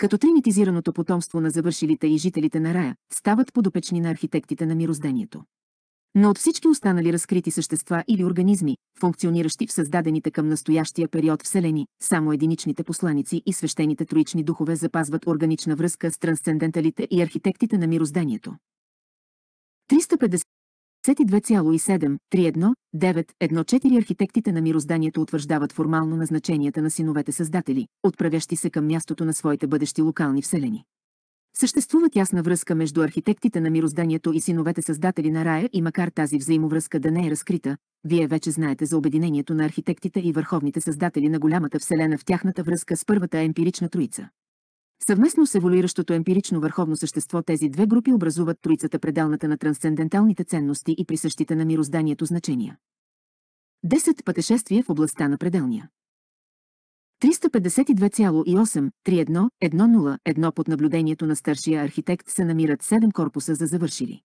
като тримитизираното потомство на завършилите и жителите на рая, стават подопечни на архитектите на мирозданието. Но от всички останали разкрити същества или организми, функциониращи в създадените към настоящия период вселени, само единичните посланици и свещените троични духове запазват органична връзка с трансценденталите и архитектите на мирозданието. 350 52,7319114 архитектите на мирозданието утвърждават формално назначенията на синовете създатели, отправящи се към мястото на своите бъдещи локални вселени. Съществува тясна връзка между архитектите на мирозданието и синовете създатели на рая и макар тази взаимовръзка да не е разкрита, вие вече знаете за обединението на архитектите и върховните създатели на голямата вселена в тяхната връзка с първата емпирична троица. Съвместно с еволюиращото емпирично върховно същество тези две групи образуват троицата пределната на трансценденталните ценности и присъщите на мирозданието значения. 10 пътешествия в областта на пределния. 31-101 под наблюдението на старшия архитект се намират 7 корпуса за завършили.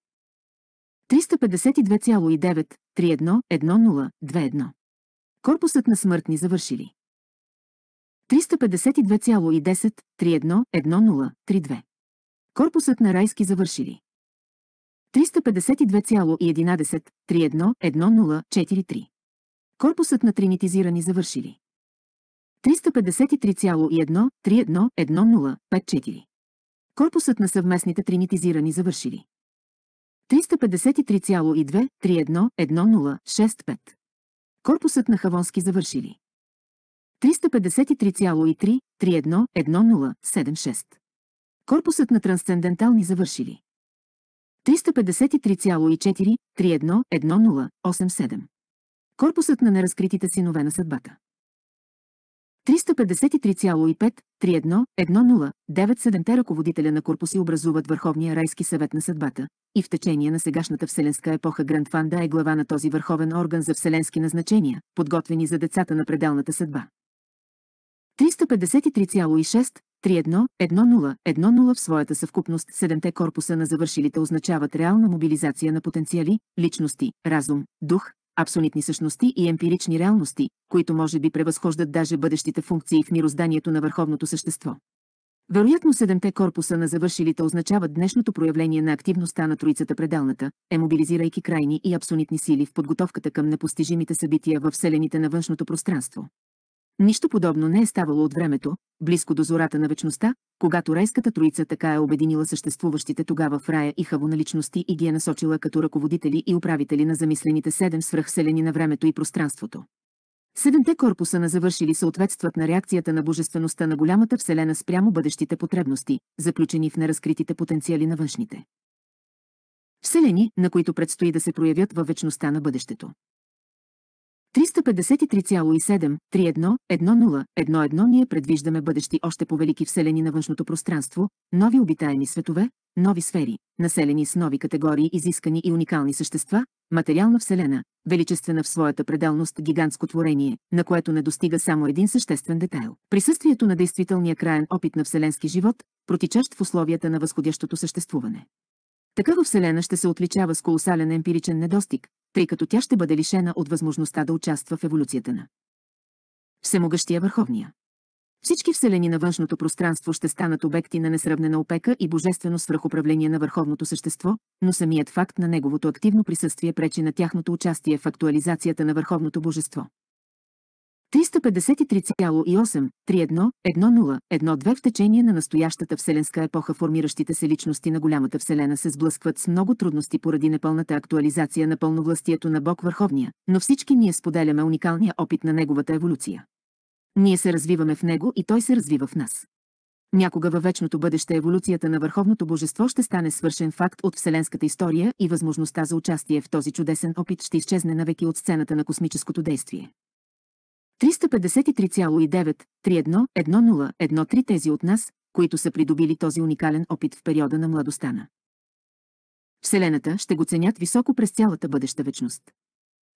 3529 352,9-31-101-21 Корпусът на смъртни завършили. 352,10-31-10-32. Корпусът на райски завършили. 352,11-31-10-43. Корпусът на тринитизирани завършили. 353,1-31-10-54. Корпусът на съвместните тринитизирани завършили. 353,2-31-10-65. Корпусът на хавонски завършили. 353,2-31-10-65. Корпусът на Хавонски завършили. 353,3-31-1076. Корпусът на трансцендентални завършили. 353,4-31-1087. Корпусът на неразкритите синове на съдбата. 3535 31 10 7 ръководителя на корпуси образуват Върховния райски съвет на съдбата и в течение на сегашната вселенска епоха Гранд Фанда е глава на този върховен орган за вселенски назначения, подготвени за децата на пределната съдба. 353,6, 31 10 1-0, в своята съвкупност седемте корпуса на завършилите означават реална мобилизация на потенциали, личности, разум, дух, абсолютни същности и емпирични реалности, които може би превъзхождат даже бъдещите функции в мирозданието на върховното същество. Вероятно седемте корпуса на завършилите означават днешното проявление на активността на Троицата предалната, е мобилизирайки крайни и абсолютни сили в подготовката към непостижимите събития в вселените на външното пространство. Нищо подобно не е ставало от времето, близко до зората на вечността, когато райската троица така е обединила съществуващите тогава в рая и на личности и ги е насочила като ръководители и управители на замислените седем свръхселени на времето и пространството. Седемте корпуса на завършили съответстват на реакцията на божествеността на голямата вселена спрямо бъдещите потребности, заключени в неразкритите потенциали на външните. Вселени, на които предстои да се проявят във вечността на бъдещето. 353,7-31-10-11 ние предвиждаме бъдещи още по-велики вселени на външното пространство, нови обитаеми светове, нови сфери, населени с нови категории изискани и уникални същества, материална вселена, величествена в своята пределност гигантско творение, на което не достига само един съществен детайл. Присъствието на действителния краен опит на вселенски живот, протичащ в условията на възходящото съществуване. Такава вселена ще се отличава с колосален емпиричен недостиг, тъй като тя ще бъде лишена от възможността да участва в еволюцията на Всемогъщия Върховния. Всички вселени на външното пространство ще станат обекти на несравнена опека и божествено свръхуправление на върховното същество, но самият факт на неговото активно присъствие пречи на тяхното участие в актуализацията на върховното божество. 353,8-31-10-12 в течение на настоящата вселенска епоха формиращите се личности на голямата вселена се сблъскват с много трудности поради непълната актуализация на пълновластието на Бог Върховния, но всички ние споделяме уникалния опит на неговата еволюция. Ние се развиваме в него и той се развива в нас. Някога във вечното бъдеще еволюцията на Върховното Божество ще стане свършен факт от вселенската история и възможността за участие в този чудесен опит ще изчезне навеки от сцената на космическото действие. 353,9311013 тези от нас, които са придобили този уникален опит в периода на младостта на Вселената ще го ценят високо през цялата бъдеща вечност.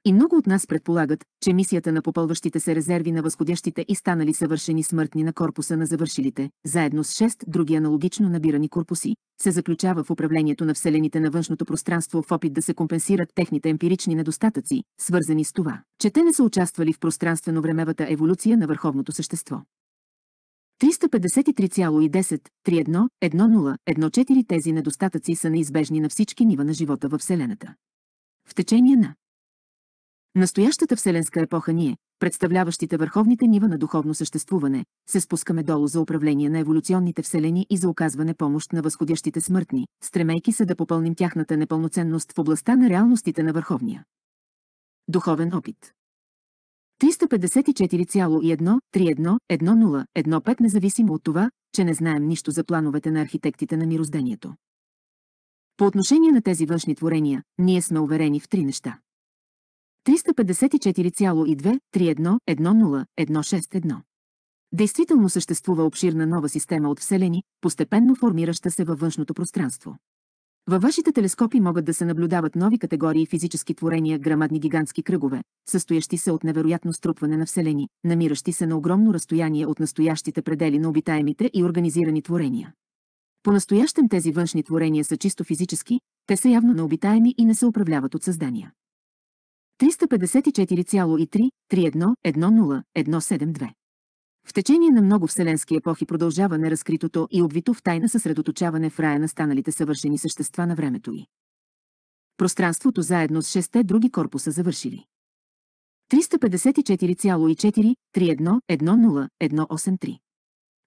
И много от нас предполагат, че мисията на попълващите се резерви на възходящите и станали съвършени смъртни на корпуса на завършилите, заедно с 6 други аналогично набирани корпуси, се заключава в управлението на вселените на външното пространство в опит да се компенсират техните емпирични недостатъци, свързани с това, че те не са участвали в пространствено-времевата еволюция на върховното същество. 353,10-31-10-14 тези недостатъци са неизбежни на всички нива на живота във Вселената. В течение на Настоящата вселенска епоха ние, представляващите върховните нива на духовно съществуване, се спускаме долу за управление на еволюционните вселени и за оказване помощ на възходящите смъртни, стремейки се да попълним тяхната непълноценност в областта на реалностите на върховния. Духовен опит 354,1-31-1015 независимо от това, че не знаем нищо за плановете на архитектите на мирозданието. По отношение на тези външни творения, ние сме уверени в три неща. 3542 354,2311016 Действително съществува обширна нова система от Вселени, постепенно формираща се във външното пространство. Във вашите телескопи могат да се наблюдават нови категории физически творения, грамадни гигантски кръгове, състоящи се от невероятно струпване на Вселени, намиращи се на огромно разстояние от настоящите предели на обитаемите и организирани творения. По-настоящем тези външни творения са чисто физически, те са явно необитаеми и не се управляват от създания. 354,3-31-10-172. В течение на много вселенски епохи продължава неразкритото и обвито в тайна съсредоточаване в рая на станалите съвършени същества на времето й. Пространството заедно с шесте други корпуса завършили. 354,4-31-10-183.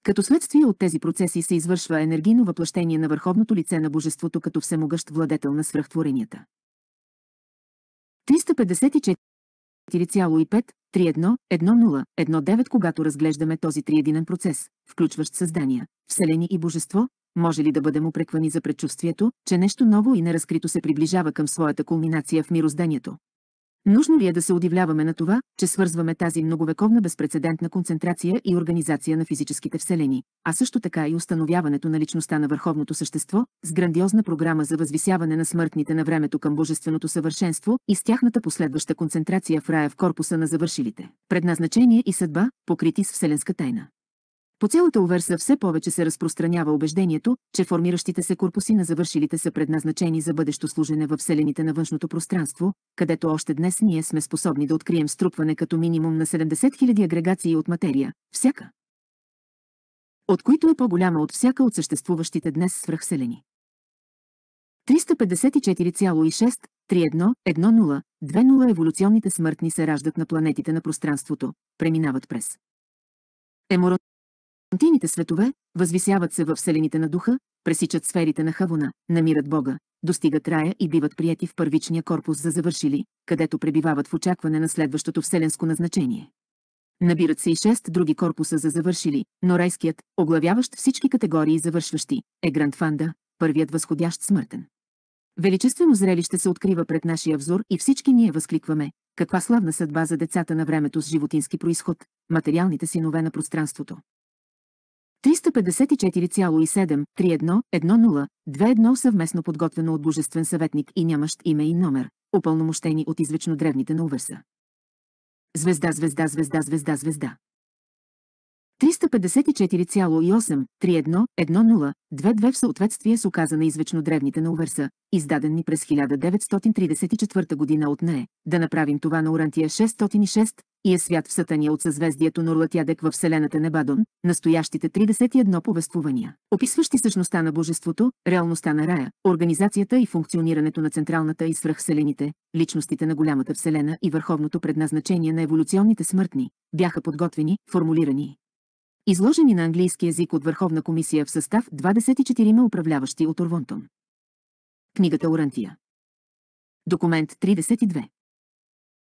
Като следствие от тези процеси се извършва енергийно въплъщение на върховното лице на Божеството като всемогъщ владетел на свръхтворенията. 354,5-31-10-19, когато разглеждаме този триединен процес, включващ създания, вселени и божество, може ли да бъдем опреквани за предчувствието, че нещо ново и неразкрито се приближава към своята кулминация в мирозданието? Нужно ли е да се удивляваме на това, че свързваме тази многовековна безпредседентна концентрация и организация на физическите вселени, а също така и установяването на личността на върховното същество, с грандиозна програма за възвисяване на смъртните на времето към божественото съвършенство и с тяхната последваща концентрация в рая в корпуса на завършилите, предназначение и съдба, покрити с вселенска тайна. По цялата уверса все повече се разпространява убеждението, че формиращите се корпуси на завършилите са предназначени за бъдещо служене във вселените на външното пространство, където още днес ние сме способни да открием струпване като минимум на 70 000 агрегации от материя, всяка от които е по-голяма от всяка от съществуващите днес свръхселени. 354,6-31-10-20 еволюционните смъртни се раждат на планетите на пространството, преминават през Емород. Тинтините светове възвисяват се в вселените на духа, пресичат сферите на Хавона, намират Бога, достигат рая и биват прияти в първичния корпус за завършили, където пребивават в очакване на следващото вселенско назначение. Набират се и шест други корпуса за завършили, но райският, оглавяващ всички категории завършващи, е Грандфанда, първият възходящ смъртен. Величествено зрелище се открива пред нашия взор и всички ние възкликваме, каква славна съдба за децата на времето с животински происход, материалните синове на пространството. 354,7-31-10-21 съвместно подготвено от божествен съветник и нямащ име и номер, упълномощени от извечно древните на Увърса. Звезда, звезда, звезда, звезда, звезда. 354,8-31-10-22 в съответствие с указа на извечно древните на Увърса, издаден ни през 1934 година от НЕ, да направим това на Орантия 606, и е свят в сатания от съзвездието Норлатядек във Вселената Небадон, настоящите 31 повествувания, описващи същността на Божеството, реалността на рая, организацията и функционирането на централната и свръхселените, личностите на голямата Вселена и върховното предназначение на еволюционните смъртни, бяха подготвени, формулирани. Изложени на английски язик от Върховна комисия в състав 24 управляващи от Орвонтон. Книгата Орантия. Документ 32.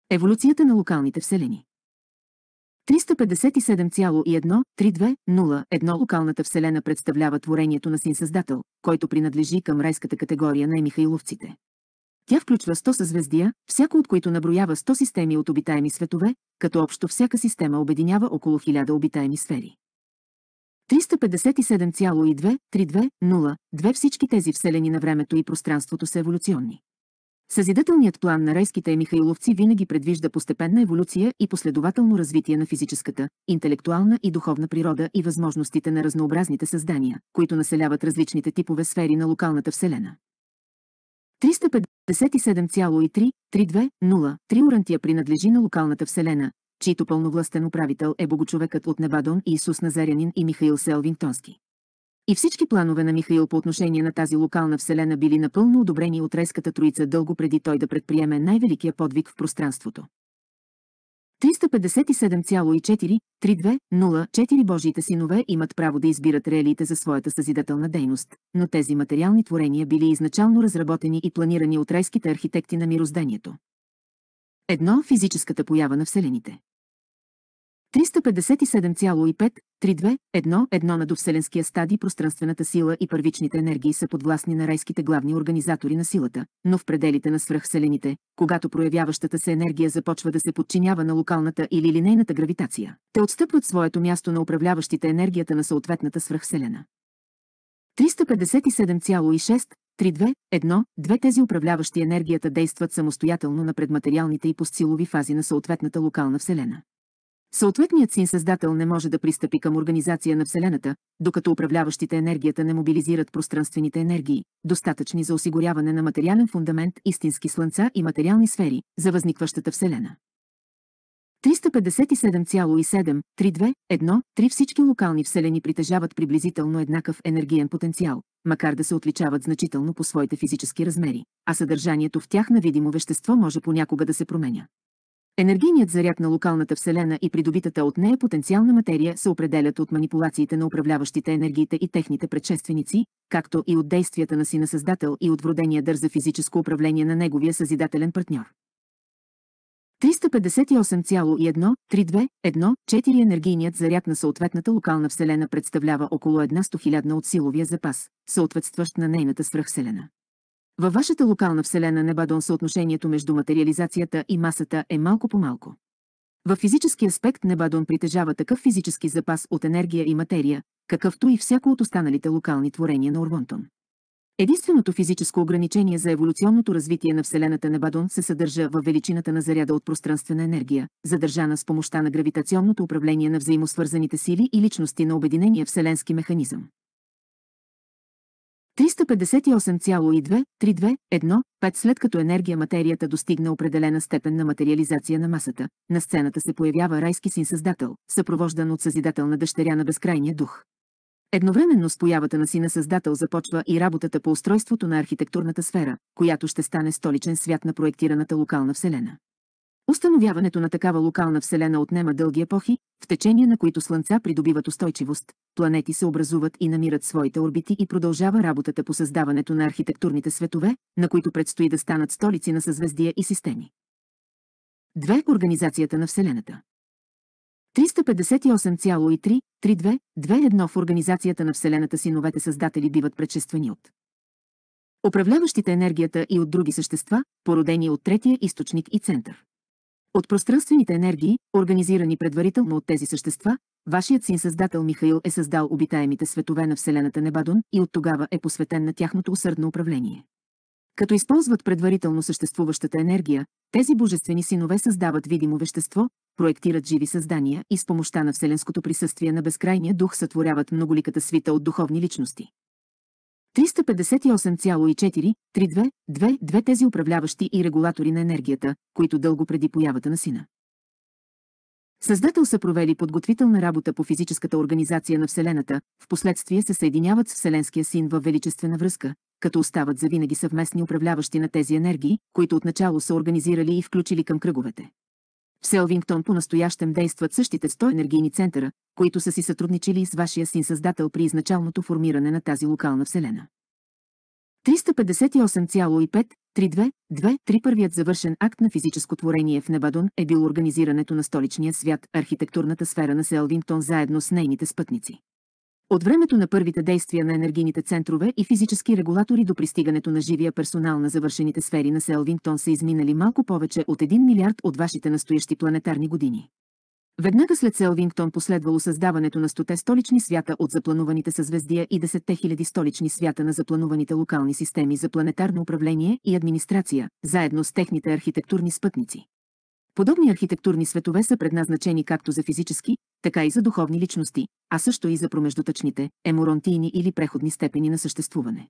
Еволюцията на локалните вселени. 357,1320 локалната вселена представлява творението на Син Създател, който принадлежи към райската категория на емихайловците. Тя включва 100 съзвездия, всяко от които наброява 100 системи от обитаеми светове, като общо всяка система обединява около 1000 обитаеми сфери. 357,2, 32, 0, 2 всички тези вселени на времето и пространството са еволюционни. Съзидателният план на райските михайловци винаги предвижда постепенна еволюция и последователно развитие на физическата, интелектуална и духовна природа и възможностите на разнообразните създания, които населяват различните типове сфери на локалната вселена. 357,3320 Орантия принадлежи на локалната вселена, чийто пълновластен управител е богочовекът от Небадон Иисус Назарянин и Михаил Селвин Тонски. И всички планове на Михаил по отношение на тази локална вселена били напълно одобрени от резката троица дълго преди той да предприеме най-великия подвиг в пространството. 357,43204 Божиите синове имат право да избират реалиите за своята съзидателна дейност, но тези материални творения били изначално разработени и планирани от райските архитекти на мирозданието. Едно – физическата поява на Вселените. 357,5-32-1-1 на довселенския стадий пространствената сила и първичните енергии са подвластни на райските главни организатори на силата, но в пределите на свръхселените, когато проявяващата се енергия започва да се подчинява на локалната или линейната гравитация, те отстъпват своето място на управляващите енергията на съответната свръхселена. 357,6 3-2, 1, 2 тези управляващи енергията действат самостоятелно на предматериалните и постсилови фази на съответната локална вселена. Съответният син създател не може да пристъпи към организация на Вселената, докато управляващите енергията не мобилизират пространствените енергии, достатъчни за осигуряване на материален фундамент, истински слънца и материални сфери, за възникващата Вселена. 357,73213 всички локални вселени притежават приблизително еднакъв енергиен потенциал, макар да се отличават значително по своите физически размери, а съдържанието в тях на видимо вещество може понякога да се променя. Енергийният заряд на локалната вселена и придобитата от нея потенциална материя се определят от манипулациите на управляващите енергиите и техните предшественици, както и от действията на сина Създател и от вродения дър за физическо управление на неговия съзидателен партньор. 358,1-32-1-4 енергийният заряд на съответната локална вселена представлява около 100 000 от силовия запас, съответстващ на нейната свръхселена. Във вашата локална вселена Небадон съотношението между материализацията и масата е малко по-малко. Във физически аспект Небадон притежава такъв физически запас от енергия и материя, какъвто и всяко от останалите локални творения на Орвонтон. Единственото физическо ограничение за еволюционното развитие на Вселената Небадон се съдържа в величината на заряда от пространствена енергия, задържана с помощта на гравитационното управление на взаимосвързаните сили и личности на обединения вселенски механизъм. 358,2-32-1-5 след като енергия материята достигна определена степен на материализация на масата, на сцената се появява райски син създател, съпровождан от съзидателна дъщеря на безкрайния дух. Едновременно с появата на сина създател започва и работата по устройството на архитектурната сфера, която ще стане столичен свят на проектираната локална вселена. Установяването на такава локална вселена отнема дълги епохи, в течение на които Слънца придобиват устойчивост, планети се образуват и намират своите орбити и продължава работата по създаването на архитектурните светове, на които предстои да станат столици на съзвездия и системи. 2. Организацията на Вселената 358,3-32-21 в Организацията на Вселената синовете създатели биват предшествени от управляващите енергията и от други същества, породени от третия източник и център. От пространствените енергии, организирани предварително от тези същества, вашият син създател Михаил е създал обитаемите светове на Вселената Небадон и от тогава е посветен на тяхното усърдно управление. Като използват предварително съществуващата енергия, тези божествени синове създават видимо вещество, проектират живи създания и с помощта на вселенското присъствие на безкрайния дух сътворяват многоликата свита от духовни личности. 358,432-2 тези управляващи и регулатори на енергията, които дълго преди появата на сина. Създател са провели подготвителна работа по физическата организация на Вселената, в последствие се съединяват с Вселенския син във величествена връзка, като остават завинаги съвместни управляващи на тези енергии, които отначало са организирали и включили към кръговете. В Селвингтон по-настоящем действат същите 100 енергийни центъра, които са си сътрудничили с вашия син създател при изначалното формиране на тази локална вселена. 358,53223 Първият завършен акт на физическо творение в Небадон е бил организирането на столичния свят, архитектурната сфера на Селвингтон заедно с нейните спътници. От времето на първите действия на енергийните центрове и физически регулатори до пристигането на живия персонал на завършените сфери на Селвингтон са изминали малко повече от 1 милиард от вашите настоящи планетарни години. Веднага след Селвингтон последвало създаването на 100 столични свята от заплануваните съзвездия и 10 000 столични свята на заплануваните локални системи за планетарно управление и администрация, заедно с техните архитектурни спътници. Подобни архитектурни светове са предназначени както за физически, така и за духовни личности, а също и за промеждутъчните, еморонтийни или преходни степени на съществуване.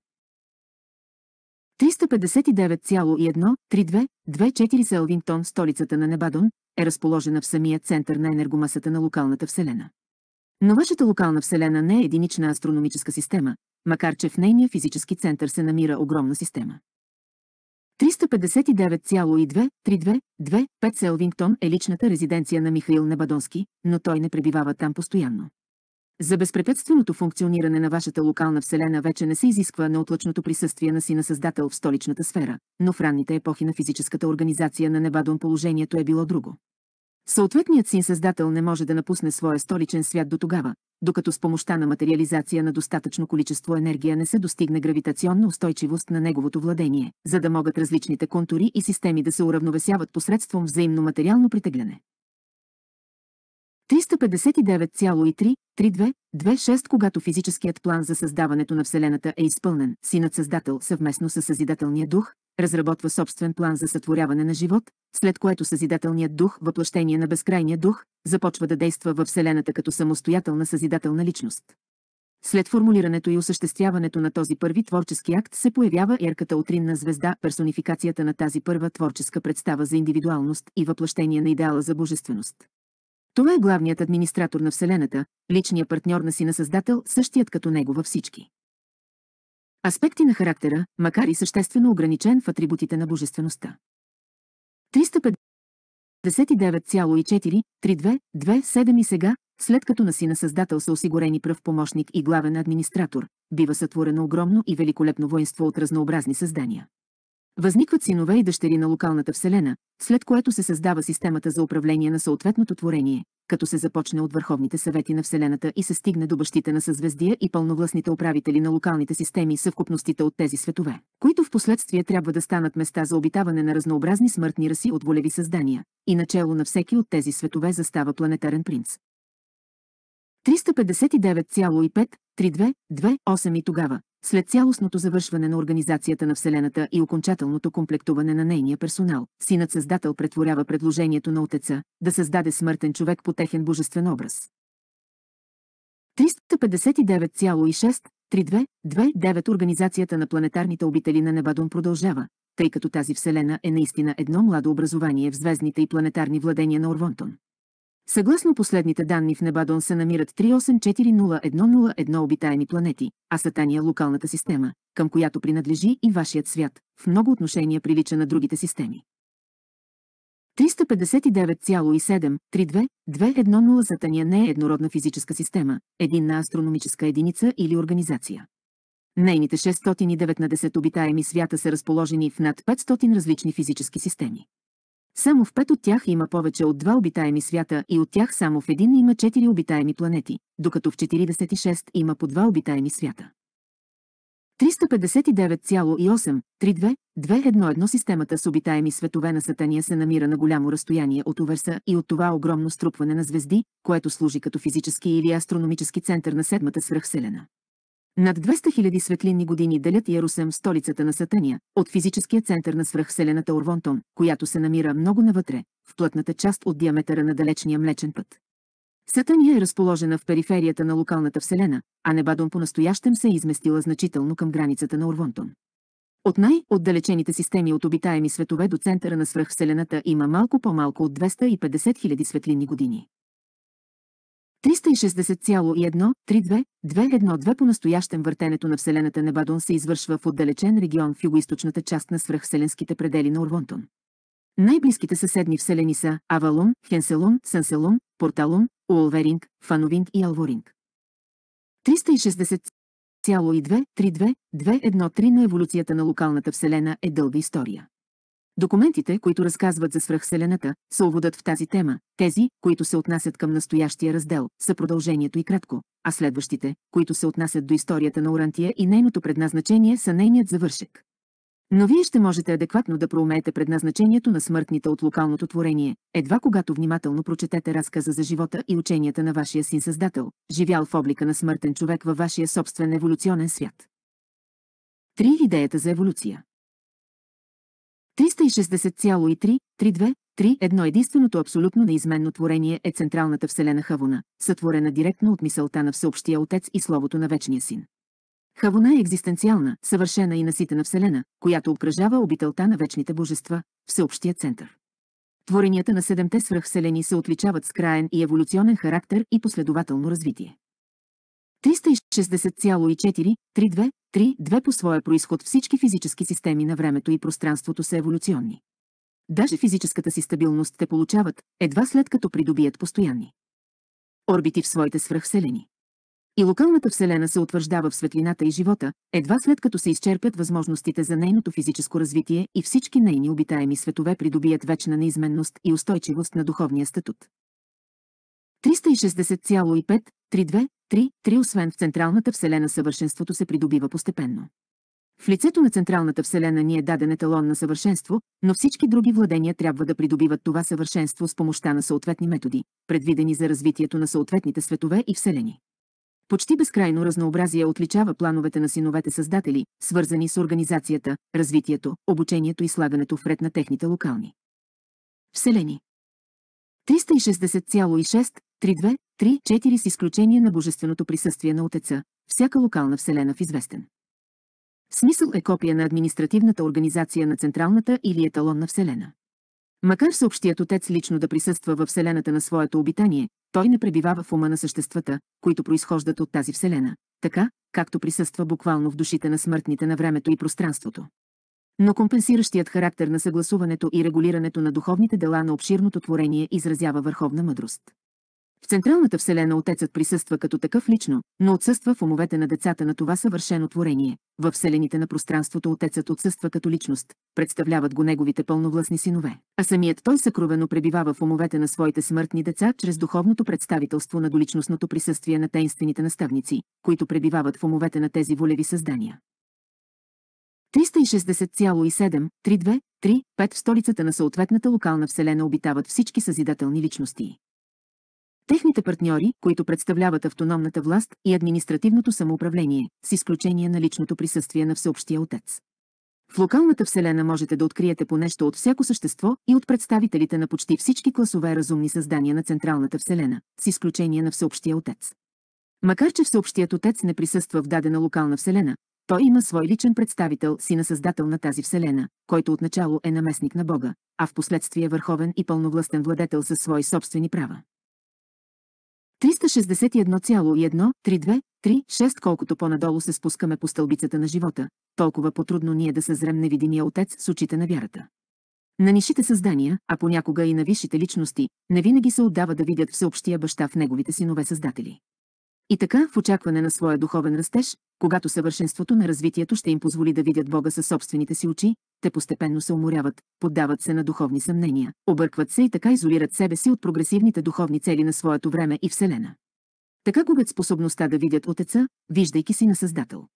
359,132-24 Селвингтон, столицата на Небадон, е разположена в самия център на енергомасата на локалната Вселена. Но вашата локална Вселена не е единична астрономическа система, макар че в нейния физически център се намира огромна система. 359,2-32-2-5 Селвингтон е личната резиденция на Михаил Небадонски, но той не пребивава там постоянно. За безпрепятственото функциониране на вашата локална вселена вече не се изисква на отлъчното присъствие на сина Създател в столичната сфера, но в ранните епохи на физическата организация на Небадон положението е било друго. Съответният син създател не може да напусне своя столичен свят до тогава, докато с помощта на материализация на достатъчно количество енергия не се достигне гравитационна устойчивост на неговото владение, за да могат различните контури и системи да се уравновесяват посредством взаимно материално притегляне. 359,3326, Когато физическият план за създаването на Вселената е изпълнен, Синът Създател съвместно с Съзидателния дух разработва собствен план за сътворяване на живот, след което Съзидателният дух, въплъщение на Безкрайния дух, започва да действа във Вселената като самостоятелна съзидателна личност. След формулирането и осъществяването на този първи творчески акт се появява ярката утринна звезда, персонификацията на тази първа творческа представа за индивидуалност и въплъщение на идеала за божественост. Това е главният администратор на Вселената, личният партньор на сина Създател, същият като него във всички. Аспекти на характера, макар и съществено ограничен в атрибутите на божествеността. 359,43227 и сега, след като на сина Създател са осигурени пръв помощник и главен администратор, бива сътворено огромно и великолепно воинство от разнообразни създания. Възникват синове и дъщери на локалната вселена, след което се създава системата за управление на съответното творение, като се започне от върховните съвети на Вселената и се стигне до бащите на съзвездия и пълновластните управители на локалните системи и съвкупностите от тези светове, които в последствие трябва да станат места за обитаване на разнообразни смъртни раси от волеви създания, и начало на всеки от тези светове застава планетарен принц. 359,5, 32, 28 и тогава, след цялостното завършване на организацията на Вселената и окончателното комплектуване на нейния персонал, Синът Създател претворява предложението на Отеца да създаде смъртен човек по техен божествен образ. 3596 359,6-32-29 Организацията на планетарните обители на Невадон продължава, тъй като тази Вселена е наистина едно младо образование в звездните и планетарни владения на Орвонтон. Съгласно последните данни в Небадон се намират 3840101 обитаеми планети, а Сатания е – локалната система, към която принадлежи и вашият свят, в много отношения прилича на другите системи. 359,73221 Сатания не е еднородна физическа система, единна астрономическа единица или организация. Нейните 619 обитаеми свята са разположени в над 500 различни физически системи. Само в пет от тях има повече от два обитаеми свята и от тях само в един има четири обитаеми планети, докато в 46 има по два обитаеми свята. 359,8-32-211 системата с обитаеми светове на Сатания се намира на голямо разстояние от Уверса и от това огромно струпване на звезди, което служи като физически или астрономически център на седмата свръхселена. Над 200 000 светлинни години делят Ярусем, столицата на Сатания, от физическия център на свръхселената Орвонтон, която се намира много навътре, в плътната част от диаметъра на далечния Млечен път. Сатания е разположена в периферията на локалната вселена, а Небадон по-настоящем се е изместила значително към границата на Орвонтон. От най-отдалечените системи от обитаеми светове до центъра на свръхселената има малко по-малко от 250 000 светлинни години. 360,1 360,132212 по-настоящем въртенето на Вселената Небадон се извършва в отдалечен регион в югоисточната част на свръхселенските предели на Урвонтон. Най-близките съседни вселени са Авалун, Хенселун, Санселун, Порталун, Уолверинг, Фановинг и Алворинг. 3602 360,23212 на еволюцията на локалната вселена е дълга история. Документите, които разказват за свръхселената, са уводът в тази тема, тези, които се отнасят към настоящия раздел, са продължението и кратко, а следващите, които се отнасят до историята на Орантия и нейното предназначение са нейният завършек. Но вие ще можете адекватно да проумеете предназначението на смъртните от локалното творение, едва когато внимателно прочетете разказа за живота и ученията на вашия син Създател, живял в облика на смъртен човек във вашия собствен еволюционен свят. Три Идеята за еволюция 360,3-32-3-1 Единственото абсолютно неизменно творение е централната вселена Хавуна, сътворена директно от мисълта на Всеобщия Отец и Словото на Вечния Син. Хавуна е екзистенциална, съвършена и наситена вселена, която обкръжава обителта на вечните божества, Всеобщия център. Творенията на седемте свръхселени се отличават с краен и еволюционен характер и последователно развитие. 360,4-32 2 по своя происход всички физически системи на времето и пространството са еволюционни. Даже физическата си стабилност те получават, едва след като придобият постоянни орбити в своите свръхселени. И локалната вселена се утвърждава в светлината и живота, едва след като се изчерпят възможностите за нейното физическо развитие и всички нейни обитаеми светове придобият вечна неизменност и устойчивост на духовния статут. 360,5 3.2, 3, освен в Централната Вселена съвършенството се придобива постепенно. В лицето на Централната Вселена ни е даден еталон на съвършенство, но всички други владения трябва да придобиват това съвършенство с помощта на съответни методи, предвидени за развитието на съответните светове и вселени. Почти безкрайно разнообразие отличава плановете на синовете създатели, свързани с организацията, развитието, обучението и слагането в ред на техните локални. Вселени 360,6 3-2, 3-4 с изключение на божественото присъствие на Отеца, всяка локална вселена в известен. Смисъл е копия на административната организация на централната или еталонна вселена. Макар съобщият Отец лично да присъства във вселената на своето обитание, той не пребивава в ума на съществата, които произхождат от тази вселена, така, както присъства буквално в душите на смъртните на времето и пространството. Но компенсиращият характер на съгласуването и регулирането на духовните дела на обширното творение изразява върховна мъдрост. В централната вселена Отецът присъства като такъв лично, но отсъства в умовете на децата на това съвършено творение. В вселените на пространството Отецът отсъства като личност, представляват го неговите пълновластни синове. А самият той съкровено пребивава в умовете на своите смъртни деца чрез духовното представителство на доличностното присъствие на тейнствените наставници, които пребивават в умовете на тези волеви създания. 360,7, 32, 3, 5 в столицата на съответната локална вселена обитават всички съзидателни личности техните партньори, които представляват автономната власт и административното самоуправление, с изключение на личното присъствие на всеобщия отец. В локалната вселена можете да откриете по нещо от всяко същество и от представителите на почти всички класове разумни създания на централната вселена, с изключение на всеобщия отец. Макар че всеобщият отец не присъства в дадена локална вселена, той има свой личен представител, си на създател на тази вселена, който отначало е наместник на Бога, а в последствие върховен и пълновластен владетел със свои собствени права. 361,13236, колкото по-надолу се спускаме по стълбицата на живота, толкова потрудно ние да съзрем невидимия отец с очите на вярата. На нишите създания, а понякога и на висшите личности, не винаги се отдава да видят всеобщия баща в неговите синове създатели. И така, в очакване на своя духовен растеж, когато съвършенството на развитието ще им позволи да видят Бога със собствените си очи, те постепенно се уморяват, поддават се на духовни съмнения, объркват се и така изолират себе си от прогресивните духовни цели на своето време и Вселена. Така губят способността да видят Отеца, виждайки си на Създател.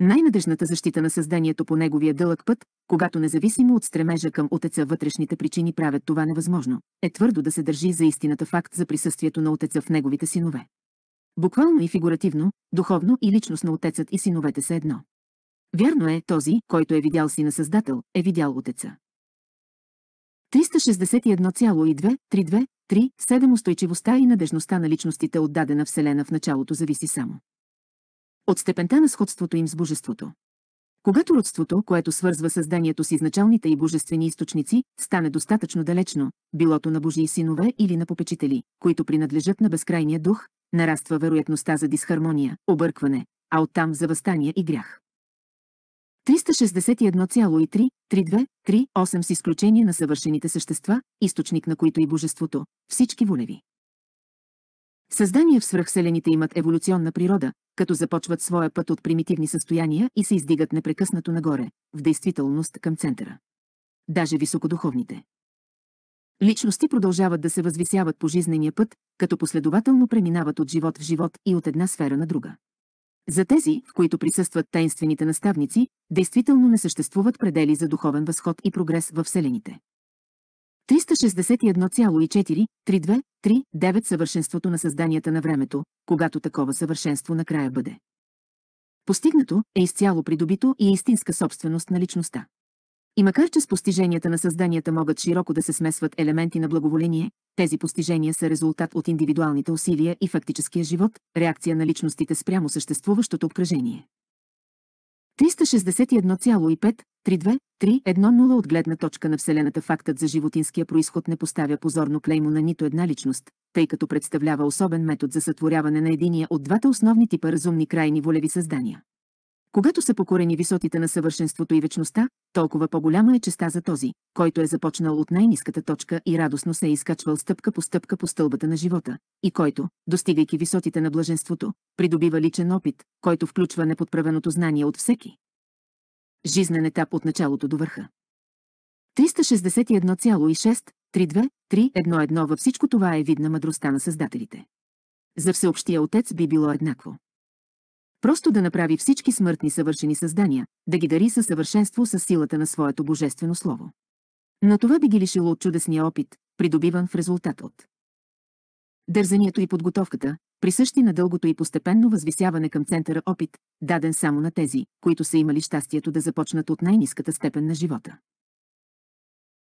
Най-надежната защита на създанието по неговия дълъг път, когато независимо от стремежа към Отеца вътрешните причини правят това невъзможно, е твърдо да се държи за истината факт за присъствието на Отеца в неговите синове буквално и фигуративно, духовно и личностно отецът и синовете са едно. Вярно е, този, който е видял сина Създател, е видял отеца. 361,23237 Устойчивостта и надежността на личностите от дадена Вселена в началото зависи само от степента на сходството им с Божеството. Когато родството, което свързва създанието с изначалните и божествени източници, стане достатъчно далечно, билото на Божии синове или на попечители, които принадлежат на безкрайния дух, нараства вероятността за дисхармония, объркване, а оттам за възстания и грях. 3613 32 38 с изключение на съвършените същества, източник на които и божеството, всички волеви. Създания в свръхселените имат еволюционна природа, като започват своя път от примитивни състояния и се издигат непрекъснато нагоре, в действителност към центъра. Даже високодуховните. Личности продължават да се възвисяват по жизнения път, като последователно преминават от живот в живот и от една сфера на друга. За тези, в които присъстват тайнствените наставници, действително не съществуват предели за духовен възход и прогрес във вселените. 361,4-32-3-9 Съвършенството на създанията на времето, когато такова съвършенство накрая бъде. Постигнато е изцяло придобито и истинска собственост на личността. И макар че с постиженията на създанията могат широко да се смесват елементи на благоволение, тези постижения са резултат от индивидуалните усилия и фактическия живот, реакция на личностите спрямо съществуващото обкръжение. 361,5-32-310 от гледна точка на Вселената фактът за животинския происход не поставя позорно клеймо на нито една личност, тъй като представлява особен метод за сътворяване на единия от двата основни типа разумни крайни волеви създания. Когато са покорени висотите на съвършенството и вечността, толкова по-голяма е честа за този, който е започнал от най-низката точка и радостно се е изкачвал стъпка по стъпка по стълбата на живота, и който, достигайки висотите на блаженството, придобива личен опит, който включва неподправеното знание от всеки. Жизнен етап от началото до върха. 361,6, 32, едно, във всичко това е видна мъдростта на създателите. За всеобщия отец би било еднакво. Просто да направи всички смъртни съвършени създания, да ги дари със съвършенство с силата на своето божествено слово. Но това би ги лишило от чудесния опит, придобиван в резултат от дързанието и подготовката, присъщи на дългото и постепенно възвисяване към центъра опит, даден само на тези, които са имали щастието да започнат от най-низката степен на живота.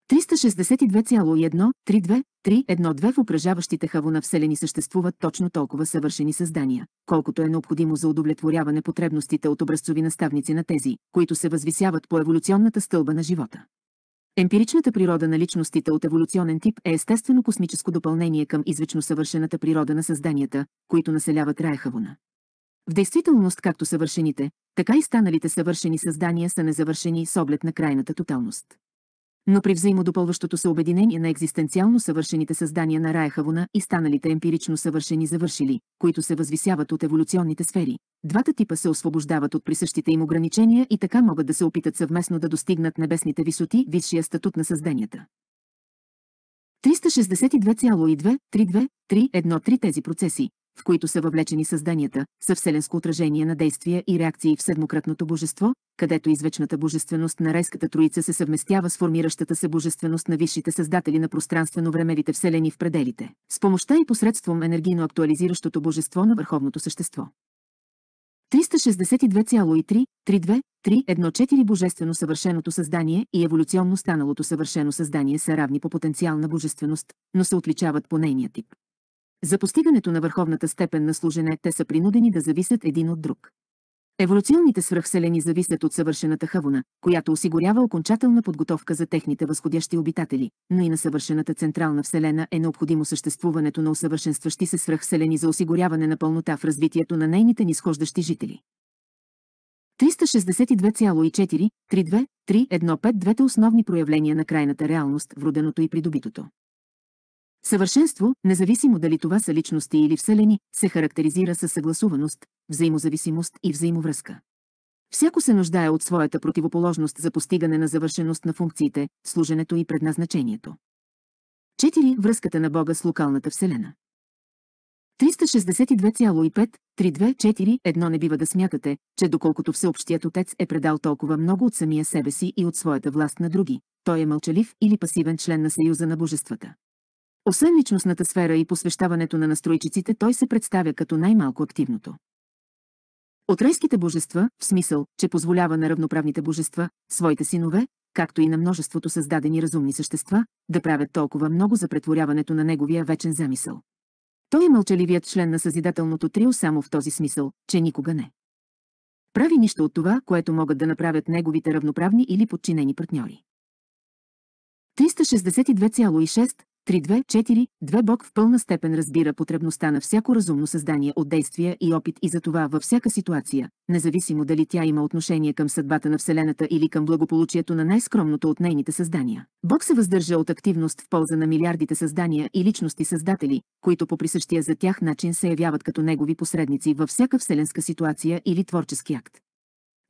362132 в упражаващите на вселени съществуват точно толкова съвършени създания, колкото е необходимо за удовлетворяване потребностите от образцови наставници на тези, които се възвисяват по еволюционната стълба на живота. Емпиричната природа на личностите от еволюционен тип е естествено космическо допълнение към извечно съвършената природа на създанията, които населяват рая хавона. В действителност както съвършените, така и станалите съвършени създания са незавършени с оглед на крайната тоталност но при взаимодопълващото се обединение на екзистенциално съвършените създания на Рая Хавуна и станалите емпирично съвършени завършили, които се възвисяват от еволюционните сфери. Двата типа се освобождават от присъщите им ограничения и така могат да се опитат съвместно да достигнат небесните висоти, висшия статут на създанията. 362,2, 32, 3, 1, 3 тези процеси, в които са въвлечени създанията, са вселенско отражение на действия и реакции в седмократното божество, където извечната божественост на райската троица се съвместява с формиращата се божественост на висшите създатели на пространствено-времевите вселени в пределите, с помощта и посредством енергийно актуализиращото божество на върховното същество. 362,3-32-314 Божествено съвършеното създание и еволюционно станалото съвършено създание са равни по потенциална божественост, но се отличават по нейния тип. За постигането на върховната степен на служене те са принудени да зависят един от друг. Еволюционните свръхселени зависят от съвършената хавуна, която осигурява окончателна подготовка за техните възходящи обитатели, но и на съвършената централна вселена е необходимо съществуването на усъвършенстващи се свръхселени за осигуряване на пълнота в развитието на нейните нисхождащи жители. 362,4, 32, 3, 1, 5 двете основни проявления на крайната реалност, вроденото и придобитото. Съвършенство, независимо дали това са личности или вселени, се характеризира със съгласуваност, взаимозависимост и взаимовръзка. Всяко се нуждае от своята противоположност за постигане на завършеност на функциите, служенето и предназначението. 4. Връзката на Бога с локалната вселена. 3625 3241 не бива да смятате, че доколкото Всеобщият Отец е предал толкова много от самия себе си и от своята власт на други, той е мълчалив или пасивен член на Съюза на Божествата. Освен личностната сфера и посвещаването на настройчиците, той се представя като най-малко активното. От райските божества, в смисъл, че позволява на равноправните божества, своите синове, както и на множеството създадени разумни същества, да правят толкова много за претворяването на неговия вечен замисъл. Той е мълчаливият член на съзидателното трио само в този смисъл, че никога не прави нищо от това, което могат да направят неговите равноправни или подчинени партньори. 362,6 3.2.4.2 Бог в пълна степен разбира потребността на всяко разумно създание от действия и опит и за това във всяка ситуация, независимо дали тя има отношение към съдбата на Вселената или към благополучието на най-скромното от нейните създания. Бог се въздържа от активност в полза на милиардите създания и личности създатели, които по присъщия за тях начин се явяват като негови посредници във всяка вселенска ситуация или творчески акт.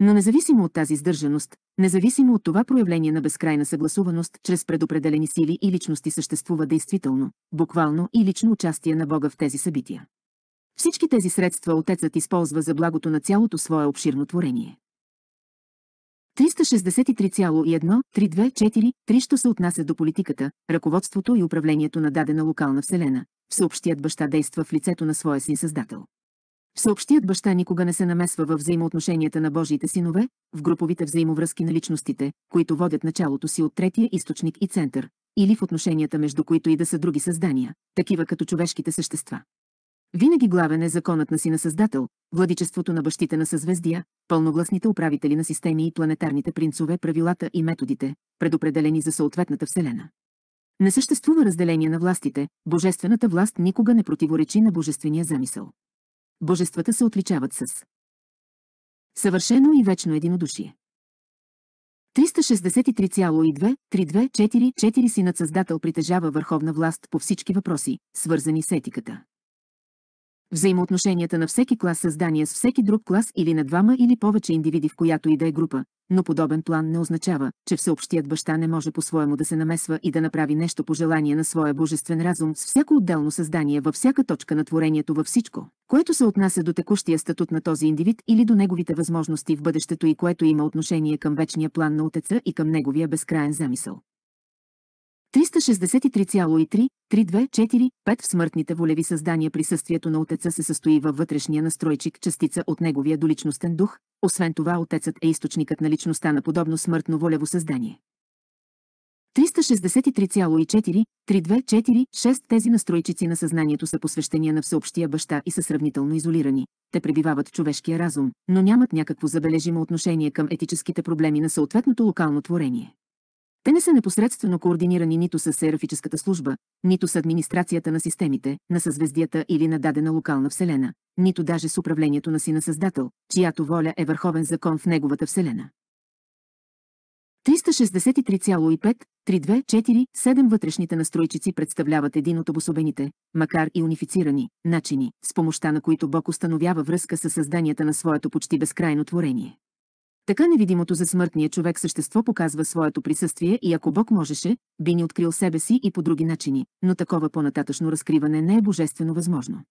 Но независимо от тази сдържаност, независимо от това проявление на безкрайна съгласуваност чрез предопределени сили и личности съществува действително, буквално и лично участие на Бога в тези събития. Всички тези средства Отецът използва за благото на цялото свое обширно творение. 363,1-324-3 що се отнася до политиката, ръководството и управлението на дадена локална вселена, съобщият баща действа в лицето на своя син Създател. Съобщият баща никога не се намесва във взаимоотношенията на Божиите синове, в груповите взаимовръзки на личностите, които водят началото си от третия източник и център, или в отношенията между които и да са други създания, такива като човешките същества. Винаги главен е законът на сина създател, владичеството на бащите на съзвездия, пълногласните управители на системи и планетарните принцове, правилата и методите, предопределени за съответната Вселена. Не съществува разделение на властите, божествената власт никога не противоречи на божествения замисъл. Божествата се отличават с съвършено и вечно единодушие. 363,2-324-4 Синът Създател притежава върховна власт по всички въпроси, свързани с етиката. Взаимоотношенията на всеки клас създания с всеки друг клас или на двама или повече индивиди в която и да е група, но подобен план не означава, че всеобщият баща не може по-своему да се намесва и да направи нещо по желание на своя божествен разум с всяко отделно създание във всяка точка на творението във всичко, което се отнася до текущия статут на този индивид или до неговите възможности в бъдещето и което има отношение към вечния план на Отеца и към неговия безкраен замисъл. 363,3-324-5 в смъртните волеви създания присъствието на Отеца се състои във вътрешния настройчик частица от неговия доличностен дух, освен това Отецът е източникът на личността на подобно смъртно волево създание. 363,4-324-6 Тези настройчици на съзнанието са посвещения на всеобщия баща и са сравнително изолирани. Те пребивават в човешкия разум, но нямат някакво забележимо отношение към етическите проблеми на съответното локално творение. Те не са непосредствено координирани нито с Серафическата служба, нито с администрацията на системите, на съзвездията или на дадена локална вселена, нито даже с управлението на Сина Създател, чиято воля е върховен закон в неговата вселена. 3635 3247 вътрешните настройчици представляват един от обособените, макар и унифицирани, начини, с помощта на които Бог установява връзка с създанията на своето почти безкрайно творение. Така невидимото за смъртния човек същество показва своето присъствие и ако Бог можеше, би ни открил себе си и по други начини, но такова по-нататъчно разкриване не е божествено възможно.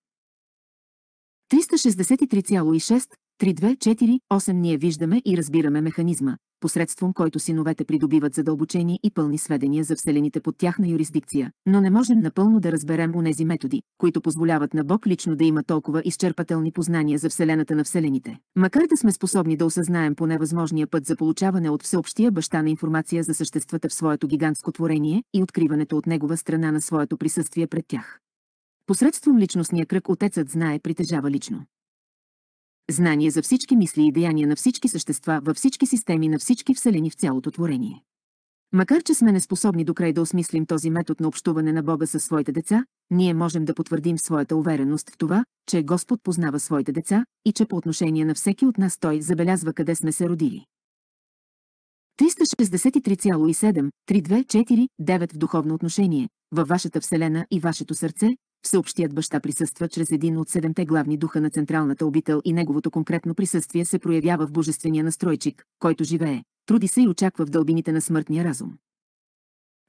363,6 3.2.4.8 ние виждаме и разбираме механизма, посредством който синовете придобиват задълбочени и пълни сведения за вселените под тяхна юрисдикция, но не можем напълно да разберем унези методи, които позволяват на Бог лично да има толкова изчерпателни познания за вселената на вселените. Макар да сме способни да осъзнаем поне възможния път за получаване от всеобщия баща на информация за съществата в своето гигантско творение и откриването от негова страна на своето присъствие пред тях. Посредством личностния кръг отецът знае притежава лично знание за всички мисли и деяния на всички същества във всички системи на всички вселени в цялото творение. Макар че сме неспособни до край да осмислим този метод на общуване на Бога със своите деца, ние можем да потвърдим своята увереност в това, че Господ познава своите деца и че по отношение на всеки от нас Той забелязва къде сме се родили. 363,7, 4, 9 в духовно отношение, във вашата вселена и вашето сърце, всеобщият баща присъства чрез един от седемте главни духа на централната обител и неговото конкретно присъствие се проявява в божествения настройчик, който живее, труди се и очаква в дълбините на смъртния разум.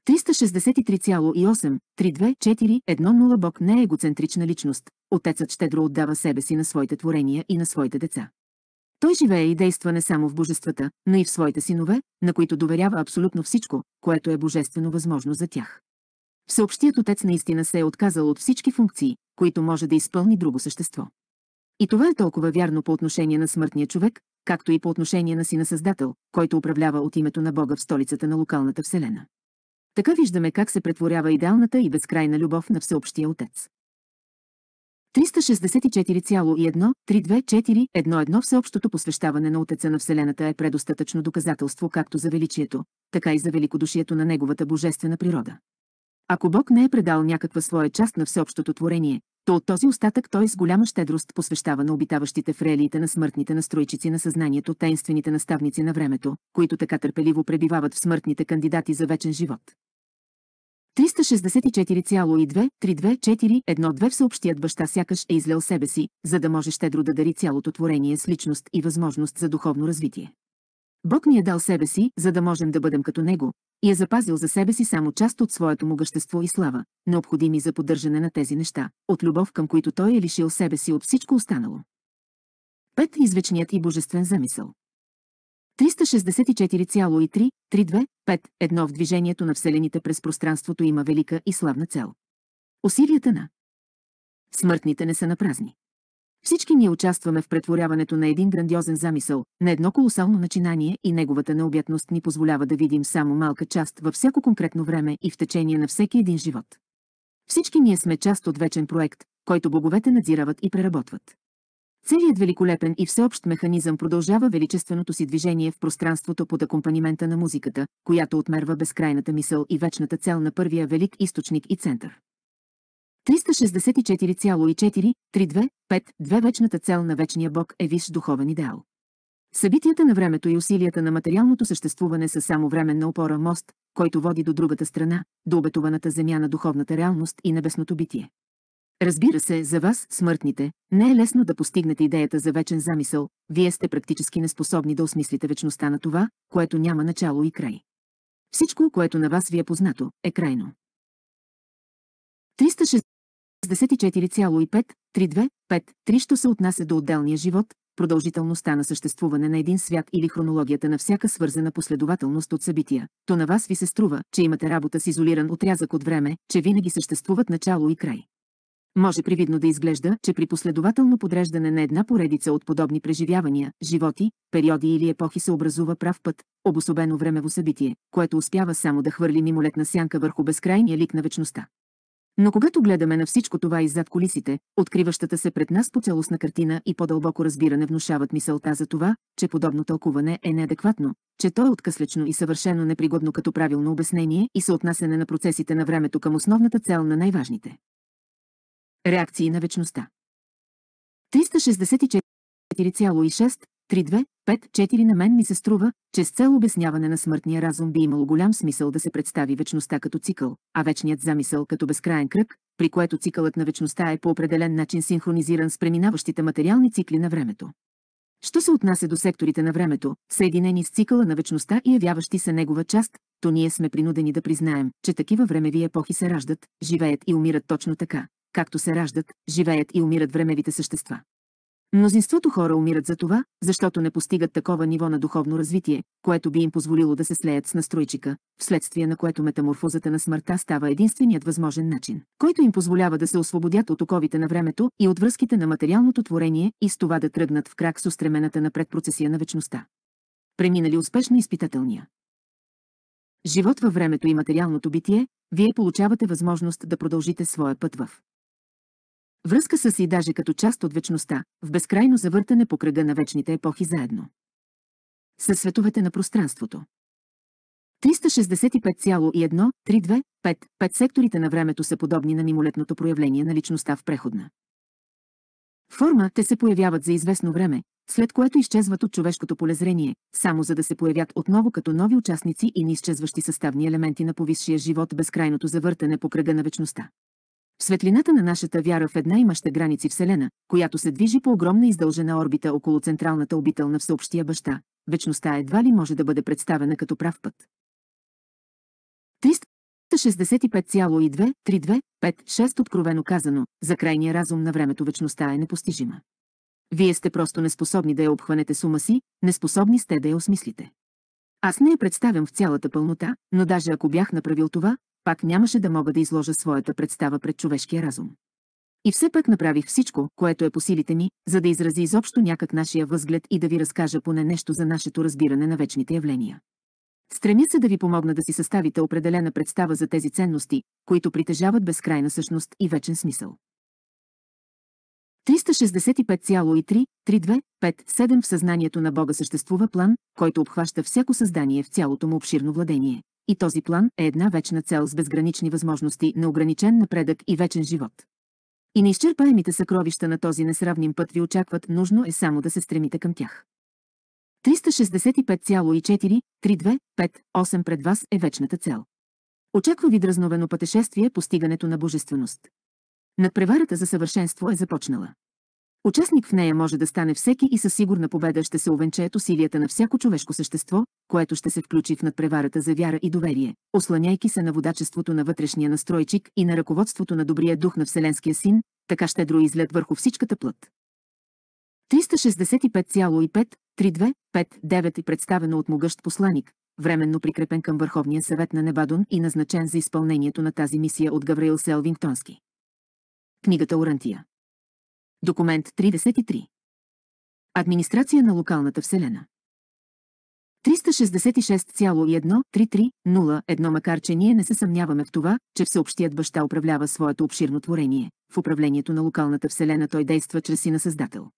363,8-324-10 Бог не е егоцентрична личност, Отецът щедро отдава себе си на своите творения и на своите деца. Той живее и действа не само в божествата, но и в своите синове, на които доверява абсолютно всичко, което е божествено възможно за тях. Всеобщият отец наистина се е отказал от всички функции, които може да изпълни друго същество. И това е толкова вярно по отношение на смъртния човек, както и по отношение на Сина Създател, който управлява от името на Бога в столицата на локалната вселена. Така виждаме как се претворява идеалната и безкрайна любов на Всеобщия Отец. 364,1-324-11 Всеобщото посвещаване на Отеца на Вселената е предостатъчно доказателство както за величието, така и за великодушието на Неговата божествена природа. Ако Бог не е предал някаква своя част на всеобщото творение, то от този остатък той с голяма щедрост посвещава на обитаващите в релиите на смъртните настройчици на съзнанието тайнствените наставници на времето, които така търпеливо пребивават в смъртните кандидати за вечен живот. 364,2-324-12 всеобщият баща сякаш е излял себе си, за да може щедро да дари цялото творение с личност и възможност за духовно развитие. Бог ни е дал себе си, за да можем да бъдем като Него, и е запазил за себе си само част от своето могъщество и слава, необходими за поддържане на тези неща, от любов към които той е лишил себе си от всичко останало. Пет извечният и божествен замисъл. 364,33251 в движението на Вселените през пространството има велика и славна цел. Усилията на смъртните не са напразни. Всички ние участваме в претворяването на един грандиозен замисъл, на едно колосално начинание и неговата необятност ни позволява да видим само малка част във всяко конкретно време и в течение на всеки един живот. Всички ние сме част от вечен проект, който боговете надзирават и преработват. Целият великолепен и всеобщ механизъм продължава величественото си движение в пространството под акомпанимента на музиката, която отмерва безкрайната мисъл и вечната цел на първия велик източник и център. 364,4325 вечната цел на вечния Бог е виш духовен идеал. Събитията на времето и усилията на материалното съществуване са само временна опора мост, който води до другата страна, до обетованата земя на духовната реалност и небесното битие. Разбира се, за вас, смъртните, не е лесно да постигнете идеята за вечен замисъл, вие сте практически неспособни да осмислите вечността на това, което няма начало и край. Всичко, което на вас ви е познато, е крайно. 360. 5, 3, що се отнася до отделния живот, продължителността на съществуване на един свят или хронологията на всяка свързана последователност от събития, то на вас ви се струва, че имате работа с изолиран отрязък от време, че винаги съществуват начало и край. Може привидно да изглежда, че при последователно подреждане на една поредица от подобни преживявания, животи, периоди или епохи се образува прав път, обособено времево събитие, което успява само да хвърли мимолетна сянка върху безкрайния лик на вечността. Но когато гледаме на всичко това иззад колисите, откриващата се пред нас по цялостна картина и по-дълбоко разбиране внушават мисълта за това, че подобно тълкуване е неадекватно, че то е откъслечно и съвършено непригодно като правилно обяснение и съотнасяне на процесите на времето към основната цел на най-важните. Реакции на вечността 364,6 3.2.5.4 на мен ми се струва, че с цел обясняване на смъртния разум би имало голям смисъл да се представи вечността като цикъл, а вечният замисъл като безкраен кръг, при което цикълът на вечността е по определен начин синхронизиран с преминаващите материални цикли на времето. Що се отнася до секторите на времето, съединени с цикъла на вечността и явяващи се негова част, то ние сме принудени да признаем, че такива времеви епохи се раждат, живеят и умират точно така, както се раждат, живеят и умират времевите същества. Мнозинството хора умират за това, защото не постигат такова ниво на духовно развитие, което би им позволило да се слеят с настройчика, вследствие на което метаморфозата на смъртта става единственият възможен начин, който им позволява да се освободят от оковите на времето и от връзките на материалното творение и с това да тръгнат в крак с устремената на предпроцесия на вечността. Преминали успешно изпитателния живот във времето и материалното битие, вие получавате възможност да продължите своя път в Връзка са си даже като част от вечността, в безкрайно завъртане по кръга на вечните епохи заедно. Със световете на пространството. 365,1-32-5-5 секторите на времето са подобни на мимолетното проявление на личността в преходна. Форма те се появяват за известно време, след което изчезват от човешкото полезрение, само за да се появят отново като нови участници и неизчезващи съставни елементи на повисшия живот безкрайното завъртане по кръга на вечността. В светлината на нашата вяра в една имаща граници Вселена, която се движи по огромна издължена орбита около централната обител на всеобщия баща, вечността едва ли може да бъде представена като прав път. 365,2-32-5-6 откровено казано, за крайния разум на времето вечността е непостижима. Вие сте просто неспособни да я обхванете с ума си, неспособни сте да я осмислите. Аз не я представям в цялата пълнота, но даже ако бях направил това, пак нямаше да мога да изложа своята представа пред човешкия разум. И все пак направих всичко, което е по силите ми, за да изрази изобщо някак нашия възглед и да ви разкажа поне нещо за нашето разбиране на вечните явления. Стремя се да ви помогна да си съставите определена представа за тези ценности, които притежават безкрайна същност и вечен смисъл. 365,33257 В съзнанието на Бога съществува план, който обхваща всяко създание в цялото му обширно владение и този план е една вечна цел с безгранични възможности, неограничен напредък и вечен живот. И неизчерпаемите съкровища на този несравним път ви очакват, нужно е само да се стремите към тях. 365,43258 пред вас е вечната цел. Очаква ви дразновено пътешествие постигането на божественост. Надпреварата за съвършенство е започнала. Участник в нея може да стане всеки и със сигурна победа ще се увенчеят усилията на всяко човешко същество, което ще се включи в надпреварата за вяра и доверие, осланяйки се на водачеството на вътрешния настройчик и на ръководството на добрия дух на Вселенския син, така щедро излет върху всичката плът. 365,53259 е представено от могъщ посланик, временно прикрепен към Върховния съвет на Небадон и назначен за изпълнението на тази мисия от Гавриил Селвингтонски. Книгата Орантия Документ 33. Администрация на локалната вселена. 366,133010, макар че ние не се съмняваме в това, че всеобщият баща управлява своето обширно творение. В управлението на локалната вселена той действа чрез сина Създател.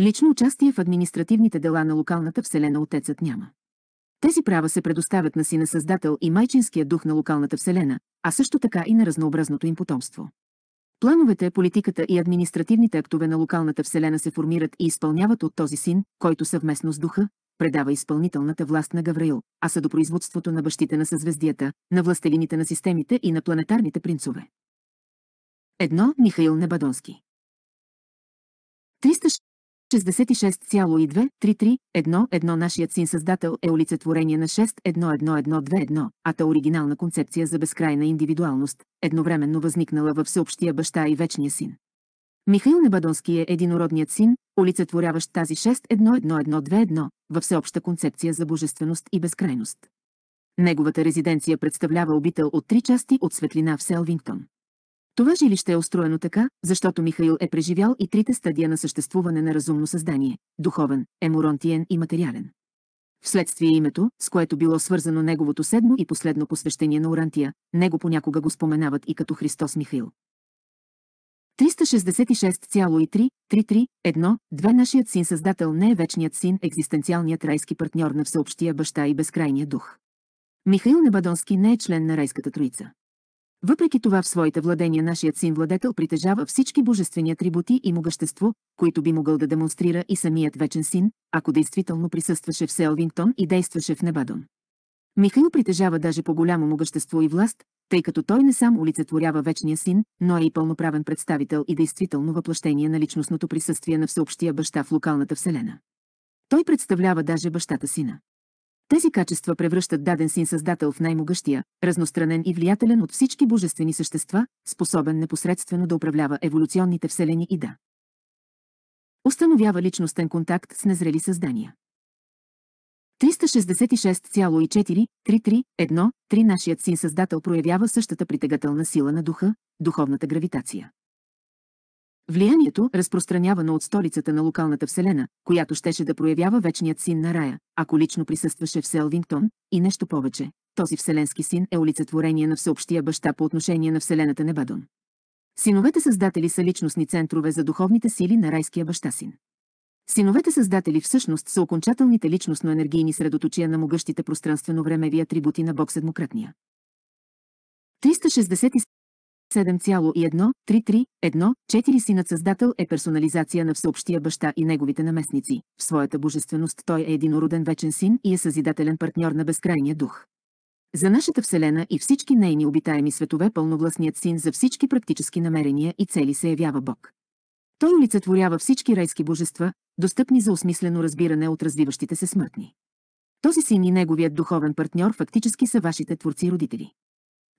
Лично участие в административните дела на локалната вселена отецът няма. Тези права се предоставят на сина Създател и майчинския дух на локалната вселена, а също така и на разнообразното им потомство. Плановете, политиката и административните актове на локалната вселена се формират и изпълняват от този син, който съвместно с духа, предава изпълнителната власт на Гавраил, а са до производството на бащите на съзвездията, на властелините на системите и на планетарните принцове. Едно Михаил Небадонски 306 66,2331 Нашият син Създател е олицетворение на 611121, а та оригинална концепция за безкрайна индивидуалност, едновременно възникнала във всеобщия баща и вечния син. Михаил Небадонски е единородният син, олицетворяващ тази 6.1.1.1.2.1 във всеобща концепция за божественост и безкрайност. Неговата резиденция представлява обител от три части от светлина в Селвингтон. Това жилище е устроено така, защото Михаил е преживял и трите стадия на съществуване на разумно създание – духовен, емуронтиен и материален. Вследствие името, с което било свързано неговото седмо и последно посвещение на Орантия, него понякога го споменават и като Христос Михаил. 366,33311 Нашият син създател не е вечният син, екзистенциалният райски партньор на всеобщия баща и безкрайния дух. Михаил Небадонски не е член на райската троица. Въпреки това в своите владения нашият син владетел притежава всички божествени атрибути и могъщество, които би могъл да демонстрира и самият вечен син, ако действително присъстваше в Селвингтон и действаше в Небадон. Михаил притежава даже по-голямо могъщество и власт, тъй като той не сам олицетворява вечния син, но е и пълноправен представител и действително въплъщение на личностното присъствие на всеобщия баща в локалната вселена. Той представлява даже бащата сина. Тези качества превръщат даден син създател в най-могъщия, разностранен и влиятелен от всички божествени същества, способен непосредствено да управлява еволюционните вселени и да установява личностен контакт с незрели създания. 366,43313 нашият син създател проявява същата притегателна сила на духа, духовната гравитация. Влиянието, разпространявано от столицата на локалната вселена, която щеше да проявява вечният син на рая, ако лично присъстваше в Селвингтон, и нещо повече. Този вселенски син е олицетворение на всеобщия баща по отношение на вселената Небадон. Синовете създатели са личностни центрове за духовните сили на райския баща син. Синовете създатели всъщност са окончателните личностно-енергийни средоточия на могъщите пространствено-времеви атрибути на Бог Седмократния. 360 7,1331-4 Синът Създател е персонализация на всеобщия баща и неговите наместници. В своята божественост той е единороден вечен син и е съзидателен партньор на безкрайния дух. За нашата Вселена и всички нейни обитаеми светове пълновластният син за всички практически намерения и цели се явява Бог. Той олицетворява всички райски божества, достъпни за осмислено разбиране от развиващите се смъртни. Този син и неговият духовен партньор фактически са вашите творци-родители.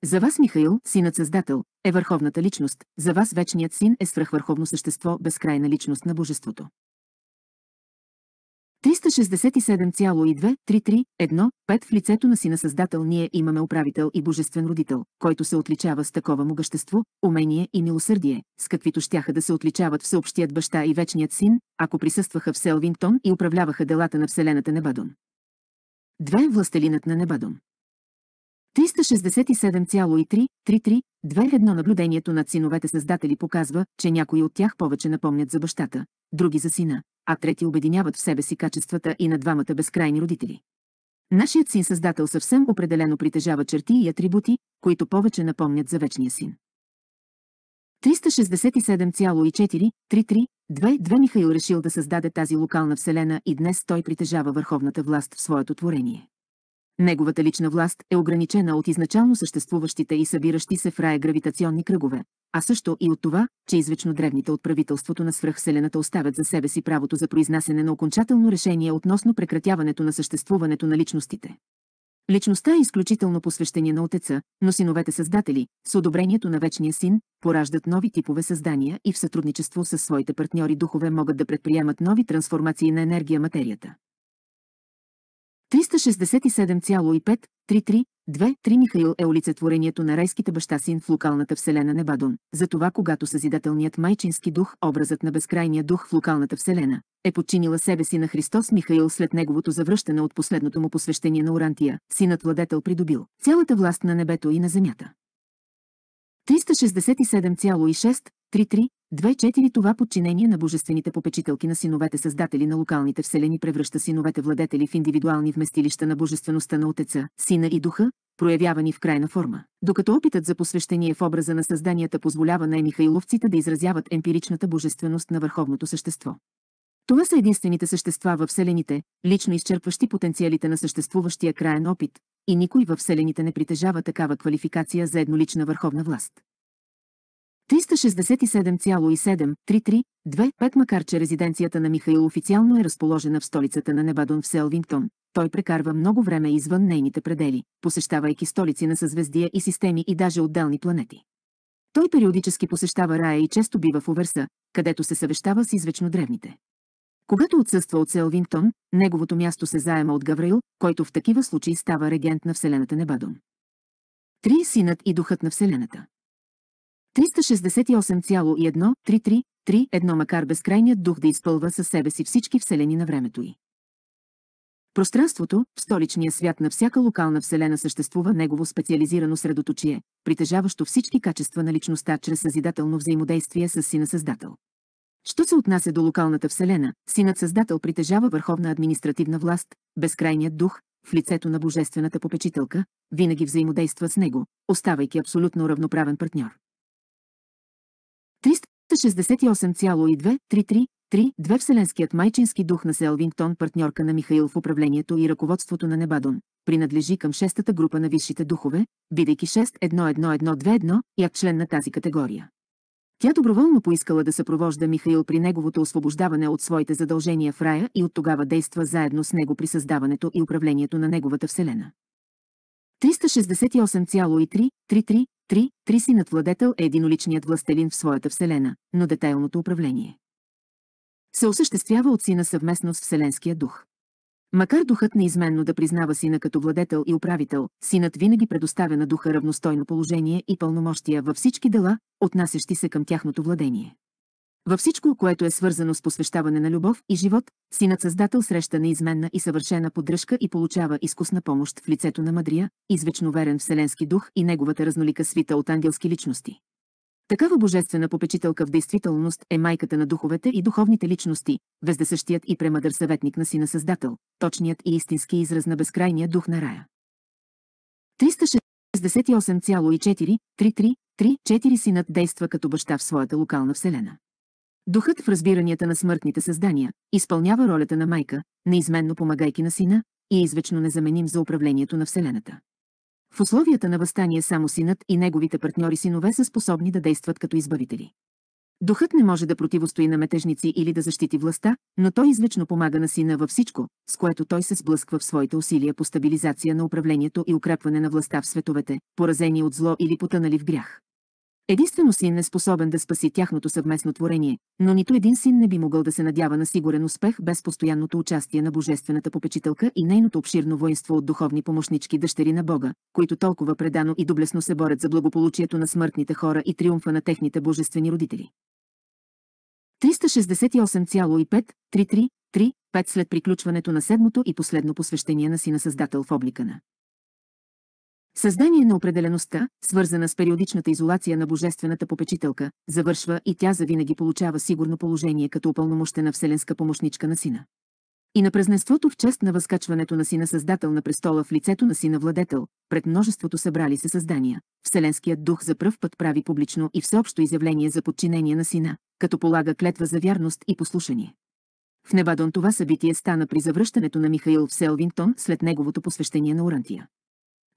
За вас Михаил, синът Създател, е върховната личност, за вас Вечният Син е свръхвърховно същество, безкрайна личност на Божеството. 367,23315 в лицето на Сина Създател ние имаме управител и Божествен Родител, който се отличава с такова могъщество, умение и милосърдие, с каквито щяха да се отличават всеобщият баща и вечният син, ако присъстваха в Селвингтон и управляваха делата на Вселената Небадон. Две властелинът на Небадон. 367333 едно наблюдението над синовете създатели показва, че някои от тях повече напомнят за бащата, други за сина, а трети обединяват в себе си качествата и на двамата безкрайни родители. Нашият син създател съвсем определено притежава черти и атрибути, които повече напомнят за вечния син. 367,433-22 Михаил решил да създаде тази локална вселена и днес той притежава върховната власт в своето творение. Неговата лична власт е ограничена от изначално съществуващите и събиращи се в рая гравитационни кръгове, а също и от това, че извечно древните от правителството на свръхселената оставят за себе си правото за произнасене на окончателно решение относно прекратяването на съществуването на личностите. Личността е изключително посвещение на Отеца, но синовете Създатели, с одобрението на Вечния Син, пораждат нови типове създания и в сътрудничество с своите партньори духове могат да предприемат нови трансформации на енергия материята. 367,5332-3 Михаил е олицетворението на райските баща син в локалната вселена Небадон. Затова когато съзидателният майчински дух, образът на безкрайния дух в локалната вселена, е подчинила себе си на Христос Михаил след неговото завръщане от последното му посвещение на Орантия, синът владетел придобил цялата власт на небето и на земята. 367,6 3.3.2.4 Това подчинение на божествените попечителки на синовете създатели на локалните вселени превръща синовете владетели в индивидуални вместилища на божествеността на Отеца, Сина и Духа, проявявани в крайна форма. Докато опитът за посвещение в образа на създанията позволява на Михайловците да изразяват емпиричната божественост на върховното същество. Това са единствените същества във вселените, лично изчерпващи потенциалите на съществуващия краен опит, и никой във вселените не притежава такава квалификация за еднолична върховна власт. 367,7332, макар че резиденцията на Михаил официално е разположена в столицата на Небадон в Селвингтон, той прекарва много време извън нейните предели, посещавайки столици на съзвездия и системи и даже отделни планети. Той периодически посещава Рая и често бива в Оверса, където се съвещава с извечно древните. Когато отсъства от Селвингтон, неговото място се заема от Гавраил, който в такива случаи става регент на Вселената Небадон. Три е синът и духът на Вселената. 368,133331 макар безкрайният дух да изпълва със себе си всички вселени на времето й. Пространството, в столичния свят на всяка локална вселена съществува негово специализирано средоточие, притежаващо всички качества на личността чрез съзидателно взаимодействие с Сина Създател. Що се отнася до локалната вселена, Синът Създател притежава върховна административна власт, безкрайният дух, в лицето на Божествената попечителка, винаги взаимодейства с него, оставайки абсолютно равноправен партньор. 68,2333-2 Вселенският майчински дух на Селвингтон, партньорка на Михаил в управлението и ръководството на Небадон, принадлежи към шестата група на висшите духове, бидейки 6112121 и е член на тази категория. Тя доброволно поискала да съпровожда Михаил при неговото освобождаване от своите задължения в рая и от тогава действа заедно с него при създаването и управлението на неговата вселена. Три, три синът владетел е единоличният властелин в своята вселена, но детайлното управление се осъществява от сина съвместно с Вселенския дух. Макар духът неизменно да признава сина като владетел и управител, синът винаги предоставя на духа равностойно положение и пълномощия във всички дела, отнасящи се към тяхното владение. Във всичко, което е свързано с посвещаване на любов и живот, Синът Създател среща неизменна и съвършена поддръжка и получава изкусна помощ в лицето на мъдрия, извечно верен Вселенски дух и неговата разнолика свита от ангелски личности. Такава божествена попечителка в действителност е майката на духовете и духовните личности, вездесъщият и премъдър съветник на Сина Създател, точният и истински израз на безкрайния дух на рая. 368,4, 3, 3, 3, 4 синът действа като баща в своята локална вселена. Духът в разбиранията на смъртните създания изпълнява ролята на майка, неизменно помагайки на сина и е извечно незаменим за управлението на Вселената. В условията на възстание само синът и неговите партньори синове са способни да действат като избавители. Духът не може да противостои на метежници или да защити властта, но той извечно помага на сина във всичко, с което той се сблъсква в своите усилия по стабилизация на управлението и укрепване на властта в световете, поразени от зло или потънали в грях. Единствено син е способен да спаси тяхното съвместно творение, но нито един син не би могъл да се надява на сигурен успех без постоянното участие на божествената попечителка и нейното обширно воинство от духовни помощнички дъщери на Бога, които толкова предано и доблесно се борят за благополучието на смъртните хора и триумфа на техните божествени родители. 3685 3, 3 5 след приключването на седмото и последно посвещение на Сина Създател в облика на Създание на определеността, свързана с периодичната изолация на божествената попечителка, завършва и тя завинаги получава сигурно положение като опълномощена вселенска помощничка на сина. И на празненството в чест на възкачването на сина Създател на престола в лицето на сина Владетел, пред множеството събрали се създания, Вселенският дух за пръв път прави публично и всеобщо изявление за подчинение на сина, като полага клетва за вярност и послушание. В Невадон това събитие стана при завръщането на Михаил в Селвинтон след неговото посвещение на Урантия.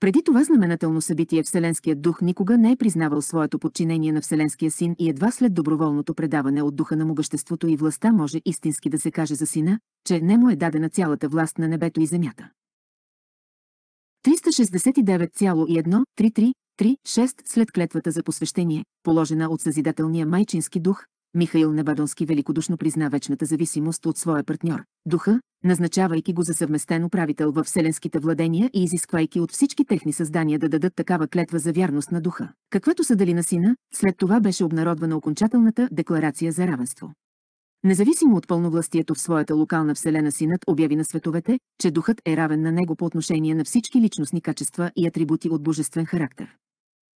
Преди това знаменателно събитие Вселенският дух никога не е признавал своето подчинение на Вселенския син и едва след доброволното предаване от духа на могъществото и властта може истински да се каже за сина, че не му е дадена цялата власт на небето и земята. 369,13336 след клетвата за посвещение, положена от Съзидателния майчински дух, Михаил Небадонски великодушно призна вечната зависимост от своя партньор, духа, назначавайки го за съвместен управител във вселенските владения и изисквайки от всички техни създания да дадат такава клетва за вярност на духа, каквато са дали на сина, след това беше обнародвана окончателната декларация за равенство. Независимо от пълновластието в своята локална вселена синът обяви на световете, че духът е равен на него по отношение на всички личностни качества и атрибути от божествен характер.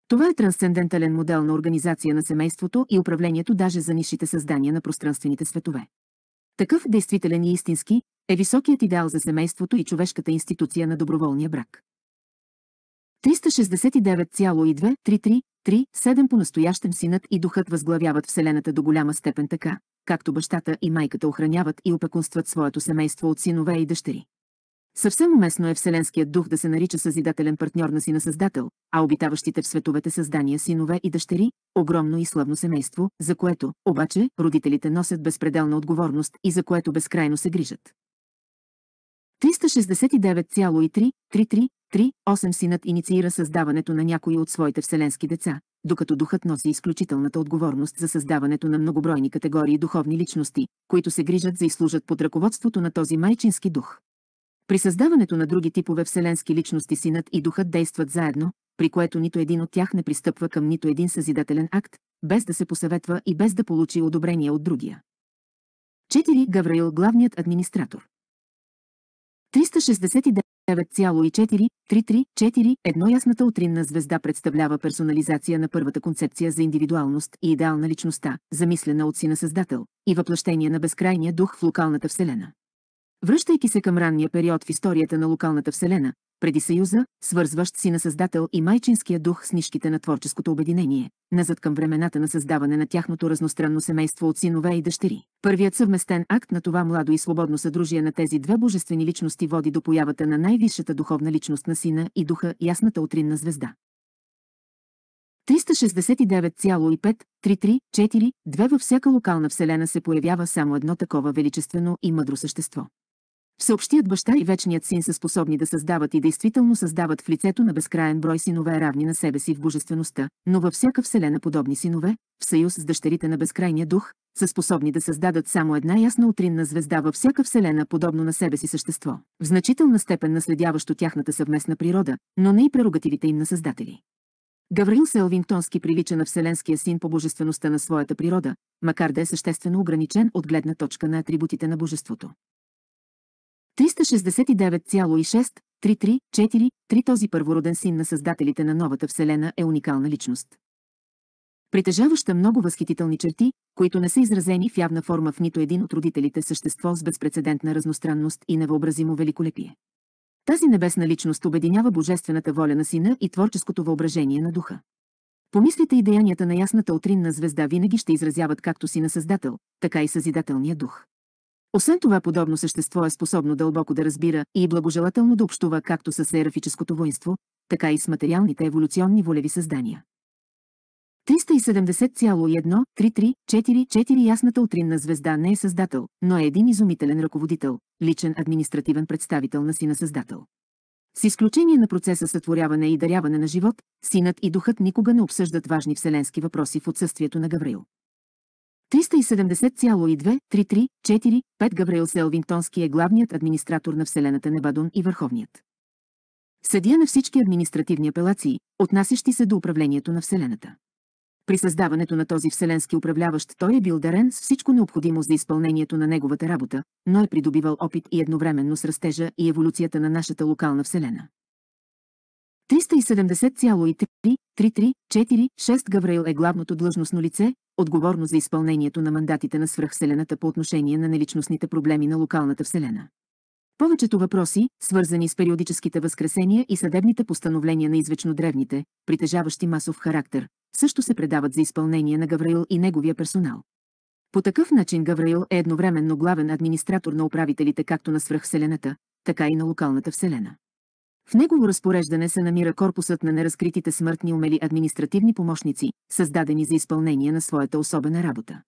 Това е трансцендентален модел на организация на семейството и управлението даже за нишите създания на пространствените светове. Такъв действителен и истински е високият идеал за семейството и човешката институция на доброволния брак. 369,233337 по-настоящем синът и духът възглавяват Вселената до голяма степен така, както бащата и майката охраняват и опекунстват своето семейство от синове и дъщери. Съвсем уместно е Вселенският дух да се нарича съзидателен партньор на сина Създател, а обитаващите в световете създания синове и дъщери – огромно и славно семейство, за което, обаче, родителите носят безпределна отговорност и за което безкрайно се грижат. 369,3333-8 синът инициира създаването на някои от своите вселенски деца, докато духът носи изключителната отговорност за създаването на многобройни категории духовни личности, които се грижат за и служат под ръководството на този майчински дух. При създаването на други типове вселенски личности синът и духът действат заедно, при което нито един от тях не пристъпва към нито един съзидателен акт, без да се посъветва и без да получи одобрение от другия. 4. Гавраил, главният администратор. 369,4334 едно ясната утринна звезда представлява персонализация на първата концепция за индивидуалност и идеална личността, замислена от сина Създател, и въплъщение на безкрайния дух в локалната вселена. Връщайки се към ранния период в историята на локалната вселена, преди Съюза, свързващ си на Създател и майчинския дух с нишките на творческото обединение, назад към времената на създаване на тяхното разностранно семейство от синове и дъщери. Първият съвместен акт на това младо и свободно съдружие на тези две божествени личности води до появата на най-висшата духовна личност на сина и духа ясната утринна звезда. 3695 4 2 във всяка локална вселена се появява само едно такова величествено и мъдро същество. Всеобщият баща и вечният син са способни да създават и действително създават в лицето на безкраен брой синове равни на себе си в божествеността, но във всяка вселена подобни синове, в съюз с дъщерите на безкрайния дух, са способни да създадат само една ясна утринна звезда във всяка вселена подобно на себе си същество, в значителна степен наследяващо тяхната съвместна природа, но не и прерогативите им на създатели. Гаврил Селвингтонски прилича на Вселенския син по божествеността на своята природа, макар да е съществено ограничен от гледна точка на атрибутите на божеството. 369,6334 този първороден син на създателите на новата Вселена е уникална личност. Притежаваща много възхитителни черти, които не са изразени в явна форма в нито един от родителите същество с безпредседентна разностранност и невъобразимо великолепие. Тази небесна личност обединява божествената воля на сина и творческото въображение на духа. Помислите и деянията на ясната утринна звезда винаги ще изразяват както си на Създател, така и Съзидателния дух. Освен това подобно същество е способно дълбоко да разбира и благожелателно да общува както с серафическото воинство, така и с материалните еволюционни волеви създания. 370,133444 Ясната утринна звезда не е създател, но е един изумителен ръководител, личен административен представител на сина създател. С изключение на процеса сътворяване и даряване на живот, синът и духът никога не обсъждат важни вселенски въпроси в отсъствието на Гавриил. 370,2334-5 Габриел Селвинтонски е главният администратор на Вселената Небадун и върховният. Съдия на всички административни апелации, отнасящи се до управлението на Вселената. При създаването на този вселенски управляващ той е бил дарен с всичко необходимо за изпълнението на неговата работа, но е придобивал опит и едновременно с растежа и еволюцията на нашата локална вселена. 370,3334-6 Гавраил е главното длъжностно лице, отговорност за изпълнението на мандатите на свръхселената по отношение на неличностните проблеми на локалната вселена. Повечето въпроси, свързани с периодическите възкресения и съдебните постановления на извечно древните, притежаващи масов характер, също се предават за изпълнение на Гавраил и неговия персонал. По такъв начин Гавраил е едновременно главен администратор на управителите както на свръхселената, така и на локалната вселена. В негово разпореждане се намира корпусът на неразкритите смъртни умели административни помощници, създадени за изпълнение на своята особена работа.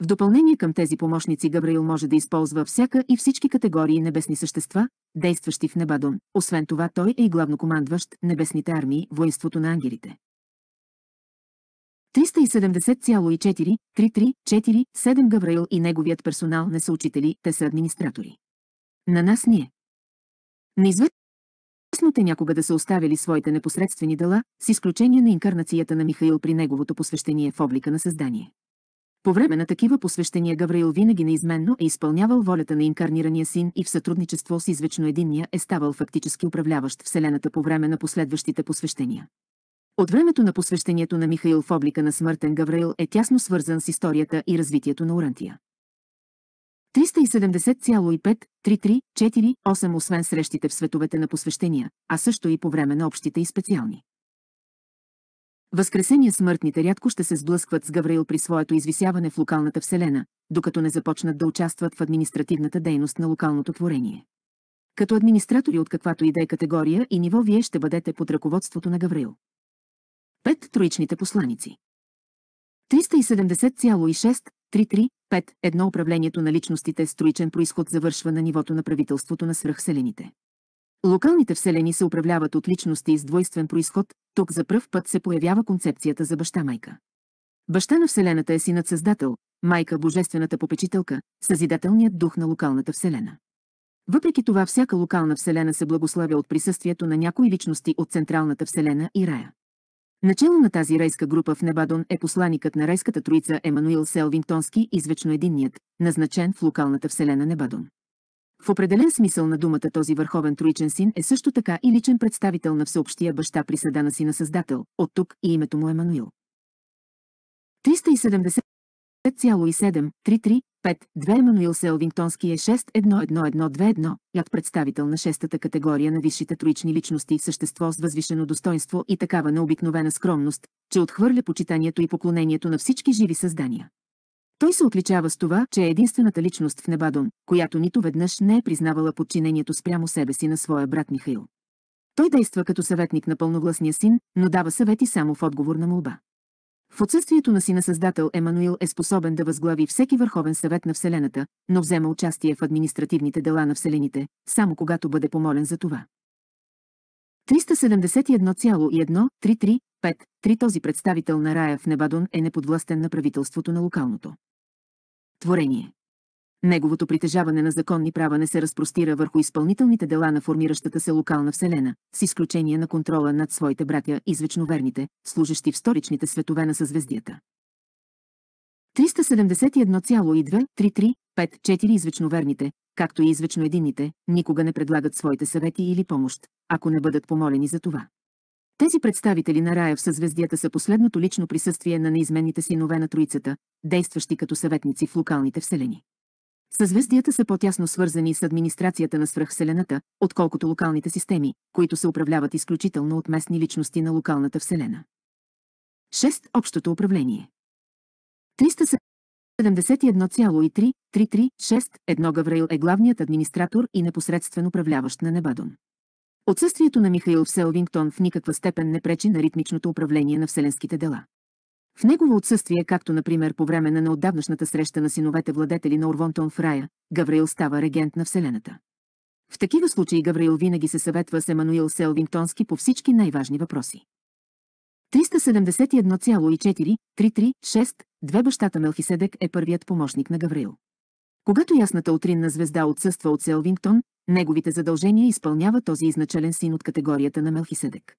В допълнение към тези помощници Габраил може да използва всяка и всички категории небесни същества, действащи в Небадон. Освен това той е и главнокомандващ небесните армии, воинството на ангелите. 370,4-334-7 Гавраил и неговият персонал не са учители, те са администратори. На нас ние. Неизвед Късно те някога да са оставили своите непосредствени дела, с изключение на инкарнацията на Михаил при неговото посвещение в облика на създание. По време на такива посвещения Гавраил винаги неизменно е изпълнявал волята на инкарнирания син и в сътрудничество с извечно единния е ставал фактически управляващ Вселената по време на последващите посвещения. От времето на посвещението на Михаил в облика на смъртен Гавраил е тясно свързан с историята и развитието на Урантия. 370,5 8, освен срещите в световете на посвещения, а също и по време на общите и специални. Възкресения смъртните рядко ще се сблъскват с Гавраил при своето извисяване в локалната вселена, докато не започнат да участват в административната дейност на локалното творение. Като администратори от каквато и да е категория и ниво вие ще бъдете под ръководството на Гавриил. Пет троичните посланици. 370,633 5. Едно управлението на личностите с троичен происход завършва на нивото на правителството на свръхселените. Локалните вселени се управляват от личности с двойствен происход, тук за пръв път се появява концепцията за баща-майка. Баща на Вселената е синът Създател, майка – Божествената попечителка, съзидателният дух на локалната Вселена. Въпреки това всяка локална Вселена се благославя от присъствието на някои личности от Централната Вселена и Рая. Начало на тази рейска група в Небадон е посланикът на рейската троица Емануил Селвинтонски, извечно единният, назначен в локалната вселена Небадон. В определен смисъл на думата този върховен троичен син е също така и личен представител на всеобщия баща при съда на сина Създател, от тук и името му Емануил. 370 5,7335, 2 Емануил Селдингтонски е 6111221, яд представител на шестата категория на висшите троични личности, същество с възвишено достоинство и такава необикновена скромност, че отхвърля почитанието и поклонението на всички живи създания. Той се отличава с това, че е единствената личност в Небадон, която нито веднъж не е признавала подчинението спрямо себе си на своя брат Михаил. Той действа като съветник на пълновластния син, но дава съвети само в отговор на молба. В отсъствието на сина създател Емануил е способен да възглави всеки върховен съвет на Вселената, но взема участие в административните дела на Вселените, само когато бъде помолен за това. 371,1335 този представител на рая в Небадон е неподвластен на правителството на локалното творение. Неговото притежаване на законни права не се разпростира върху изпълнителните дела на формиращата се локална вселена, с изключение на контрола над своите братя и извечноверните, служащи в сторичните светове на съзвездията. 371,23354 извечноверните, както и извечно никога не предлагат своите съвети или помощ, ако не бъдат помолени за това. Тези представители на рая в съзвездията са последното лично присъствие на неизменните синове на Троицата, действащи като съветници в локалните вселени. Съзвестията са по-тясно свързани с администрацията на свръхселената, отколкото локалните системи, които се управляват изключително от местни личности на локалната вселена. 6. Общото управление. 371,3336 Гавраил е главният администратор и непосредствен управляващ на Небадон. Отсъствието на Михаил в Селвингтон в никаква степен не пречи на ритмичното управление на вселенските дела. В негово отсъствие, както например по време на неотдавнашната среща на синовете владетели на Орвонтон в рая, Гавриил става регент на Вселената. В такива случаи Гавриил винаги се съветва с Емануил Селвингтонски по всички най-важни въпроси. 371,4336, две бащата Мелхиседек е първият помощник на Гавриил. Когато ясната утринна звезда отсъства от Селвингтон, неговите задължения изпълнява този изначален син от категорията на Мелхиседек.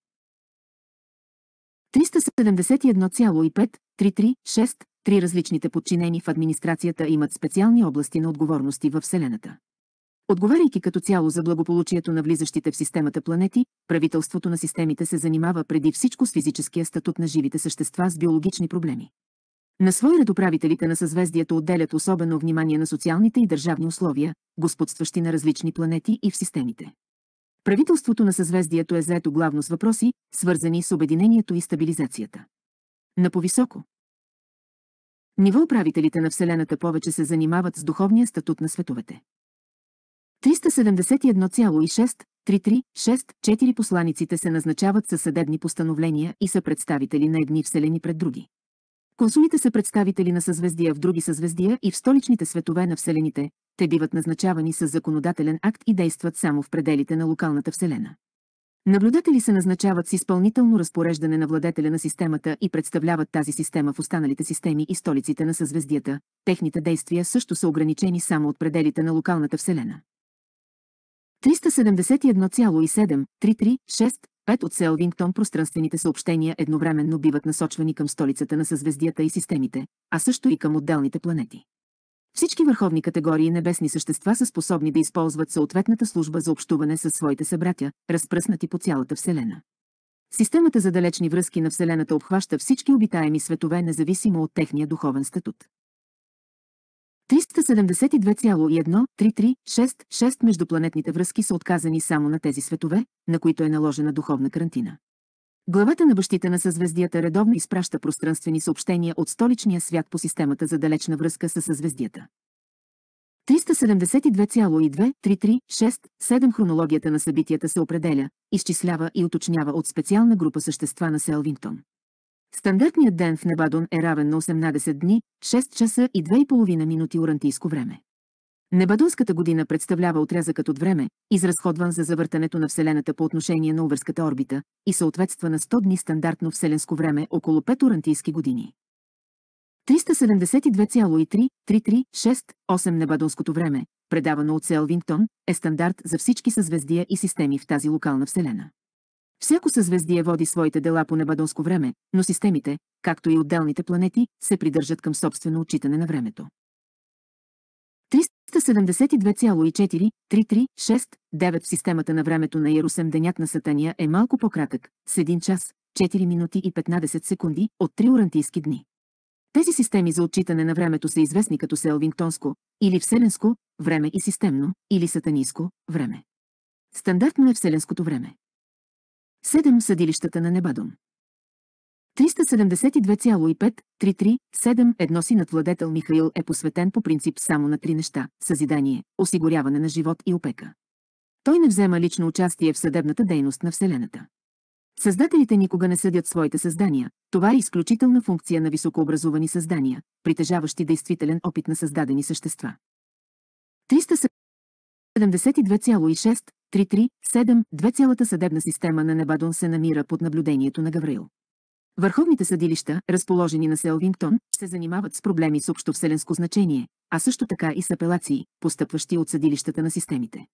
371,5336, три различните подчинени в администрацията имат специални области на отговорности във Вселената. Отговаряйки като цяло за благополучието на влизащите в системата планети, правителството на системите се занимава преди всичко с физическия статут на живите същества с биологични проблеми. На свои ред управителите на съзвездието отделят особено внимание на социалните и държавни условия, господстващи на различни планети и в системите. Правителството на съзвездието е заето главно с въпроси, свързани с обединението и стабилизацията. На повисоко ниво управителите на Вселената повече се занимават с духовния статут на световете. 3716 4 посланиците се назначават със съдебни постановления и са представители на едни вселени пред други. Консулите са представители на съзвездия в други съзвездия и в столичните светове на Вселените, те биват назначавани с законодателен акт и действат само в пределите на локалната Вселена. Наблюдатели се назначават с изпълнително разпореждане на владетеля на системата и представляват тази система в останалите системи и столиците на съзвездията, техните действия също са ограничени само от пределите на локалната Вселена. 371,7, Пет от Селвингтон пространствените съобщения едновременно биват насочвани към столицата на съзвездията и системите, а също и към отделните планети. Всички върховни категории небесни същества са способни да използват съответната служба за общуване с своите събратя, разпръснати по цялата Вселена. Системата за далечни връзки на Вселената обхваща всички обитаеми светове, независимо от техния духовен статут. 372,1-3366 междупланетните връзки са отказани само на тези светове, на които е наложена духовна карантина. Главата на бащите на съзвездията редовно изпраща пространствени съобщения от столичния свят по системата за далечна връзка с съзвездията. 372,2-3367 хронологията на събитията се определя, изчислява и уточнява от специална група същества на Селвинтон. Стандартният ден в Небадон е равен на 18 дни, 6 часа и 2,5 минути урантийско време. Небадонската година представлява отрязъкът от време, изразходван за завъртането на Вселената по отношение на увърската орбита и съответства на 100 дни стандартно вселенско време около 5 урантийски години. 372,3336 небадонското време, предавано от Селвингтон, е стандарт за всички съзвездия и системи в тази локална Вселена. Всяко съзвездие води своите дела по небадонско време, но системите, както и отделните планети, се придържат към собствено отчитане на времето. 372,4336-9 в системата на времето на Ярусем денят на Сатания е малко по-кратък, с 1 час, 4 минути и 15 секунди от 3 орантийски дни. Тези системи за отчитане на времето са известни като селвингтонско или вселенско време и системно или сатанийско време. Стандартно е вселенското време. 7 съдилищата на Небадон. 372,5-33-7-1 синът владетел Михаил е посветен по принцип само на три неща – съзидание, осигуряване на живот и опека. Той не взема лично участие в съдебната дейност на Вселената. Създателите никога не съдят своите създания, това е изключителна функция на високообразувани създания, притежаващи действителен опит на създадени същества. 372,6 337, две цялата съдебна система на Небадон се намира под наблюдението на Гавриил. Върховните съдилища, разположени на Селвингтон, се занимават с проблеми с общо вселенско значение, а също така и с апелации, постъпващи от съдилищата на системите.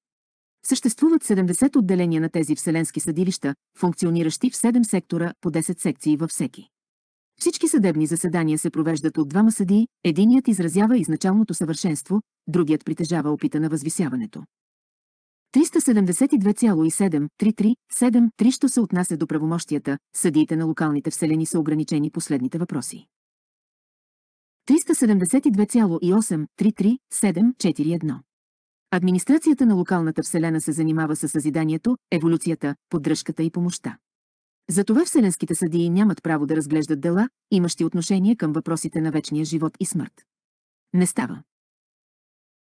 Съществуват 70 отделения на тези вселенски съдилища, функциониращи в 7 сектора по 10 секции във всеки. Всички съдебни заседания се провеждат от двама съдии, единият изразява изначалното съвършенство, другият притежава опита на възвисяването. 372,7337 що се отнася до правомощията, съдиите на локалните вселени са ограничени последните въпроси. 372,833741 Администрацията на локалната вселена се занимава с съзиданието, еволюцията, поддръжката и помощта. Затова вселенските съдии нямат право да разглеждат дела, имащи отношение към въпросите на вечния живот и смърт. Не става.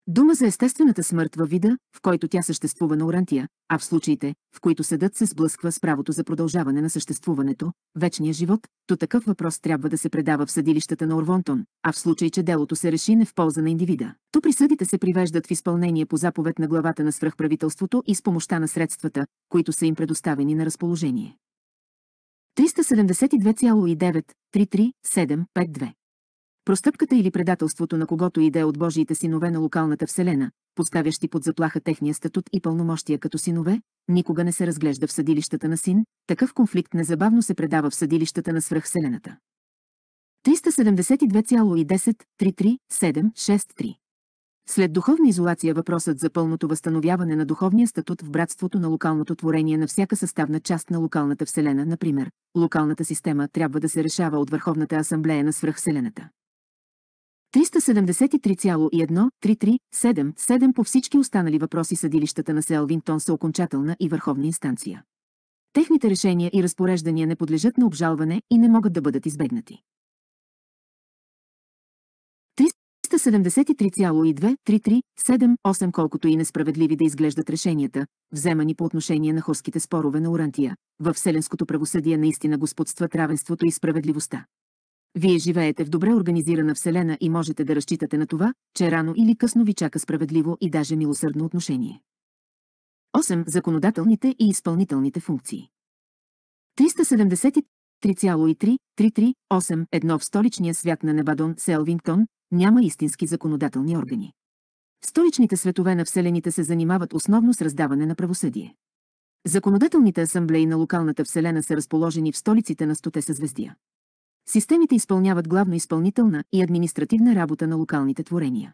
Дума за естествената смърт във вида, в който тя съществува на Орантия, а в случаите, в които съдът се сблъсква с правото за продължаване на съществуването, вечния живот, то такъв въпрос трябва да се предава в съдилищата на Орвонтон, а в случай, че делото се реши не в полза на индивида, то присъдите се привеждат в изпълнение по заповед на главата на свръхправителството и с помощта на средствата, които са им предоставени на разположение. 372,9 Простъпката или предателството на когото иде от Божиите синове на локалната вселена, поставящи под заплаха техния статут и пълномощия като синове, никога не се разглежда в съдилищата на син, такъв конфликт незабавно се предава в съдилищата на свръхселената. 372,1033763. След духовна изолация въпросът за пълното възстановяване на духовния статут в братството на локалното творение на всяка съставна част на локалната вселена, например, локалната система трябва да се решава от Върховната асамблея на свръхселената. 373,1337 по всички останали въпроси съдилищата на Селвинтон са окончателна и върховна инстанция. Техните решения и разпореждания не подлежат на обжалване и не могат да бъдат избегнати. 373,2337 колкото и несправедливи да изглеждат решенията, вземани по отношение на хорските спорове на Орантия, във вселенското правосъдие наистина господстват равенството и справедливостта. Вие живеете в добре организирана вселена и можете да разчитате на това, че рано или късно ви чака справедливо и даже милосърдно отношение. 8. Законодателните и изпълнителните функции. 373,3338 в столичния свят на Невадон Селвингтон няма истински законодателни органи. столичните светове на вселените се занимават основно с раздаване на правосъдие. Законодателните асамблеи на локалната вселена са разположени в столиците на стоте съзвездия. Системите изпълняват главно изпълнителна и административна работа на локалните творения.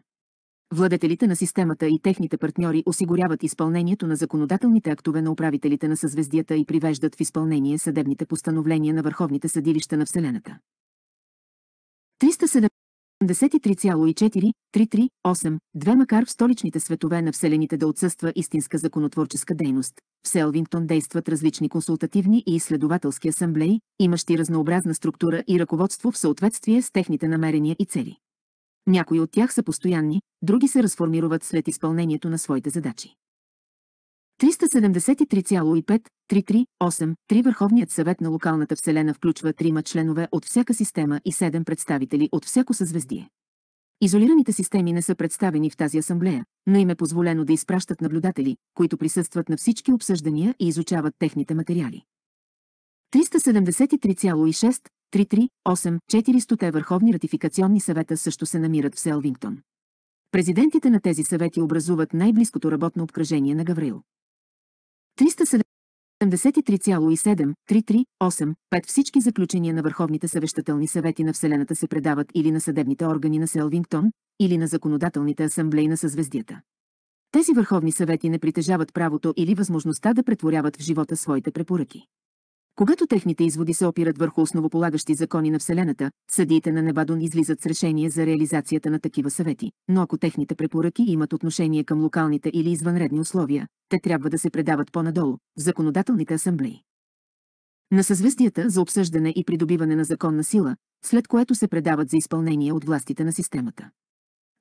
Владетелите на системата и техните партньори осигуряват изпълнението на законодателните актове на управителите на съзвездията и привеждат в изпълнение съдебните постановления на върховните съдилища на Вселената. 307 834 две макар в столичните светове на Вселените да отсъства истинска законотворческа дейност. В Селвингтон действат различни консултативни и изследователски асамблеи, имащи разнообразна структура и ръководство в съответствие с техните намерения и цели. Някои от тях са постоянни, други се разформируват след изпълнението на своите задачи. 373,5338-3 Върховният съвет на локалната вселена включва трима членове от всяка система и 7 представители от всяко съзвездие. Изолираните системи не са представени в тази асамблея, но им е позволено да изпращат наблюдатели, които присъстват на всички обсъждания и изучават техните материали. 373,6-338-400 върховни ратификационни съвета също се намират в Селвингтон. Президентите на тези съвети образуват най-близкото работно обкръжение на Гаврил. 373,7338, всички заключения на Върховните съвещателни съвети на Вселената се предават или на съдебните органи на Селвингтон, или на законодателните асамблеи на съзвездията. Тези върховни съвети не притежават правото или възможността да претворяват в живота своите препоръки. Когато техните изводи се опират върху основополагащи закони на Вселената, съдиите на Невадон излизат с решение за реализацията на такива съвети, но ако техните препоръки имат отношение към локалните или извънредни условия, те трябва да се предават по-надолу, в законодателните асамблеи. На съзвестията за обсъждане и придобиване на законна сила, след което се предават за изпълнение от властите на системата.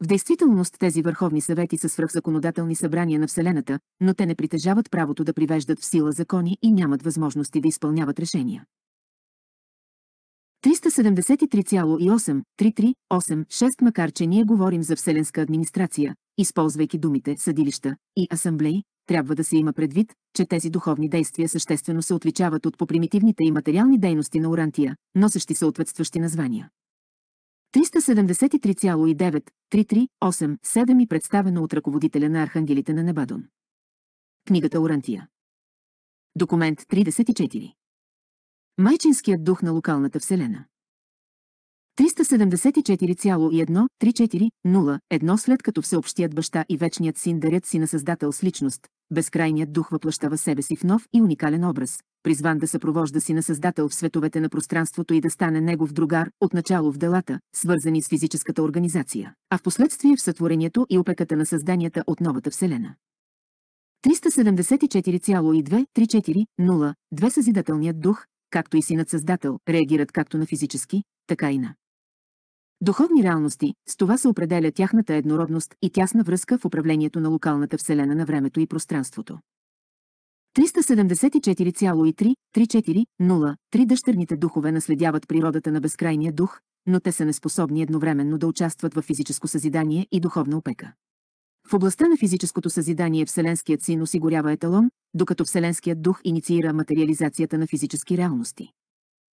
В действителност тези върховни съвети са свръхзаконодателни събрания на Вселената, но те не притежават правото да привеждат в сила закони и нямат възможности да изпълняват решения. 3738 Макар, че ние говорим за Вселенска администрация, използвайки думите съдилища и асамблеи, трябва да се има предвид, че тези духовни действия съществено се отличават от попримитивните и материални дейности на Орантия, носещи съответстващи названия. 373,9338-7 и представено от ръководителя на архангелите на Небадон. Книгата Орантия. Документ 34. Майчинският дух на локалната вселена. 374,1340 след като всеобщият баща и вечният син дарят си на Създател с личност, безкрайният дух въплащава себе си в нов и уникален образ, призван да съпровожда си на Създател в световете на пространството и да стане негов другар отначало в делата, свързани с физическата организация, а в последствие в сътворението и опеката на създанията от новата Вселена. 374,2-340-2 Съзидателният дух, както и Синът Създател, реагират както на физически, така и на Духовни реалности, с това се определя тяхната еднородност и тясна връзка в управлението на локалната вселена на времето и пространството. 374,334,0 Три дъщерните духове наследяват природата на безкрайния дух, но те са неспособни едновременно да участват в физическо съзидание и духовна опека. В областта на физическото съзидание Вселенският син осигурява еталон, докато Вселенският дух инициира материализацията на физически реалности.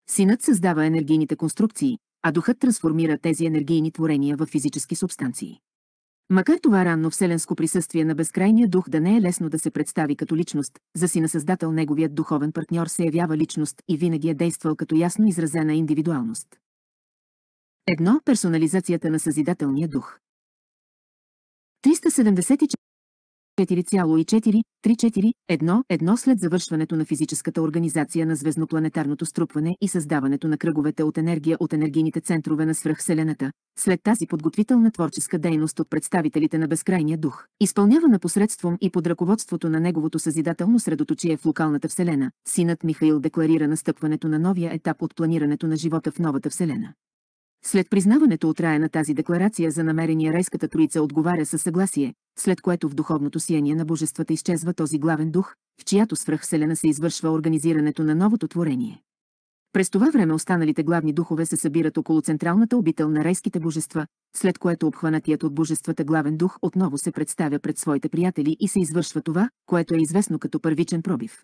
Синът създава енергийните конструкции, а духът трансформира тези енергийни творения в физически субстанции. Макар това ранно вселенско присъствие на безкрайния дух да не е лесно да се представи като личност, за сина създател неговият духовен партньор се явява личност и винаги е действал като ясно изразена индивидуалност. Едно – персонализацията на съзидателния дух. 374 4,4-3-4-1-1 след завършването на физическата организация на звезднопланетарното струпване и създаването на кръговете от енергия от енергийните центрове на свръхселената, след тази подготвителна творческа дейност от представителите на безкрайния дух, изпълнявана посредством и под ръководството на неговото съзидателно средоточие в локалната вселена, синът Михаил декларира настъпването на новия етап от планирането на живота в новата вселена. След признаването от рая на тази декларация за намерение райската троица отговаря със съгласие, след което в духовното сияние на божествата изчезва този главен дух, в чиято свръхселена се извършва организирането на новото творение. През това време останалите главни духове се събират около централната обител на райските божества, след което обхванатият от божествата главен дух отново се представя пред своите приятели и се извършва това, което е известно като първичен пробив.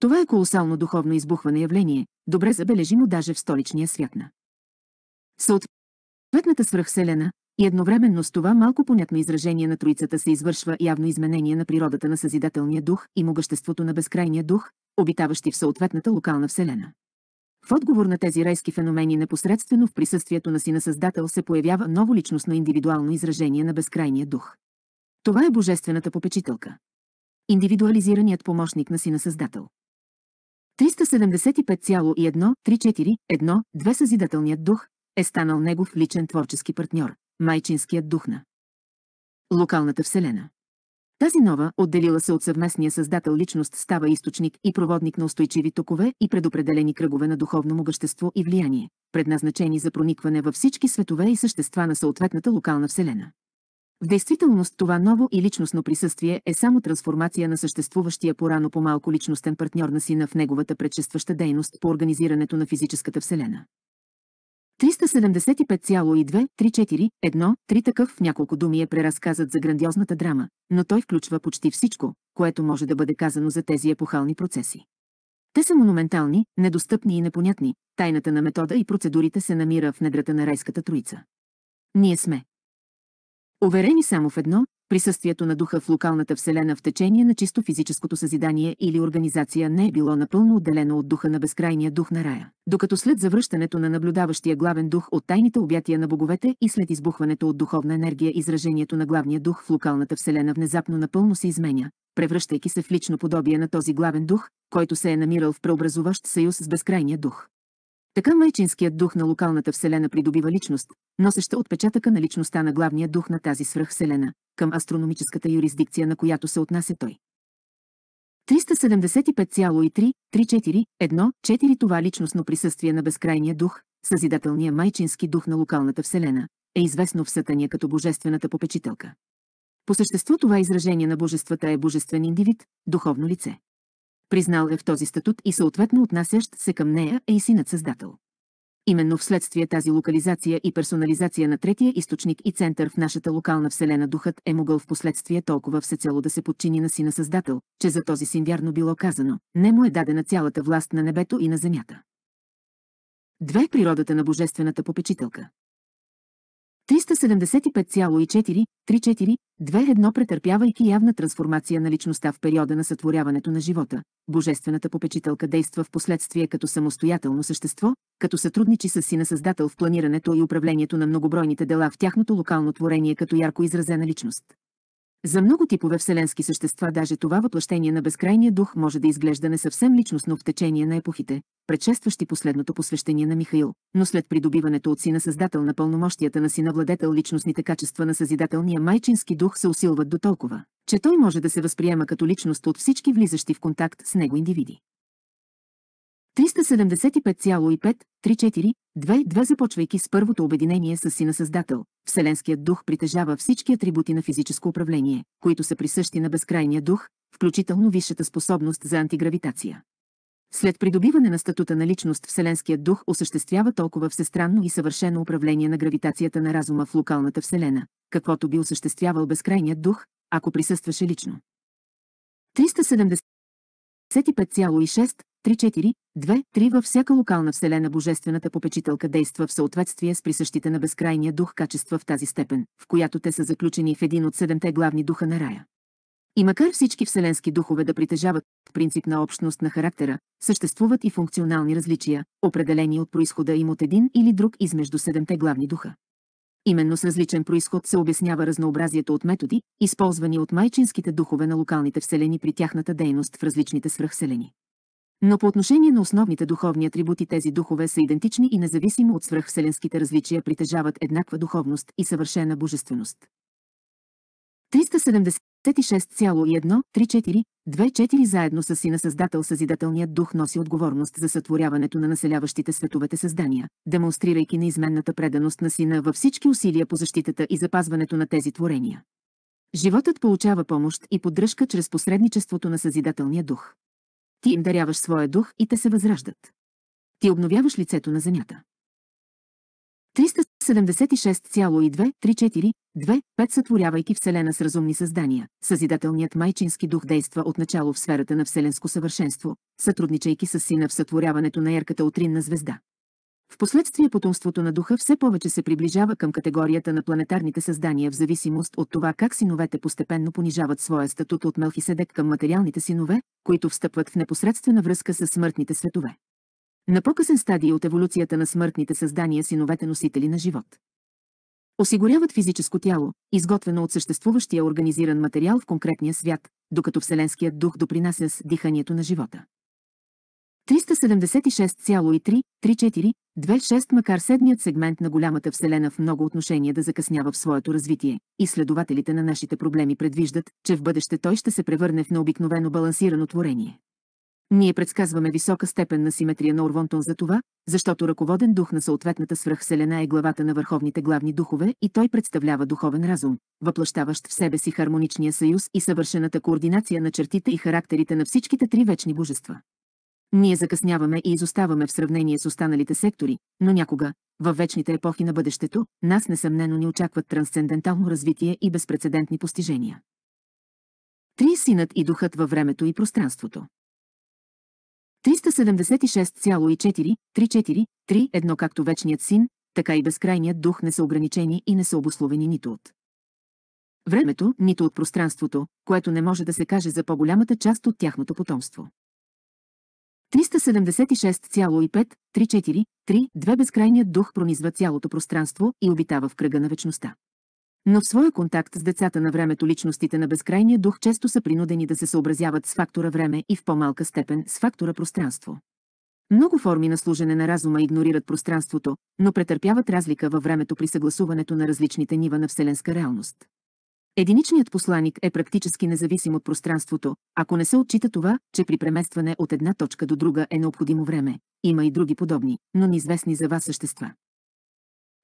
Това е колосално духовно избухване явление, добре забележимо даже в столичния свят на Съответната свръхселена, и едновременно с това малко понятно изражение на троицата се извършва явно изменение на природата на съзидателния дух и могъществото на безкрайния дух, обитаващи в съответната локална вселена. В отговор на тези райски феномени непосредствено в присъствието на Сина Създател се появява ново личностно индивидуално изражение на безкрайния дух. Това е Божествената попечителка. Индивидуализираният помощник на Сина Създател. 2 Съзидателният дух, е станал негов личен творчески партньор, майчинският дух на локалната вселена. Тази нова, отделила се от съвместния създател личност, става източник и проводник на устойчиви токове и предопределени кръгове на духовно могъщество и влияние, предназначени за проникване във всички светове и същества на съответната локална вселена. В действителност това ново и личностно присъствие е само трансформация на съществуващия порано по-малко личностен партньор на сина в неговата предшестваща дейност по организирането на физическата вселена. 3752341 три такъв в няколко думи е преразказът за грандиозната драма, но той включва почти всичко, което може да бъде казано за тези епохални процеси. Те са монументални, недостъпни и непонятни, тайната на метода и процедурите се намира в недрата на райската троица. Ние сме. Уверени само в едно, присъствието на духа в локалната вселена в течение на чисто физическото съзидание или организация не е било напълно отделено от духа на безкрайния дух на рая. Докато след завръщането на наблюдаващия главен дух от тайните обятия на боговете и след избухването от духовна енергия изражението на главния дух в локалната вселена внезапно напълно се изменя, превръщайки се в лично подобие на този главен дух, който се е намирал в преобразуващ съюз с безкрайния дух. Така майчинският дух на локалната вселена придобива личност, носеща отпечатъка на личността на главния дух на тази свръхвселена, към астрономическата юрисдикция, на която се отнася той. 375,33414 това личностно присъствие на безкрайния дух, съзидателния майчински дух на локалната вселена, е известно в сатания като божествената попечителка. По същество това изражение на божествата е божествен индивид, духовно лице признал е в този статут и съответно отнасящ се към нея е и синът създател. Именно вследствие тази локализация и персонализация на третия източник и център в нашата локална вселена духът е могъл в последствие толкова всецело да се подчини на сина Създател, че за този син вярно било казано, не му е дадена цялата власт на небето и на земята. Две е природата на божествената попечителка. 375,434-21 претърпявайки явна трансформация на личността в периода на сътворяването на живота, божествената попечителка действа в последствие като самостоятелно същество, като сътрудничи с сина създател в планирането и управлението на многобройните дела в тяхното локално творение като ярко изразена личност. За много типове вселенски същества даже това въплъщение на безкрайния дух може да изглежда не съвсем личностно в течение на епохите, предшестващи последното посвещение на Михаил, но след придобиването от сина създател на пълномощията на сина владетел личностните качества на съзидателния майчински дух се усилват до толкова, че той може да се възприема като личност от всички влизащи в контакт с него индивиди. 375,534-2,2 започвайки с първото обединение с Сина Създател. Вселенският дух притежава всички атрибути на физическо управление, които са присъщи на безкрайния дух, включително висшата способност за антигравитация. След придобиване на статута на личност Вселенският дух осъществява толкова всестранно и съвършено управление на гравитацията на разума в локалната Вселена, каквото би осъществявал безкрайният дух, ако присъстваше лично. 370 55,6, 3-4, във всяка локална вселена Божествената попечителка действа в съответствие с присъщите на безкрайния дух качества в тази степен, в която те са заключени в един от седемте главни духа на рая. И макар всички вселенски духове да притежават принцип на общност на характера, съществуват и функционални различия, определени от происхода им от един или друг измежду седемте главни духа. Именно с различен происход се обяснява разнообразието от методи, използвани от майчинските духове на локалните вселени при тяхната дейност в различните свръхселени. Но по отношение на основните духовни атрибути тези духове са идентични и независимо от свръхселенските различия притежават еднаква духовност и съвършена божественост. 370 26,13424 заедно с сина Създател Съзидателният дух носи отговорност за сътворяването на населяващите световете създания, демонстрирайки неизменната преданост на сина във всички усилия по защитата и запазването на тези творения. Животът получава помощ и поддръжка чрез посредничеството на Съзидателния дух. Ти им даряваш своя дух и те се възраждат. Ти обновяваш лицето на земята. 300 76,234-2-5 сътворявайки Вселена с разумни създания, Съзидателният майчински дух действа отначало в сферата на Вселенско съвършенство, сътрудничайки с Сина в сътворяването на ярката утринна звезда. Впоследствие потомството на духа все повече се приближава към категорията на планетарните създания в зависимост от това как синовете постепенно понижават своя статут от Мелхиседек към материалните синове, които встъпват в непосредствена връзка с смъртните светове на по-късен стадий от еволюцията на смъртните създания синовете носители на живот. Осигуряват физическо тяло, изготвено от съществуващия организиран материал в конкретния свят, докато Вселенският дух допринася с диханието на живота. 376,33426 макар седмият сегмент на голямата Вселена в много отношения да закъснява в своето развитие, изследователите на нашите проблеми предвиждат, че в бъдеще той ще се превърне в необикновено балансирано творение. Ние предсказваме висока степен на симетрия на Орвонтон за това, защото ръководен дух на съответната свръхселена е главата на върховните главни духове и той представлява духовен разум, въплащаващ в себе си хармоничния съюз и съвършената координация на чертите и характерите на всичките три вечни божества. Ние закъсняваме и изоставаме в сравнение с останалите сектори, но някога, във вечните епохи на бъдещето, нас несъмнено ни очакват трансцендентално развитие и безпредседентни постижения. Три синът и духът във времето и пространството. 376,4343, едно, както вечният син, така и безкрайният дух не са ограничени и не са обословени нито от времето, нито от пространството, което не може да се каже за по-голямата част от тяхното потомство. две безкрайният дух пронизва цялото пространство и обитава в кръга на вечността. Но в своя контакт с децата на времето личностите на безкрайния дух често са принудени да се съобразяват с фактора време и в по-малка степен с фактора пространство. Много форми на служене на разума игнорират пространството, но претърпяват разлика във времето при съгласуването на различните нива на вселенска реалност. Единичният посланик е практически независим от пространството, ако не се отчита това, че при преместване от една точка до друга е необходимо време. Има и други подобни, но неизвестни за вас същества.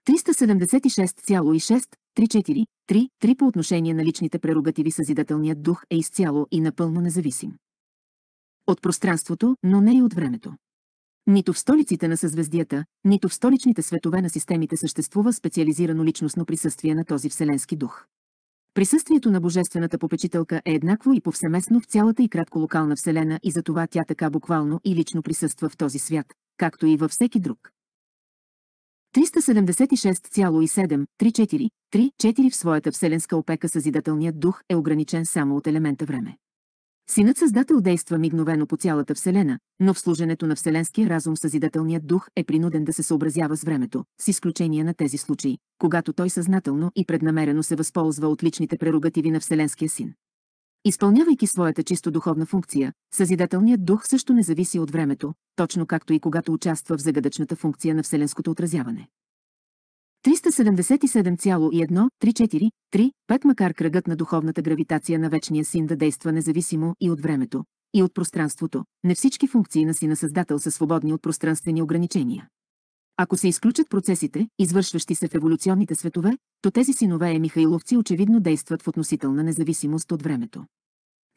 376,6343, по отношение на личните прерогативи Съзидателният дух е изцяло и напълно независим. От пространството, но не и от времето. Нито в столиците на съзвездията, нито в столичните светове на системите съществува специализирано личностно присъствие на този вселенски дух. Присъствието на божествената попечителка е еднакво и повсеместно в цялата и кратко локална вселена и затова тя така буквално и лично присъства в този свят, както и във всеки друг. 3767343 в своята вселенска опека Съзидателният дух е ограничен само от елемента време. Синът Създател действа мигновено по цялата Вселена, но в служенето на Вселенския разум Съзидателният дух е принуден да се съобразява с времето, с изключение на тези случаи, когато той съзнателно и преднамерено се възползва от личните прерогативи на Вселенския син. Изпълнявайки своята чисто духовна функция, съзидателният дух също не зависи от времето, точно както и когато участва в загадъчната функция на Вселенското отразяване. 377,1343-5 макар кръгът на духовната гравитация на Вечния Син да действа независимо и от времето, и от пространството, не всички функции на Сина Създател са свободни от пространствени ограничения. Ако се изключат процесите, извършващи се в еволюционните светове, то тези синове е Михайловци очевидно действат в относителна независимост от времето.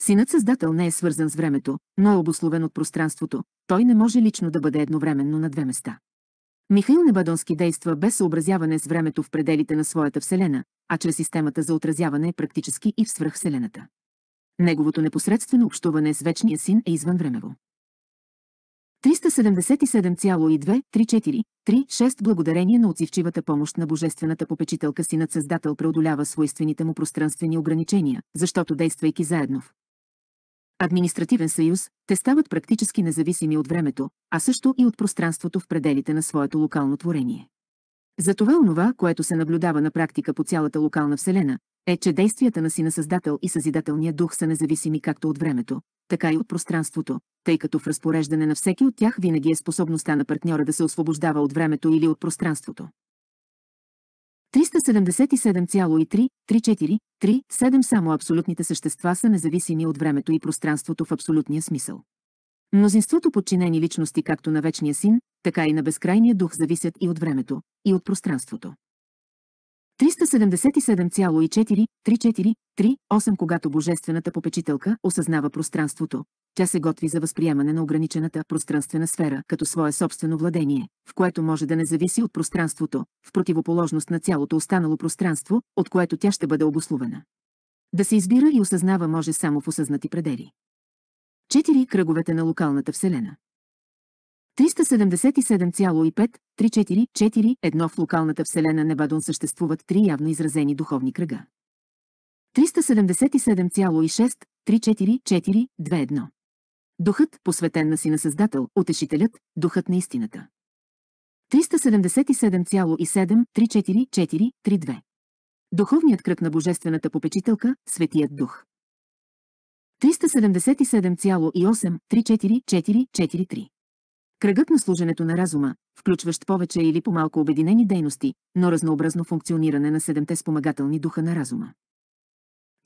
Синът Създател не е свързан с времето, но е обословен от пространството, той не може лично да бъде едновременно на две места. Михаил Небадонски действа без съобразяване с времето в пределите на своята Вселена, а чрез системата за отразяване е практически и в свръхвселената. Неговото непосредствено общуване с Вечния син е извънвремево. 377,2343-6 Благодарение на отзивчивата помощ на Божествената попечителка Синът Създател преодолява свойствените му пространствени ограничения, защото действайки заедно в административен съюз, те стават практически независими от времето, а също и от пространството в пределите на своето локално творение. Затова онова, което се наблюдава на практика по цялата локална вселена, е, че действията на Сина Създател и Съзидателния Дух са независими както от времето, така и от пространството, тъй като в разпореждане на всеки от тях винаги е способността на партньора да се освобождава от времето или от пространството. 7 само абсолютните същества са независими от времето и пространството в абсолютния смисъл. Мнозинството подчинени личности както на Вечния Син, така и на Безкрайния Дух зависят и от времето, и от пространството. 377,4343-8 Когато Божествената попечителка осъзнава пространството, тя се готви за възприемане на ограничената пространствена сфера като свое собствено владение, в което може да не зависи от пространството, в противоположност на цялото останало пространство, от което тя ще бъде обусловена. Да се избира и осъзнава може само в осъзнати предели. Четири кръговете на локалната вселена. 3775 1 в локалната вселена Небадон съществуват три явно изразени духовни кръга. 377,6-34421 Духът, посветен на Сина Създател, Утешителят, Духът на истината. 3777 32. Духовният кръг на Божествената попечителка, Светият Дух. 377,8-34443 Кръгът на служенето на разума, включващ повече или по-малко обединени дейности, но разнообразно функциониране на седемте спомагателни духа на разума.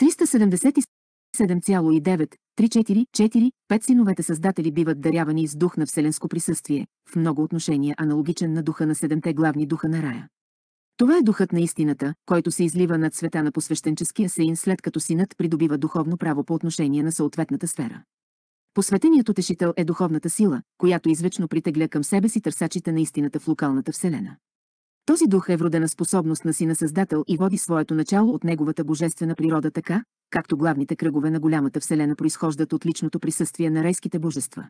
377,9-3-4-4-5 синовете създатели биват дарявани с дух на вселенско присъствие, в много отношения аналогичен на духа на седемте главни духа на рая. Това е духът на истината, който се излива над света на посвещенческия сеин след като синът придобива духовно право по отношение на съответната сфера. Посветеният утешител е духовната сила, която извечно притегля към себе си търсачите на истината в локалната вселена. Този дух е вродена способност на сина Създател и води своето начало от неговата божествена природа така, както главните кръгове на голямата вселена произхождат от личното присъствие на райските божества.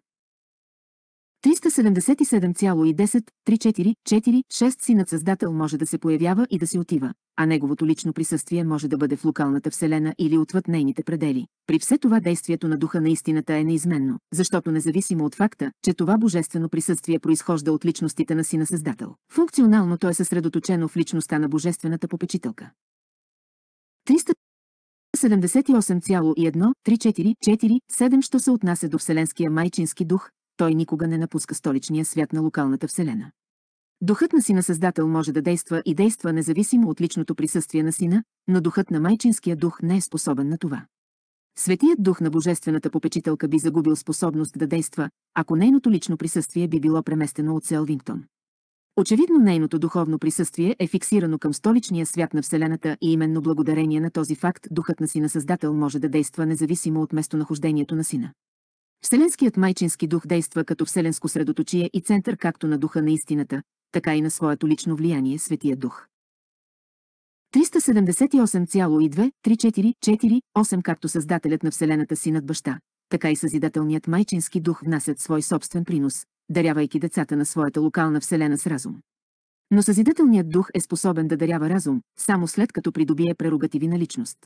37710 синът създател може да се появява и да се отива, а неговото лично присъствие може да бъде в локалната вселена или отвъд нейните предели. При все това действието на духа на истината е неизменно, защото независимо от факта, че това божествено присъствие произхожда от личностите на сина създател, функционално то е съсредоточено в личността на божествената попечителка. 3, 4, 4, 7 що се отнася до Вселенския майчински дух, той никога не напуска столичния свят на локалната вселена. Духът на сина Създател може да действа и действа независимо от личното присъствие на сина, но духът на майчинския дух не е способен на това. Светият дух на божествената попечителка би загубил способност да действа, ако нейното лично присъствие би било преместено от Селвингтон. Очевидно нейното духовно присъствие е фиксирано към столичния свят на Вселената и именно благодарение на този факт духът на сина Създател може да действа независимо от местонахождението на сина. Вселенският майчински дух действа като вселенско средоточие и център както на духа на истината, така и на своето лично влияние Светия Дух. 378,23448 както Създателят на Вселената Синът Баща, така и Съзидателният майчински дух внасят свой собствен принос, дарявайки децата на своята локална Вселена с разум. Но Съзидателният дух е способен да дарява разум, само след като придобие прерогативи на личност.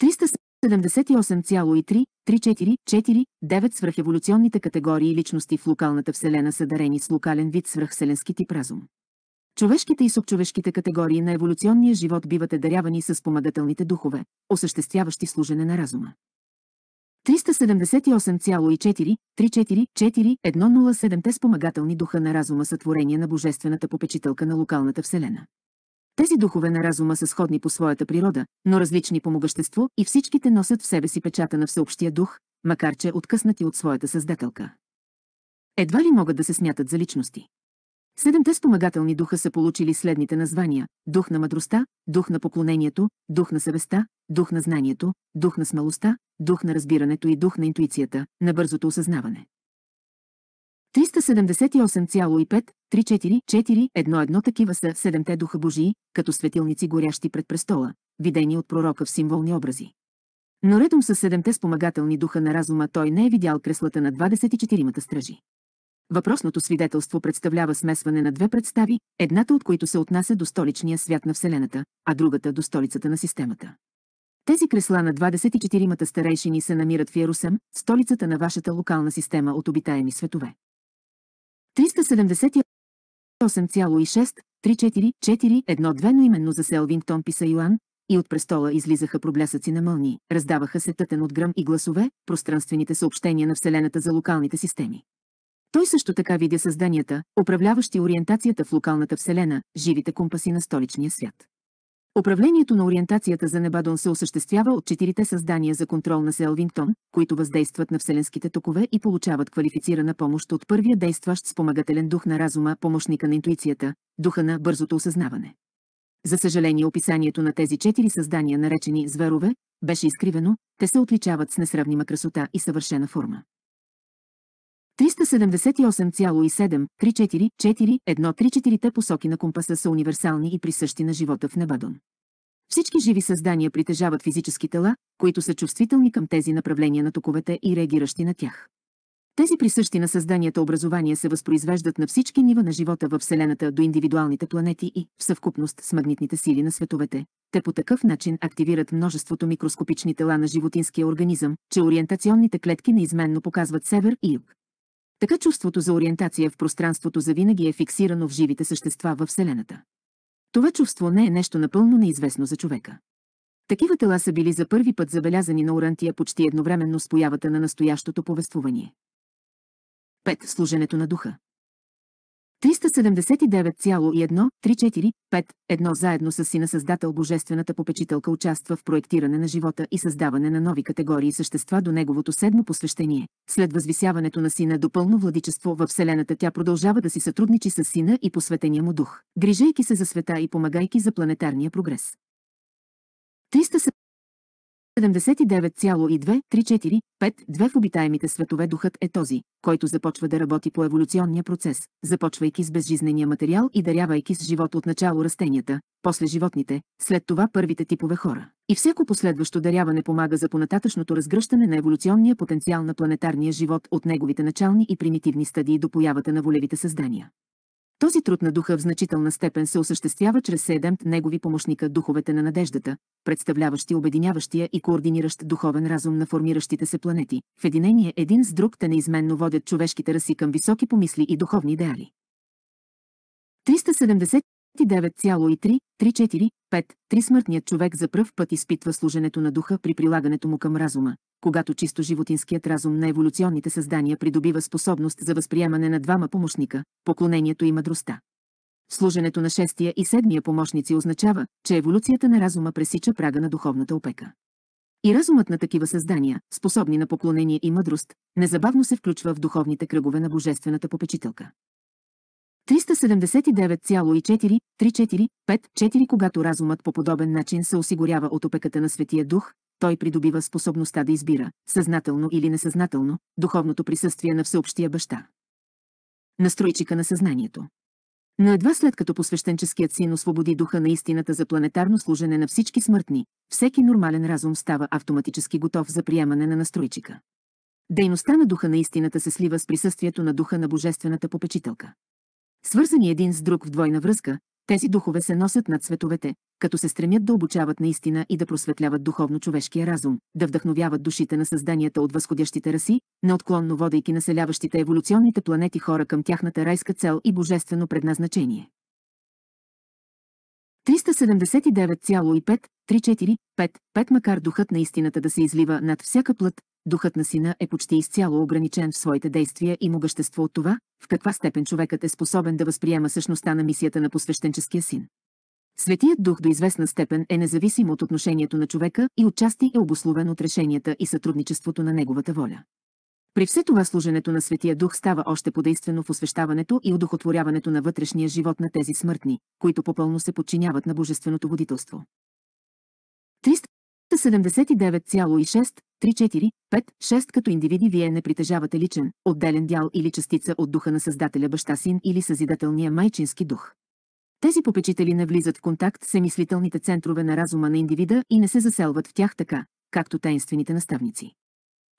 300 78,03-344-9 свръхеволюционните категории и личности в локалната вселена са дарени с локален вид свръхселенски тип разум. Човешките и субчовешките категории на еволюционния живот биват е дарявани с помагателните духове, осъществяващи служене на разума. 378,4 378,4344107 те спомагателни духа на разума са на Божествената попечителка на локалната вселена. Тези духове на разума са сходни по своята природа, но различни по могъщество и всичките носят в себе си печата на всеобщия дух, макар че откъснати от своята създателка. Едва ли могат да се смятат за личности. Седемте спомагателни духа са получили следните названия – дух на мъдростта, дух на поклонението, дух на съвестта, дух на знанието, дух на смелостта, дух на разбирането и дух на интуицията, на бързото осъзнаване. 378,5-344-4-1-1 такива са седемте духа Божии, като светилници горящи пред престола, видени от пророка в символни образи. Но редом с седемте спомагателни духа на разума той не е видял креслата на 24-мата стражи. Въпросното свидетелство представлява смесване на две представи, едната от които се отнася до столичния свят на Вселената, а другата до столицата на системата. Тези кресла на 24-мата старейшини се намират в Ярусем, столицата на вашата локална система от обитаеми светове. 378,63441 но именно за Селвингтон писа Йоан, и от престола излизаха проблясъци на мълни, раздаваха се тътен от гръм и гласове, пространствените съобщения на Вселената за локалните системи. Той също така видя създанията, управляващи ориентацията в локалната Вселена, живите компаси на столичния свят. Управлението на ориентацията за Небадон се осъществява от четирите създания за контрол на Селвингтон, които въздействат на вселенските токове и получават квалифицирана помощ от първия действащ спомагателен дух на разума, помощника на интуицията, духа на бързото осъзнаване. За съжаление описанието на тези четири създания, наречени зверове, беше изкривено, те се отличават с несравнима красота и съвършена форма. 378,7-344-134-те посоки на компаса са универсални и присъщи на живота в Небадон. Всички живи създания притежават физически тела, които са чувствителни към тези направления на токовете и реагиращи на тях. Тези присъщи на създанията образования се възпроизвеждат на всички нива на живота във Вселената до индивидуалните планети и, в съвкупност с магнитните сили на световете, те по такъв начин активират множеството микроскопични тела на животинския организъм, че ориентационните клетки неизменно показват север и юг. Така чувството за ориентация в пространството завинаги е фиксирано в живите същества във Вселената. Това чувство не е нещо напълно неизвестно за човека. Такива тела са били за първи път забелязани на Орантия почти едновременно с появата на настоящото повествование. 5. Служенето на духа. 379,1345-1 заедно с сина Създател Божествената попечителка участва в проектиране на живота и създаване на нови категории същества до неговото седмо посвещение. След възвисяването на сина до пълно владичество във Вселената тя продължава да си сътрудничи с сина и посветения му дух, грижейки се за света и помагайки за планетарния прогрес. 370 79,2345-2 в обитаемите светове духът е този, който започва да работи по еволюционния процес, започвайки с безжизнения материал и дарявайки с живот от начало растенията, после животните, след това първите типове хора. И всяко последващо даряване помага за понататъчното разгръщане на еволюционния потенциал на планетарния живот от неговите начални и примитивни стадии до появата на волевите създания. Този труд на духа в значителна степен се осъществява чрез седем негови помощника духовете на надеждата, представляващи обединяващия и координиращ духовен разум на формиращите се планети. В единение един с друг те неизменно водят човешките раси към високи помисли и духовни идеали. 370 9,3-3,4-5. Три смъртният човек за пръв път изпитва служенето на духа при прилагането му към разума, когато чисто животинският разум на еволюционните създания придобива способност за възприемане на двама помощника, поклонението и мъдростта. Служенето на шестия и седмия помощници означава, че еволюцията на разума пресича прага на духовната опека. И разумът на такива създания, способни на поклонение и мъдрост, незабавно се включва в духовните кръгове на Божествената попечителка. 379,43454, 4 Когато разумът по подобен начин се осигурява от опеката на Светия Дух, той придобива способността да избира, съзнателно или несъзнателно, духовното присъствие на всеобщия баща. Настройчика на съзнанието но едва след като посвещенческият син освободи духа на истината за планетарно служене на всички смъртни, всеки нормален разум става автоматически готов за приемане на настройчика. Дейността на духа на истината се слива с присъствието на духа на божествената попечителка. Свързани един с друг в двойна връзка, тези духове се носят над световете, като се стремят да обучават наистина и да просветляват духовно човешкия разум, да вдъхновяват душите на създанията от възходящите раси, неотклонно водейки населяващите еволюционните планети хора към тяхната райска цел и божествено предназначение. 3795 5 Макар духът на истината да се излива над всяка плът, духът на сина е почти изцяло ограничен в своите действия и му вещество от това, в каква степен човекът е способен да възприема същността на мисията на посвещенческия син. Светият дух до известна степен е независим от отношението на човека и отчасти е обословен от решенията и сътрудничеството на неговата воля. При все това служенето на Светия Дух става още подействено в освещаването и удохотворяването на вътрешния живот на тези смъртни, които попълно се подчиняват на божественото водителство. 379,6, 3-4, 5-6 като индивиди вие не притежавате личен, отделен дял или частица от духа на Създателя Баща Син или Съзидателния Майчински Дух. Тези попечители не влизат в контакт с емислителните центрове на разума на индивида и не се заселват в тях така, както таинствените наставници.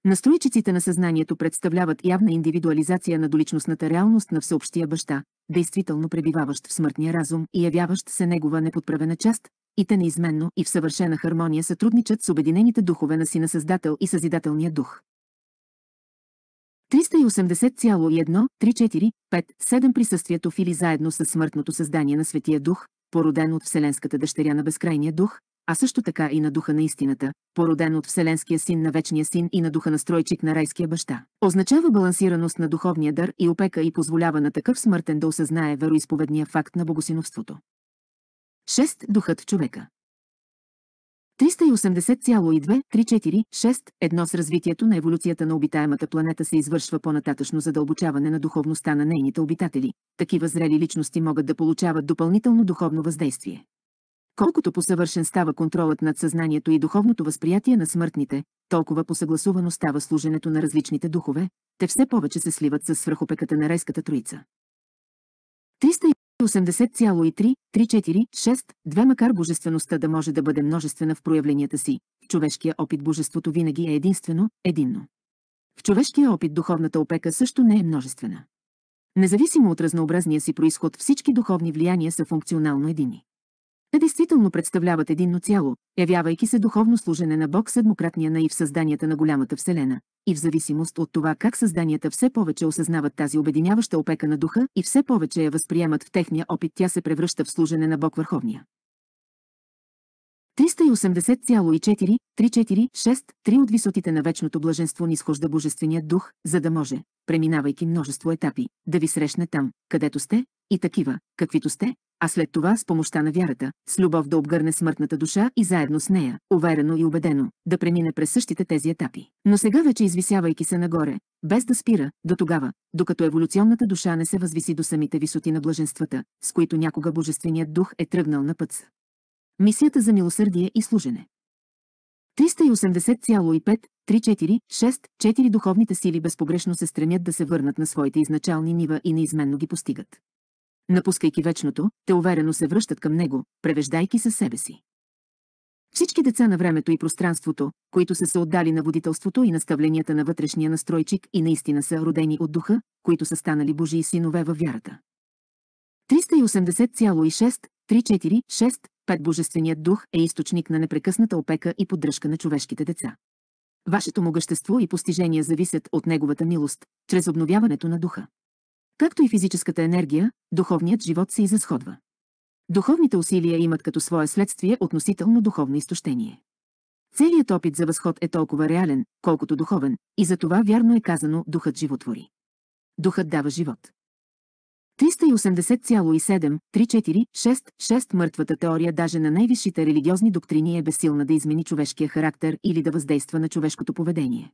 Настройчиците на съзнанието представляват явна индивидуализация на доличностната реалност на всеобщия баща, действително пребиваващ в смъртния разум и явяващ се негова неподправена част, и те неизменно и в съвършена хармония сътрудничат с обединените духове на Сина Създател и Съзидателния Дух. 380,13457 присъствието в или заедно с смъртното създание на Светия Дух, породен от Вселенската дъщеря на Безкрайния Дух, а също така и на духа на истината, породен от Вселенския син на Вечния син и на духа на стройчик на райския баща. Означава балансираност на духовния дър и опека и позволява на такъв смъртен да осъзнае вероисповедния факт на богосиновството. 6. Духът в човека Едно с развитието на еволюцията на обитаемата планета се извършва по-нататъчно задълбочаване на духовността на нейните обитатели. Такива зрели личности могат да получават допълнително духовно въздействие. Колкото по съвършен става контролът над съзнанието и духовното възприятие на смъртните, толкова посъгласувано става служенето на различните духове, те все повече се сливат с свръхопеката на райската троица. 380,3-3-4-6, две макар божествеността да може да бъде множествена в проявленията си, в човешкия опит божеството винаги е единствено, единно. В човешкия опит духовната опека също не е множествена. Независимо от разнообразния си происход, всички духовни влияния са функционално едини. Те действително представляват единно цяло, явявайки се духовно служене на Бог седмократния наив създанията на голямата Вселена, и в зависимост от това как създанията все повече осъзнават тази обединяваща опека на духа и все повече я възприемат в техния опит тя се превръща в служене на Бог Върховния. 380,4346-3 от висотите на вечното блаженство нисхожда Божественият дух, за да може, преминавайки множество етапи, да ви срещне там, където сте, и такива, каквито сте, а след това с помощта на вярата, с любов да обгърне смъртната душа и заедно с нея, уверено и убедено, да премине през същите тези етапи. Но сега вече извисявайки се нагоре, без да спира, до тогава, докато еволюционната душа не се възвиси до самите висоти на блаженствата, с които някога Божественият дух е тръгнал на път. Мисията за милосърдие и служене. 380,5-3-4-6-4 духовните сили безпогрешно се стремят да се върнат на своите изначални нива и неизменно ги постигат. Напускайки вечното, те уверено се връщат към него, превеждайки със себе си. Всички деца на времето и пространството, които са се отдали на водителството и наставленията на вътрешния настройчик и наистина са родени от духа, които са станали Божии синове във вярата. 380,6-3-4-6 Пет Божественият дух е източник на непрекъсната опека и поддръжка на човешките деца. Вашето могъщество и постижения зависят от Неговата милост, чрез обновяването на духа. Както и физическата енергия, духовният живот се изразходва. Духовните усилия имат като свое следствие относително духовно изтощение. Целият опит за възход е толкова реален, колкото духовен, и за това вярно е казано духът животвори. Духът дава живот. 380,7346 мъртвата теория даже на най-висшите религиозни доктрини е безсилна да измени човешкия характер или да въздейства на човешкото поведение.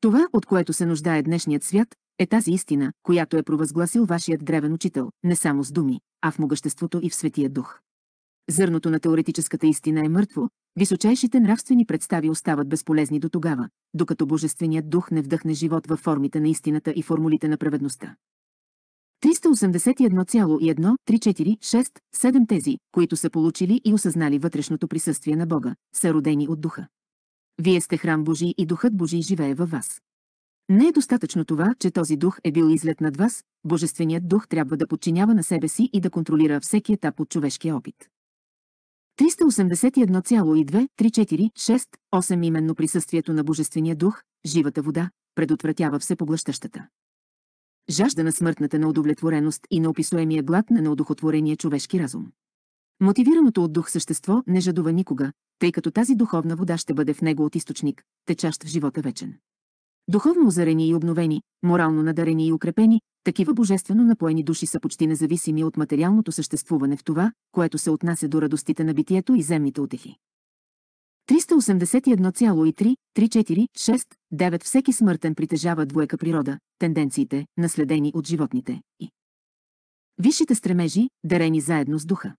Това, от което се нуждае днешният свят, е тази истина, която е провъзгласил вашият древен учител, не само с думи, а в могъществото и в Светия Дух. Зърното на теоретическата истина е мъртво, височайшите нравствени представи остават безполезни до тогава, докато Божественият Дух не вдъхне живот във формите на истината и формулите на праведността. 381,1346-7 тези, които са получили и осъзнали вътрешното присъствие на Бога, са родени от Духа. Вие сте храм Божий и Духът Божий живее във вас. Не е достатъчно това, че този дух е бил излет над вас, Божественият дух трябва да подчинява на себе си и да контролира всеки етап от човешкия опит. 381,2346, 8 именно присъствието на Божествения дух, живата вода, предотвратява всепоглъщащата жажда на смъртната неудовлетвореност и на описуемия глад на неудохотворения човешки разум. Мотивираното от дух същество не жадува никога, тъй като тази духовна вода ще бъде в него от източник, течащ в живота вечен. Духовно озарени и обновени, морално надарени и укрепени, такива божествено напоени души са почти независими от материалното съществуване в това, което се отнася до радостите на битието и земните утехи. 381,33469 всеки смъртен притежава двойка природа, тенденциите, наследени от животните и висшите стремежи, дарени заедно с духа.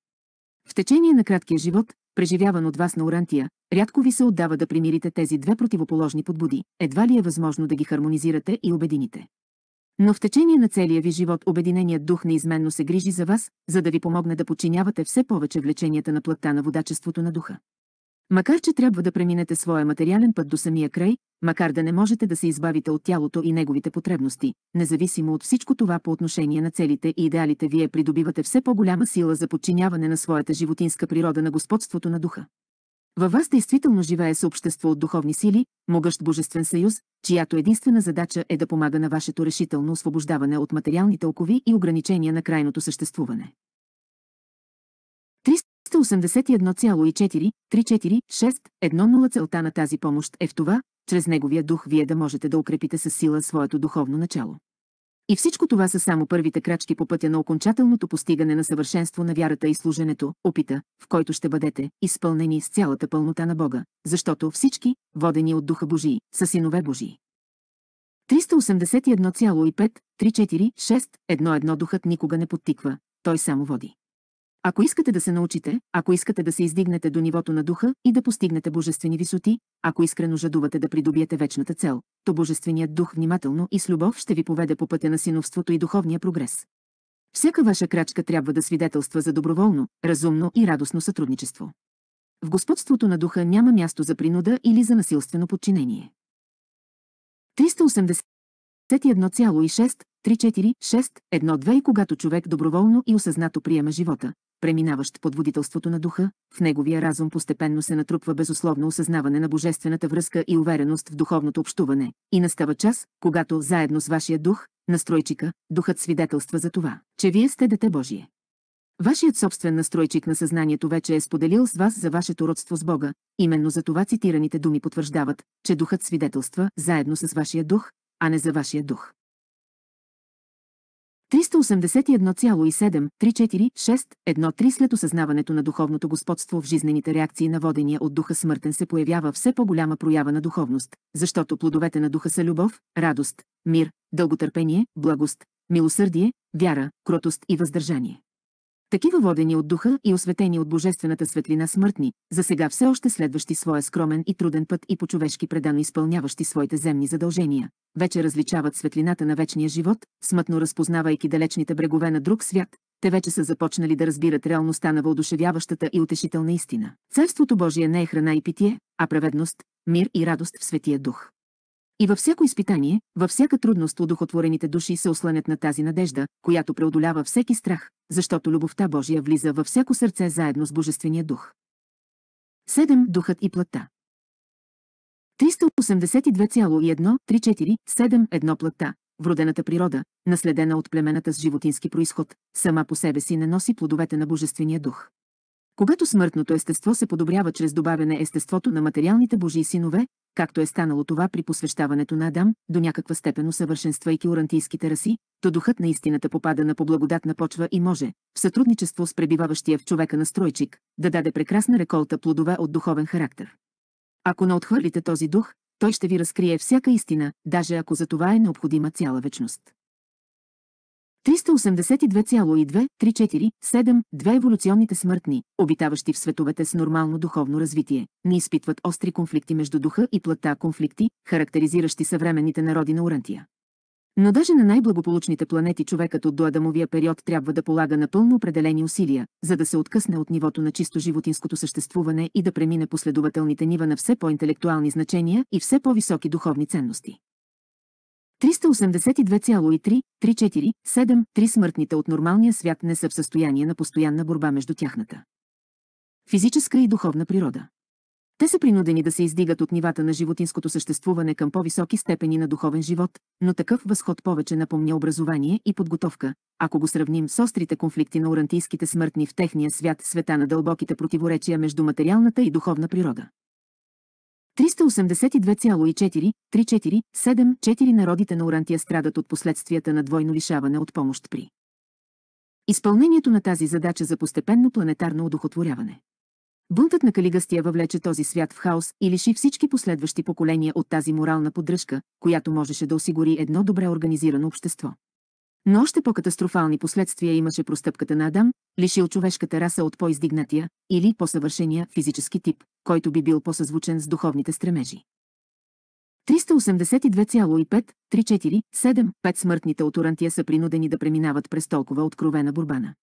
В течение на краткия живот, преживяван от вас на Орантия, рядко ви се отдава да примирите тези две противоположни подбуди, едва ли е възможно да ги хармонизирате и обедините. Но в течение на целия ви живот Обединеният дух неизменно се грижи за вас, за да ви помогне да подчинявате все повече влеченията на плътта на водачеството на духа. Макар, че трябва да преминете своя материален път до самия край, макар да не можете да се избавите от тялото и неговите потребности, независимо от всичко това по отношение на целите и идеалите, вие придобивате все по-голяма сила за подчиняване на своята животинска природа на господството на духа. Във вас действително живее съобщество от духовни сили, могъщ божествен съюз, чиято единствена задача е да помага на вашето решително освобождаване от материалните окови и ограничения на крайното съществуване. 381,43461 целта на тази помощ е в това, чрез неговия дух вие да можете да укрепите със сила своето духовно начало. И всичко това са само първите крачки по пътя на окончателното постигане на съвършенство на вярата и служенето, опита, в който ще бъдете изпълнени с цялата пълнота на Бога, защото всички, водени от Духа Божий, са синове Божии. 381,5, 346, 1-1 духът никога не подтиква, той само води. Ако искате да се научите, ако искате да се издигнете до нивото на духа и да постигнете божествени висоти, ако искрено жадувате да придобиете вечната цел, то божественият дух внимателно и с любов ще ви поведе по пътя на синовството и духовния прогрес. Всяка ваша крачка трябва да свидетелства за доброволно, разумно и радостно сътрудничество. В господството на духа няма място за принуда или за насилствено подчинение. 381,6, 3, 4, 6, 1, 2 и когато човек доброволно и осъзнато приема живота, преминаващ под водителството на духа, в неговия разум постепенно се натрупва безусловно осъзнаване на божествената връзка и увереност в духовното общуване, и настава час, когато заедно с вашия дух, настройчика, духът свидетелства за това, че вие сте дете Божие. Вашият собствен настройчик на съзнанието вече е споделил с вас за вашето родство с Бога, именно за това цитираните думи потвърждават, че духът свидетелства заедно с вашия дух, а не за вашия дух. 3817 381,73461 след осъзнаването на духовното господство в жизнените реакции на водения от духа смъртен се появява все по-голяма проява на духовност, защото плодовете на духа са любов, радост, мир, дълготърпение, благост, милосърдие, вяра, кротост и въздържание. Такива водени от духа и осветени от божествената светлина смъртни, за сега все още следващи своя скромен и труден път и по-човешки предано изпълняващи своите земни задължения, вече различават светлината на вечния живот, смътно разпознавайки далечните брегове на друг свят, те вече са започнали да разбират реалността на въодушевяващата и утешителна истина. Царството Божие не е храна и питие, а праведност, мир и радост в Светия Дух. И във всяко изпитание, във всяка трудност удохотворените души се осланят на тази надежда, която преодолява всеки страх, защото любовта Божия влиза във всяко сърце заедно с Божествения дух. 7. Духът и плътта 382,13471 плътта, вродената природа, наследена от племената с животински происход, сама по себе си не носи плодовете на Божествения дух. Когато смъртното естество се подобрява чрез добавяне естеството на материалните божии синове, както е станало това при посвещаването на Адам, до някаква степен и урантийските раси, то духът на истината попада на поблагодатна почва и може, в сътрудничество с пребиваващия в човека настройчик, да даде прекрасна реколта плодове от духовен характер. Ако не отхвърлите този дух, той ще ви разкрие всяка истина, даже ако за това е необходима цяла вечност. 382,234-7-2 еволюционните смъртни, обитаващи в световете с нормално духовно развитие, не изпитват остри конфликти между духа и плътта конфликти, характеризиращи съвременните народи на Урантия. Но даже на най-благополучните планети човекът от доадамовия период трябва да полага напълно определени усилия, за да се откъсне от нивото на чисто животинското съществуване и да премине последователните нива на все по-интелектуални значения и все по-високи духовни ценности. 3823 3 7 3 смъртните от нормалния свят не са в състояние на постоянна борба между тяхната физическа и духовна природа. Те са принудени да се издигат от нивата на животинското съществуване към по-високи степени на духовен живот, но такъв възход повече напомня образование и подготовка, ако го сравним с острите конфликти на урантийските смъртни в техния свят, света на дълбоките противоречия между материалната и духовна природа. 382,4347-4 народите на Орантия страдат от последствията на двойно лишаване от помощ при изпълнението на тази задача за постепенно планетарно удохотворяване. Бунтът на Калигастия въвлече този свят в хаос и лиши всички последващи поколения от тази морална поддръжка, която можеше да осигури едно добре организирано общество. Но още по-катастрофални последствия имаше простъпката на Адам, лишил човешката раса от по-издигнатия или по-съвършения физически тип, който би бил по-съзвучен с духовните стремежи. 382,5-347-5 смъртните от Орантия са принудени да преминават през толкова откровена борбана.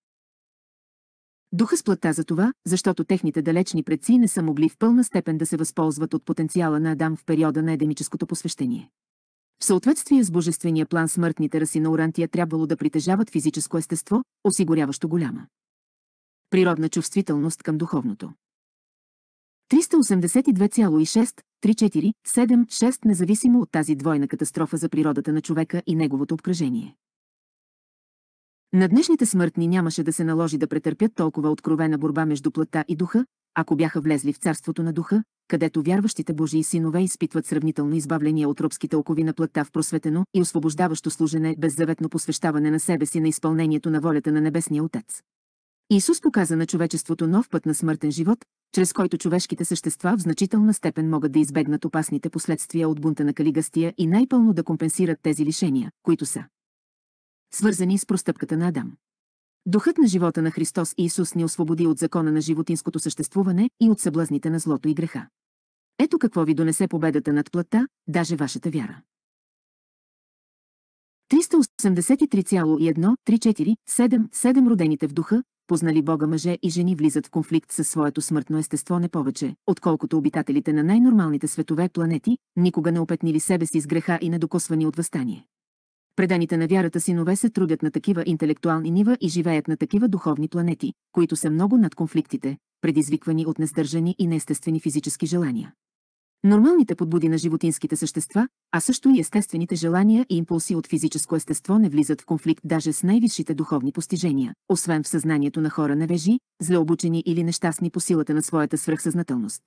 Духа с за това, защото техните далечни предци не са могли в пълна степен да се възползват от потенциала на Адам в периода на едемическото посвещение. В съответствие с божествения план смъртните раси на Орантия трябвало да притежават физическо естество, осигуряващо голяма природна чувствителност към духовното. 382,6-34-7-6 независимо от тази двойна катастрофа за природата на човека и неговото обкръжение. На днешните смъртни нямаше да се наложи да претърпят толкова откровена борба между плътта и духа, ако бяха влезли в царството на духа, където вярващите Божии синове изпитват сравнително избавление от робските окови на плътта в просветено и освобождаващо служене, беззаветно посвещаване на себе си на изпълнението на волята на Небесния Отец. Исус показа на човечеството нов път на смъртен живот, чрез който човешките същества в значителна степен могат да избегнат опасните последствия от бунта на Калигастия и най-пълно да компенсират тези лишения, които са свързани с простъпката на Адам. Духът на живота на Христос и Исус ни освободи от закона на животинското съществуване и от съблазните на злото и греха. Ето какво ви донесе победата над плътта, даже вашата вяра. 383,1347 родените в духа, познали Бога мъже и жени влизат в конфликт със своето смъртно естество не повече, отколкото обитателите на най-нормалните светове планети, никога не опетнили себе си с греха и недокосвани от възстание. Преданите на вярата синове се трудят на такива интелектуални нива и живеят на такива духовни планети, които са много над конфликтите, предизвиквани от нездържани и неестествени физически желания. Нормалните подбуди на животинските същества, а също и естествените желания и импулси от физическо естество не влизат в конфликт даже с най-висшите духовни постижения, освен в съзнанието на хора невежи, злеобучени или нещастни по силата на своята свръхсъзнателност.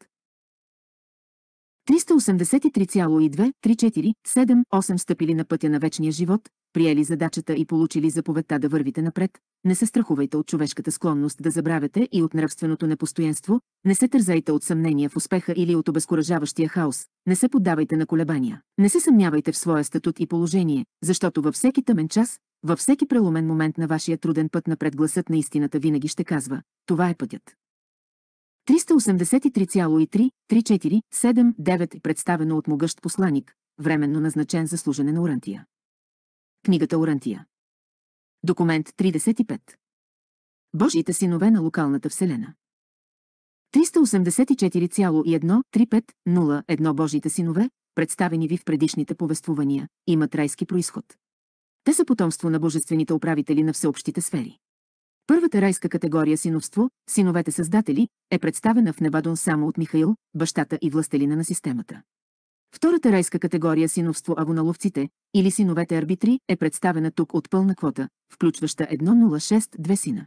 383,2-3-4-7-8 стъпили на пътя на вечния живот, приели задачата и получили заповедта да вървите напред, не се страхувайте от човешката склонност да забравяте и от нравственото непостоянство, не се тързайте от съмнения в успеха или от обезкуражаващия хаос, не се поддавайте на колебания, не се съмнявайте в своя статут и положение, защото във всеки тъмен час, във всеки преломен момент на вашия труден път напред гласът на истината винаги ще казва, това е пътят. 383,33479 представено от могъщ посланик, временно назначен за служене на Орантия. Книгата Орантия. Документ 35. Божиите синове на локалната вселена. 384,1350 Божиите синове, представени ви в предишните повествувания, имат райски происход. Те са потомство на божествените управители на всеобщите сфери. Първата райска категория синовство, синовете създатели, е представена в Небадон само от Михаил, бащата и властелина на системата. Втората райска категория синовство агоналовците или синовете арбитри е представена тук от пълна квота, включваща 1062 сина.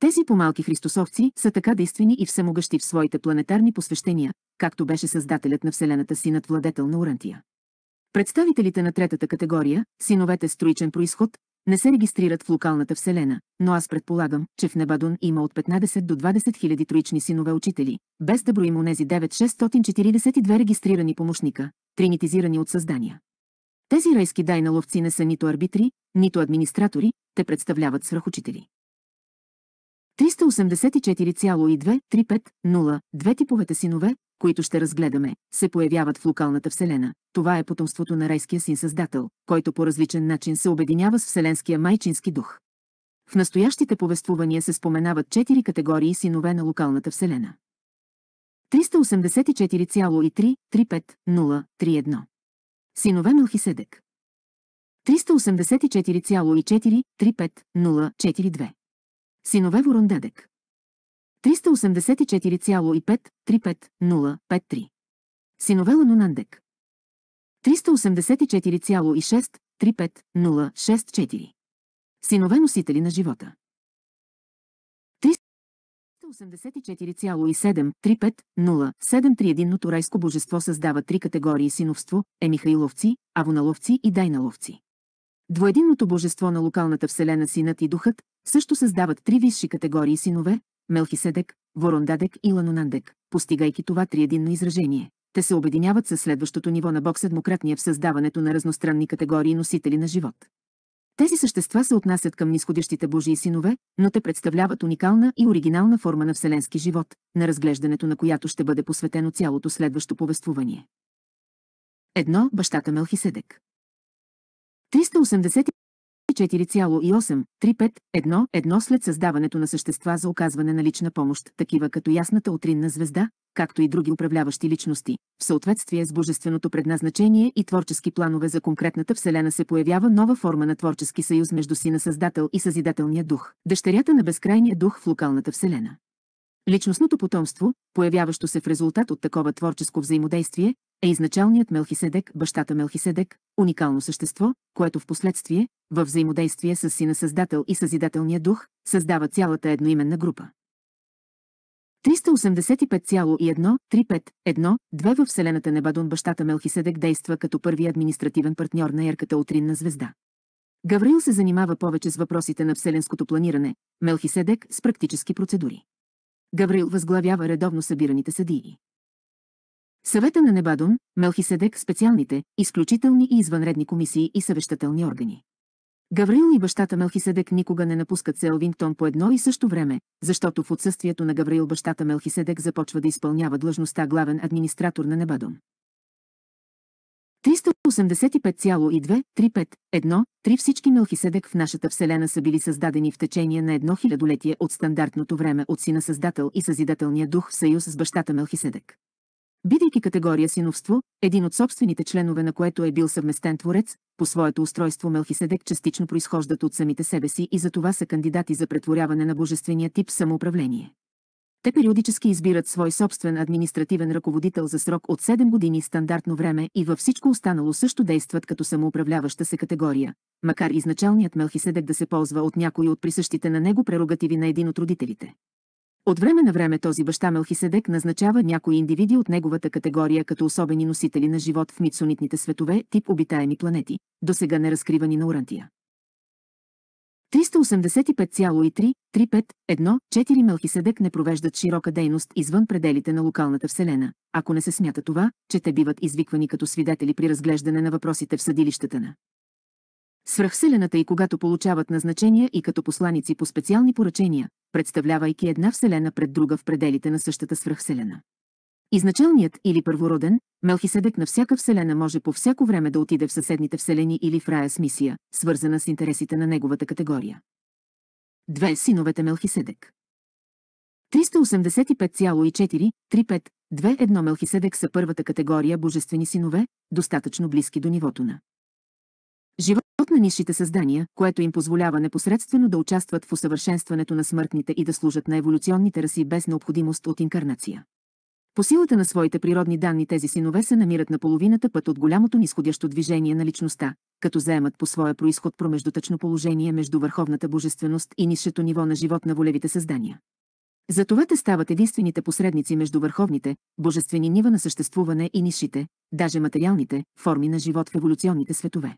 Тези по-малки христосовци са така действени и всемогъщи в своите планетарни посвещения, както беше създателят на Вселената синът владетел на Орантия. Представителите на третата категория, синовете с троичен происход, не се регистрират в локалната вселена, но аз предполагам, че в Небадун има от 15 до 20 хиляди троични синове учители, без да броим онези 9642 регистрирани помощника, тринитизирани от създания. Тези райски дайналовци не са нито арбитри, нито администратори, те представляват свръхучители. две типовете синове, които ще разгледаме, се появяват в локалната вселена. Това е потомството на райския син Създател, който по различен начин се обединява с вселенския майчински дух. В настоящите повествувания се споменават четири категории синове на локалната вселена. 3843 35031. Синове Мелхиседек 3844 35042 0 42 Синове Ворондадек 3845 Синовела Синове 384,6-35064. Синове носители на живота. 384,07-3507ното райско божество създава три категории синовство – Емихайловци, Авоналовци и Дайналовци. Двоединното божество на локалната вселена Синът и Духът също създават три висши категории синове, Мелхиседек, Ворондадек и Ланонандек, постигайки това триединно изражение. Те се обединяват със следващото ниво на Бог седмократния в създаването на разностранни категории носители на живот. Тези същества се отнасят към нисходящите Божии синове, но те представляват уникална и оригинална форма на вселенски живот, на разглеждането на която ще бъде посветено цялото следващо повествувание. Едно бащата Мелхиседек. 380 4,83511 1 след създаването на същества за оказване на лична помощ, такива като ясната утринна звезда, както и други управляващи личности, в съответствие с божественото предназначение и творчески планове за конкретната вселена се появява нова форма на творчески съюз между Сина Създател и Съзидателния дух, дъщерята на Безкрайния дух в локалната вселена. Личностното потомство, появяващо се в резултат от такова творческо взаимодействие, е изначалният Мелхиседек, бащата Мелхиседек, уникално същество, което в последствие, във взаимодействие с сина Създател и Съзидателния дух, създава цялата едноименна група. 385,01351-2 във Вселената Небадун бащата Мелхиседек действа като първи административен партньор на ерката Утринна звезда. Гавриил се занимава повече с въпросите на вселенското планиране, Мелхиседек с практически процедури. Гаврил възглавява редовно събираните съдии. Съвета на Небадон, Мелхиседек специалните, изключителни и извънредни комисии и съвещателни органи. Гаврил и бащата Мелхиседек никога не напускат Селвингтон по едно и също време, защото в отсъствието на Гаврил бащата Мелхиседек започва да изпълнява длъжността главен администратор на Небадон три всички Мелхиседек в нашата Вселена са били създадени в течение на едно хилядолетие от стандартното време от Сина Създател и Съзидателния Дух в съюз с бащата Мелхиседек. Бидейки категория синовство, един от собствените членове на което е бил съвместен творец, по своето устройство Мелхиседек частично произхождат от самите себе си и затова са кандидати за претворяване на божествения тип самоуправление. Те периодически избират свой собствен административен ръководител за срок от 7 години стандартно време и във всичко останало също действат като самоуправляваща се категория, макар изначалният Мелхиседек да се ползва от някои от присъщите на него прерогативи на един от родителите. От време на време този баща Мелхиседек назначава някои индивиди от неговата категория като особени носители на живот в мицунитните светове тип обитаеми планети, досега неразкривани на Урантия. 385,33514 Мелхиседек не провеждат широка дейност извън пределите на локалната вселена, ако не се смята това, че те биват извиквани като свидетели при разглеждане на въпросите в съдилищата на свръхселената и когато получават назначения и като посланици по специални поръчения, представлявайки една вселена пред друга в пределите на същата свръхселена. Изначалният или първороден, Мелхиседек на всяка вселена може по всяко време да отиде в съседните вселени или в рая с мисия, свързана с интересите на неговата категория. Две синовете Мелхиседек 385,4, 35, 2-1 Мелхиседек са първата категория божествени синове, достатъчно близки до нивото на живот на нишите създания, което им позволява непосредствено да участват в усъвършенстването на смъртните и да служат на еволюционните раси без необходимост от инкарнация. По силата на своите природни данни тези синове се намират на половината път от голямото нисходящо движение на личността, като заемат по своя происход промеждутъчно положение между върховната божественост и нисшето ниво на живот на волевите създания. Затова те стават единствените посредници между върховните, божествени нива на съществуване и нишите, даже материалните, форми на живот в еволюционните светове.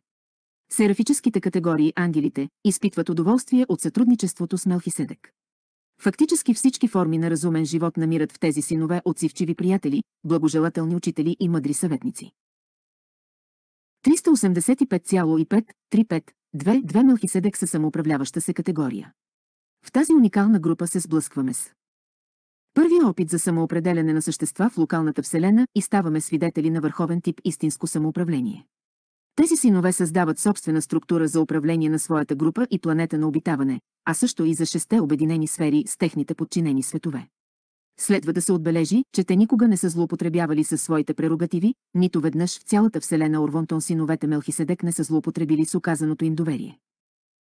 Серафическите категории ангелите изпитват удоволствие от сътрудничеството с Мелхиседек. Фактически всички форми на разумен живот намират в тези синове отзивчиви приятели, благожелателни учители и мъдри съветници. 385,5-35-2 Мелхиседек са самоуправляваща се категория. В тази уникална група се сблъскваме с Първия опит за самоопределяне на същества в локалната вселена и ставаме свидетели на върховен тип истинско самоуправление. Тези синове създават собствена структура за управление на своята група и планета на обитаване, а също и за шесте обединени сфери с техните подчинени светове. Следва да се отбележи, че те никога не са злоупотребявали със своите прерогативи, нито веднъж в цялата вселена Орвонтон синовете Мелхиседек не са злоупотребили с оказаното им доверие.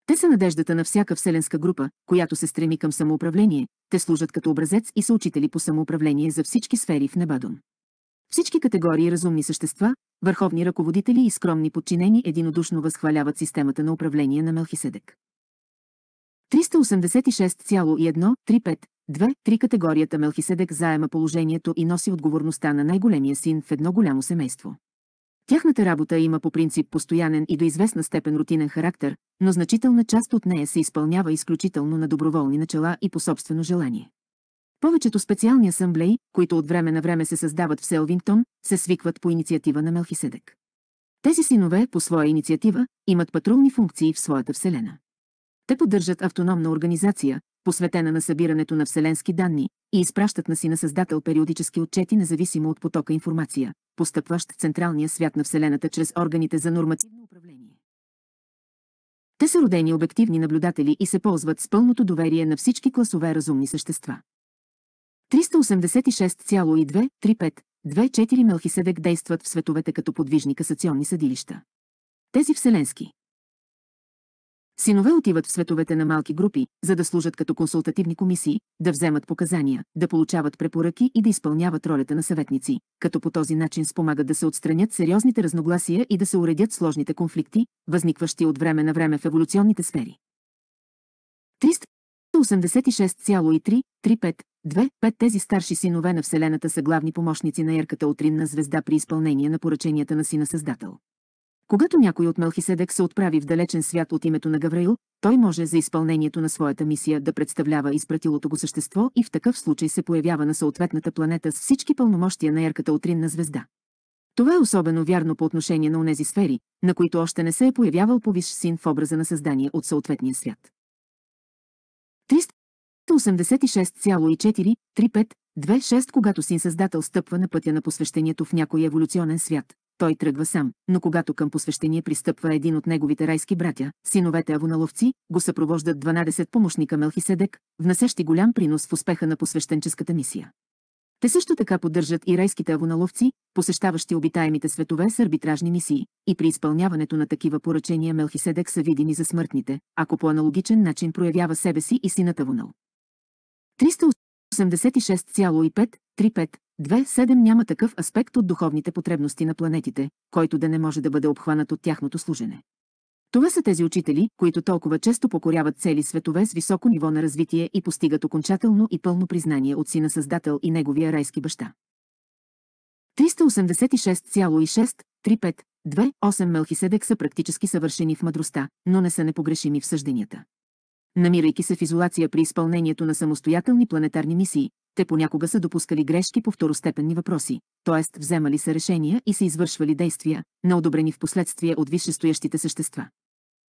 Те са надеждата на всяка вселенска група, която се стреми към самоуправление, те служат като образец и са учители по самоуправление за всички сфери в Небадон. Всички категории разумни същества, върховни ръководители и скромни подчинени единодушно възхваляват системата на управление на Мелхиседек. 3861352 3 категорията Мелхиседек заема положението и носи отговорността на най-големия син в едно голямо семейство. Тяхната работа има по принцип постоянен и до известна степен рутинен характер, но значителна част от нея се изпълнява изключително на доброволни начала и по собствено желание. Повечето специални асамблеи, които от време на време се създават в Селвингтон, се свикват по инициатива на Мелхиседек. Тези синове по своя инициатива имат патрулни функции в своята Вселена. Те поддържат автономна организация, посветена на събирането на вселенски данни, и изпращат на сина Създател периодически отчети, независимо от потока информация, постъпващ централния свят на Вселената чрез органите за нормативно управление. Те са родени обективни наблюдатели и се ползват с пълното доверие на всички класове разумни същества. 35 24 Мелхиседек действат в световете като подвижни касационни съдилища. Тези вселенски синове отиват в световете на малки групи, за да служат като консултативни комисии, да вземат показания, да получават препоръки и да изпълняват ролята на съветници, като по този начин спомагат да се отстранят сериозните разногласия и да се уредят сложните конфликти, възникващи от време на време в еволюционните сфери. 286,3352 тези старши синове на Вселената са главни помощници на ярката утринна звезда при изпълнение на поръченията на сина Създател. Когато някой от Мелхиседек се отправи в далечен свят от името на Гавраил, той може за изпълнението на своята мисия да представлява изпратилото го същество и в такъв случай се появява на съответната планета с всички пълномощия на ярката утринна звезда. Това е особено вярно по отношение на онези сфери, на които още не се е появявал повисш син в образа на създание от съответния свят. 35 6 Когато син създател стъпва на пътя на посвещението в някой еволюционен свят, той тръгва сам, но когато към посвещение пристъпва един от неговите райски братя, синовете авоналовци, го съпровождат 12 помощника Мелхиседек, внасещи голям принос в успеха на посвещенческата мисия. Те също така поддържат и райските авоналовци, посещаващи обитаемите светове с арбитражни мисии, и при изпълняването на такива поръчения Мелхиседек са видими за смъртните, ако по аналогичен начин проявява себе си и синът Авонал. 27 няма такъв аспект от духовните потребности на планетите, който да не може да бъде обхванат от тяхното служене. Това са тези учители, които толкова често покоряват цели светове с високо ниво на развитие и постигат окончателно и пълно признание от Сина Създател и Неговия райски баща. 386,63528 Мелхиседек са практически съвършени в мъдростта, но не са непогрешими в съжденията. Намирайки се в изолация при изпълнението на самостоятелни планетарни мисии, те понякога са допускали грешки по второстепенни въпроси, т.е. вземали са решения и са извършвали действия, неодобрени в последствие от висшестоящите същества.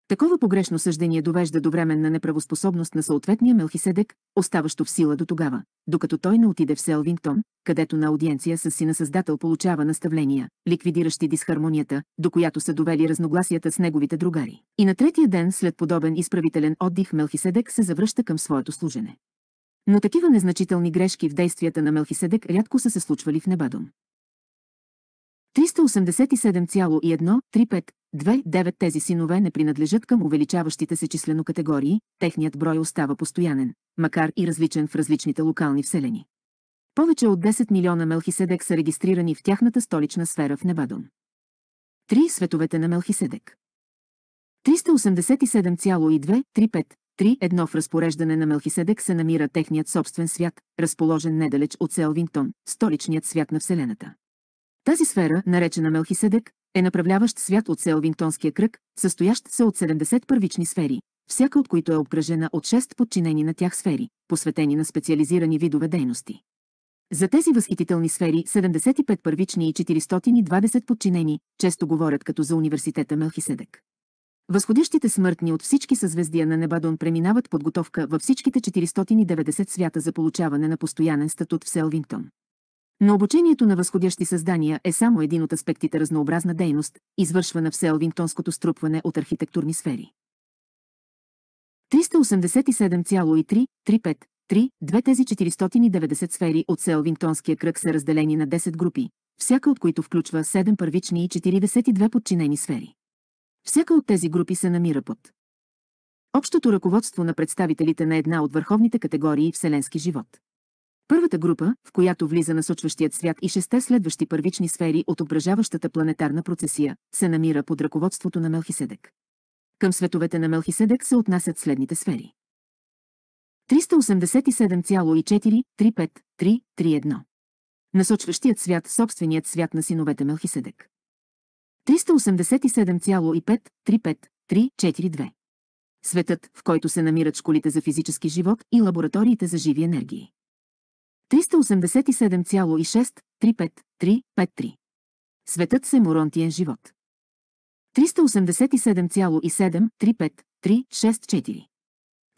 Такова погрешно съждение довежда до временна неправоспособност на съответния Мелхиседек, оставащо в сила до тогава, докато той не отиде в Селвингтон, където на аудиенция с сина създател получава наставления, ликвидиращи дисхармонията, до която са довели разногласията с неговите другари. И на третия ден след подобен изправителен отдих Мелхиседек се завръща към своето служене. Но такива незначителни грешки в действията на Мелхиседек рядко са се случвали в небадом. 2-9 тези синове не принадлежат към увеличаващите се числено категории, техният брой остава постоянен, макар и различен в различните локални вселени. Повече от 10 милиона Мелхиседек са регистрирани в тяхната столична сфера в Небадон. Три световете на Мелхиседек 387,2353-1 в разпореждане на Мелхиседек се намира техният собствен свят, разположен недалеч от Селвинтон, столичният свят на Вселената. Тази сфера, наречена Мелхиседек, е направляващ свят от Селвингтонския кръг, състоящ се от 70 първични сфери, всяка от които е обкръжена от 6 подчинени на тях сфери, посветени на специализирани видове дейности. За тези възхитителни сфери 75 първични и 420 подчинени често говорят като за университета Мелхиседек. Възходящите смъртни от всички съзвездия на Небадон преминават подготовка във всичките 490 свята за получаване на постоянен статут в Селвингтон. Но обучението на възходящи създания е само един от аспектите разнообразна дейност, извършвана в Селвингтонското струпване от архитектурни сфери. 387,3353, тези 490 сфери от Селвингтонския кръг са разделени на 10 групи, всяка от които включва 7 първични и 42 подчинени сфери. Всяка от тези групи се намира под общото ръководство на представителите на една от върховните категории вселенски живот. Първата група, в която влиза насочващият свят и шесте следващи първични сфери от ображаващата планетарна процесия, се намира под ръководството на Мелхиседек. Към световете на Мелхиседек се отнасят следните сфери. 387,4353,31 Насочващият свят собственият свят на синовете Мелхиседек. 387,5353342 Светът, в който се намират школите за физически живот и лабораториите за живи енергии. 387,6353353. 353 Светът се муронтиен живот. 387,7353364.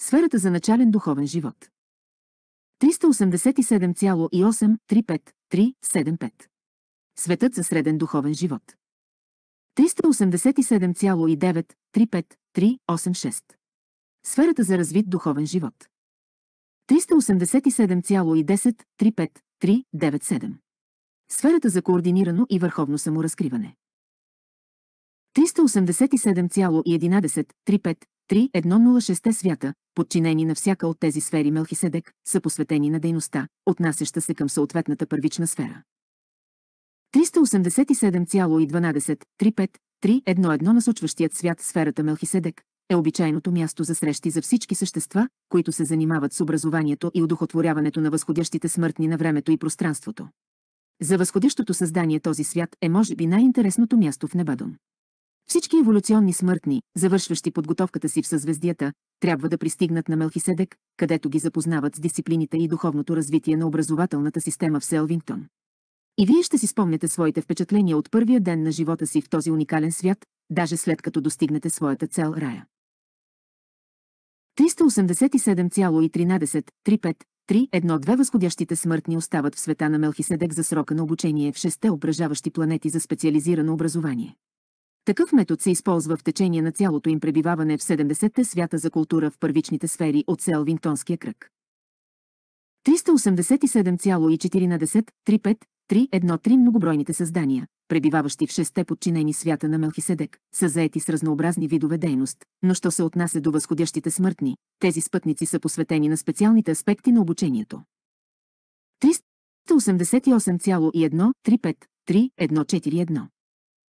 Сферата за начален духовен живот. 387,8353375. Светът за среден духовен живот. 387,9353386. Сферата за развит духовен живот. 387835 387,1035397. Сферата за координирано и върховно саморазкриване. 387,11353106 е свята, подчинени на всяка от тези сфери Мелхиседек, са посветени на дейността, отнасяща се към съответната първична сфера. 387,1235-3-1-1 насочващият свят сферата Мелхиседек, е обичайното място за срещи за всички същества, които се занимават с образованието и удохотворяването на възходящите смъртни на времето и пространството. За възходящото създание този свят е може би най-интересното място в Небадон. Всички еволюционни смъртни, завършващи подготовката си в съзвездията, трябва да пристигнат на Мелхиседек, където ги запознават с дисциплините и духовното развитие на образователната система в Селвингтон. И вие ще си спомняте своите впечатления от първия ден на живота си в този уникален свят, даже след като достигнете своята цел рая. 387,13353312 възходящите смъртни остават в света на Мелхиседек за срока на обучение в шесте ображаващи планети за специализирано образование. Такъв метод се използва в течение на цялото им пребиваване в 70-те свята за култура в първичните сфери от Селвингтонския кръг. 387,1435 3.1.3 Многобройните създания, пребиваващи в шесте подчинени свята на Мелхиседек, са заети с разнообразни видове дейност, но що се отнася до възходящите смъртни, тези спътници са посветени на специалните аспекти на обучението. 388,1353141.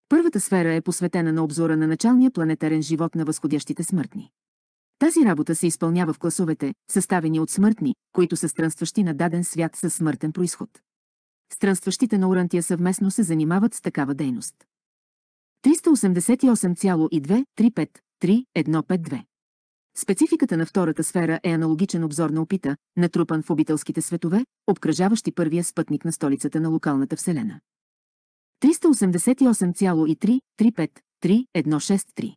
Първата сфера е посветена на обзора на началния планетарен живот на възходящите смъртни. Тази работа се изпълнява в класовете, съставени от смъртни, които са странстващи на даден свят със смъртен происход странстващите на Урантия съвместно се занимават с такава дейност. 388,2-35-3152 Спецификата на втората сфера е аналогичен обзор на опита, натрупан в обителските светове, обкръжаващи първия спътник на столицата на локалната вселена. 388,3353163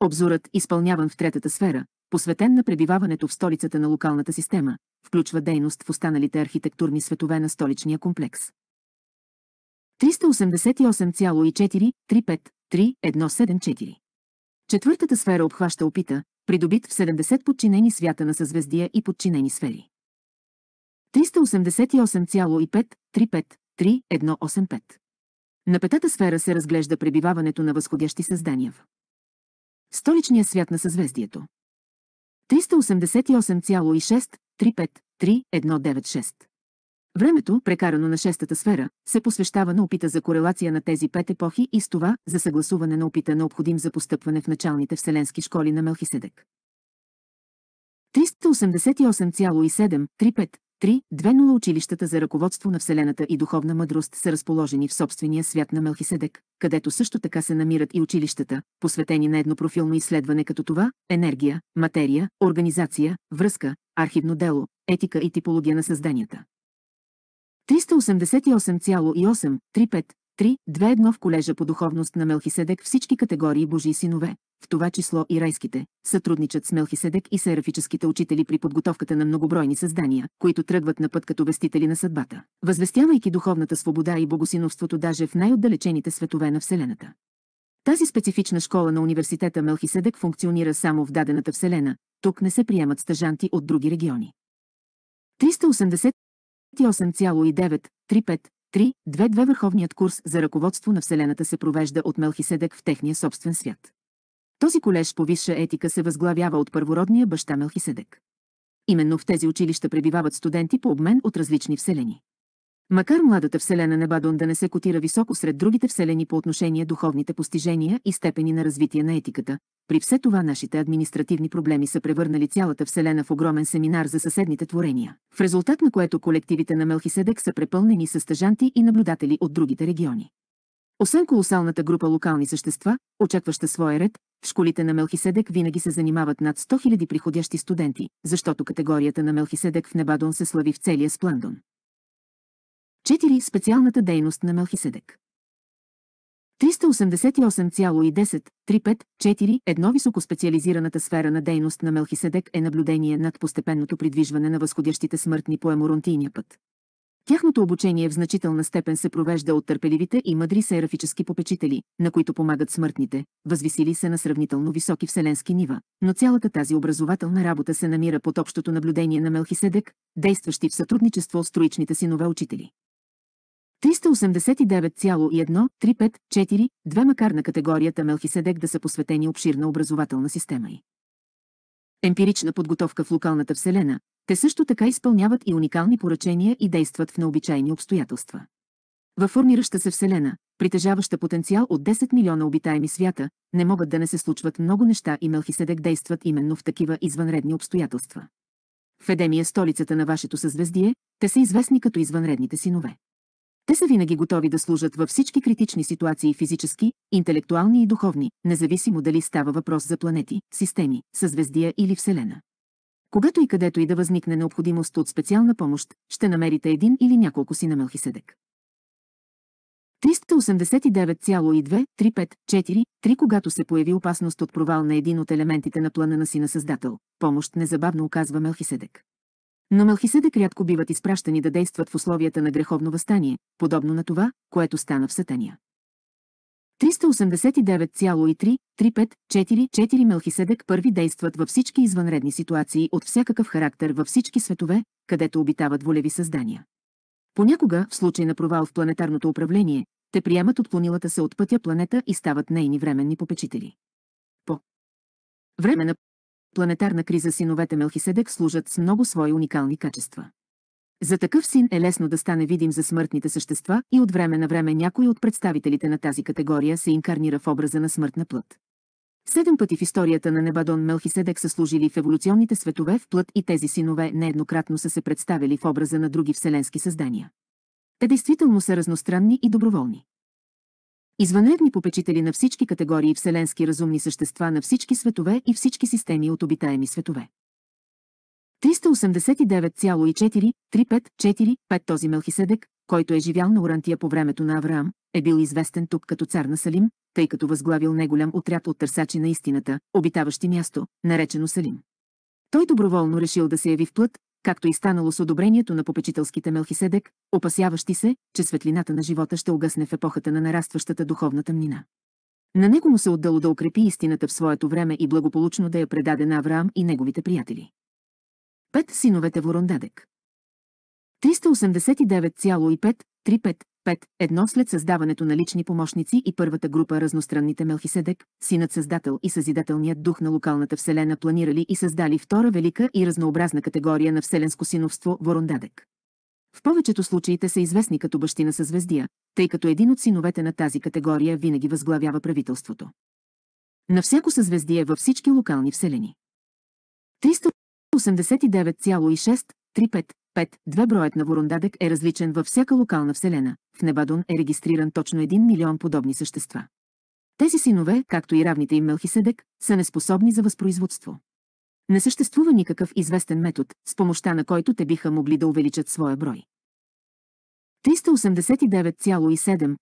Обзорът, изпълняван в третата сфера, посветен на пребиваването в столицата на локалната система, включва дейност в останалите архитектурни светове на столичния комплекс. 388,4353174 Четвъртата сфера обхваща опита, придобит в 70 подчинени свята на съзвездия и подчинени сфери. 388,5353185 На петата сфера се разглежда пребиваването на възходящи създания в столичния свят на съзвездието. 388,6353196. Времето, прекарано на шестата сфера, се посвещава на опита за корелация на тези пет епохи и с това за съгласуване на опита необходим за постъпване в началните вселенски школи на Мелхиседек. 388,735 3. училищата за ръководство на Вселената и духовна мъдрост са разположени в собствения свят на Мелхиседек, където също така се намират и училищата, посветени на еднопрофилно изследване като това – енергия, материя, организация, връзка, архивно дело, етика и типология на създанията. 388,8-35 3.2.1 в колежа по духовност на Мелхиседек всички категории Божии синове, в това число и райските, сътрудничат с Мелхиседек и серафическите учители при подготовката на многобройни създания, които тръгват на път като вестители на съдбата, възвестявайки духовната свобода и богосиновството даже в най-отдалечените светове на Вселената. Тази специфична школа на университета Мелхиседек функционира само в дадената Вселена, тук не се приемат стъжанти от други региони. 388,935 3.2.2 Върховният курс за ръководство на Вселената се провежда от Мелхиседек в техния собствен свят. Този колеж по висша етика се възглавява от първородния баща Мелхиседек. Именно в тези училища пребивават студенти по обмен от различни вселени. Макар младата вселена Небадон да не се котира високо сред другите вселени по отношение духовните постижения и степени на развитие на етиката, при все това нашите административни проблеми са превърнали цялата вселена в огромен семинар за съседните творения, в резултат на което колективите на Мелхиседек са препълнени с стъжанти и наблюдатели от другите региони. Освен колосалната група локални същества, очакваща своя ред, в школите на Мелхиседек винаги се занимават над 100 000 приходящи студенти, защото категорията на Мелхиседек в Небадон се слави в целия Спландон. 4. Специалната дейност на Мелхиседек. 388,10354, едно високоспециализираната сфера на дейност на Мелхиседек е наблюдение над постепенното придвижване на възходящите смъртни по еморонтийния път. Тяхното обучение в значителна степен се провежда от търпеливите и мъдри серафически попечители, на които помагат смъртните, възвисили се на сравнително високи вселенски нива, но цялата тази образователна работа се намира под общото наблюдение на Мелхиседек, действащи в сътрудничество с троичните синове учители. 389,1354, две макар на категорията Мелхиседек да са посветени обширна образователна система и емпирична подготовка в локалната вселена, те също така изпълняват и уникални поръчения и действат в необичайни обстоятелства. Във формираща се вселена, притежаваща потенциал от 10 милиона обитаеми свята, не могат да не се случват много неща и Мелхиседек действат именно в такива извънредни обстоятелства. В Едемия, столицата на вашето съзвездие, те са известни като извънредните синове. Те са винаги готови да служат във всички критични ситуации физически, интелектуални и духовни, независимо дали става въпрос за планети, системи, съзвездия или Вселена. Когато и където и да възникне необходимост от специална помощ, ще намерите един или няколко си на Мелхиседек. 3892354 Когато се появи опасност от провал на един от елементите на плана на сина Създател, помощ незабавно оказва Мелхиседек. Но Мелхиседек рядко биват изпращани да действат в условията на греховно възстание, подобно на това, което стана в Сатания. 3893 Мелхиседек първи действат във всички извънредни ситуации от всякакъв характер във всички светове, където обитават волеви създания. Понякога, в случай на провал в планетарното управление, те приемат отклонилата се от пътя планета и стават нейни временни попечители. По време на планетарна криза синовете Мелхиседек служат с много свои уникални качества. За такъв син е лесно да стане видим за смъртните същества и от време на време някой от представителите на тази категория се инкарнира в образа на смъртна плът. Седем пъти в историята на Небадон Мелхиседек са служили в еволюционните светове в плът и тези синове нееднократно са се представили в образа на други вселенски създания. Те действително са разностранни и доброволни. Извънредни попечители на всички категории вселенски разумни същества на всички светове и всички системи от обитаеми светове. 389,43545 този Мелхиседек, който е живял на Орантия по времето на Авраам, е бил известен тук като цар на Салим, тъй като възглавил неголям отряд от търсачи на истината, обитаващи място, наречено Салим. Той доброволно решил да се яви в плът, както и станало с одобрението на попечителските Мелхиседек, опасяващи се, че светлината на живота ще огъсне в епохата на нарастващата духовна тъмнина. На него му се отдало да укрепи истината в своето време и благополучно да я предаде на Авраам и неговите приятели. Пет синовете Ворондадек 389,535 5. Едно след създаването на лични помощници и първата група разностранните Мелхиседек, синът създател и съзидателният дух на локалната вселена планирали и създали втора велика и разнообразна категория на вселенско синовство Ворондадек. В повечето случаите са известни като бащина на съзвездия, тъй като един от синовете на тази категория винаги възглавява правителството. На всяко съзвездие във всички локални вселени. 389,6-35 5. Два броят на Вурундадек е различен във всяка локална вселена. В Небадон е регистриран точно 1 милион подобни същества. Тези синове, както и равните им Мелхиседек, са неспособни за възпроизводство. Не съществува никакъв известен метод, с помощта на който те биха могли да увеличат своя брой. 389,73553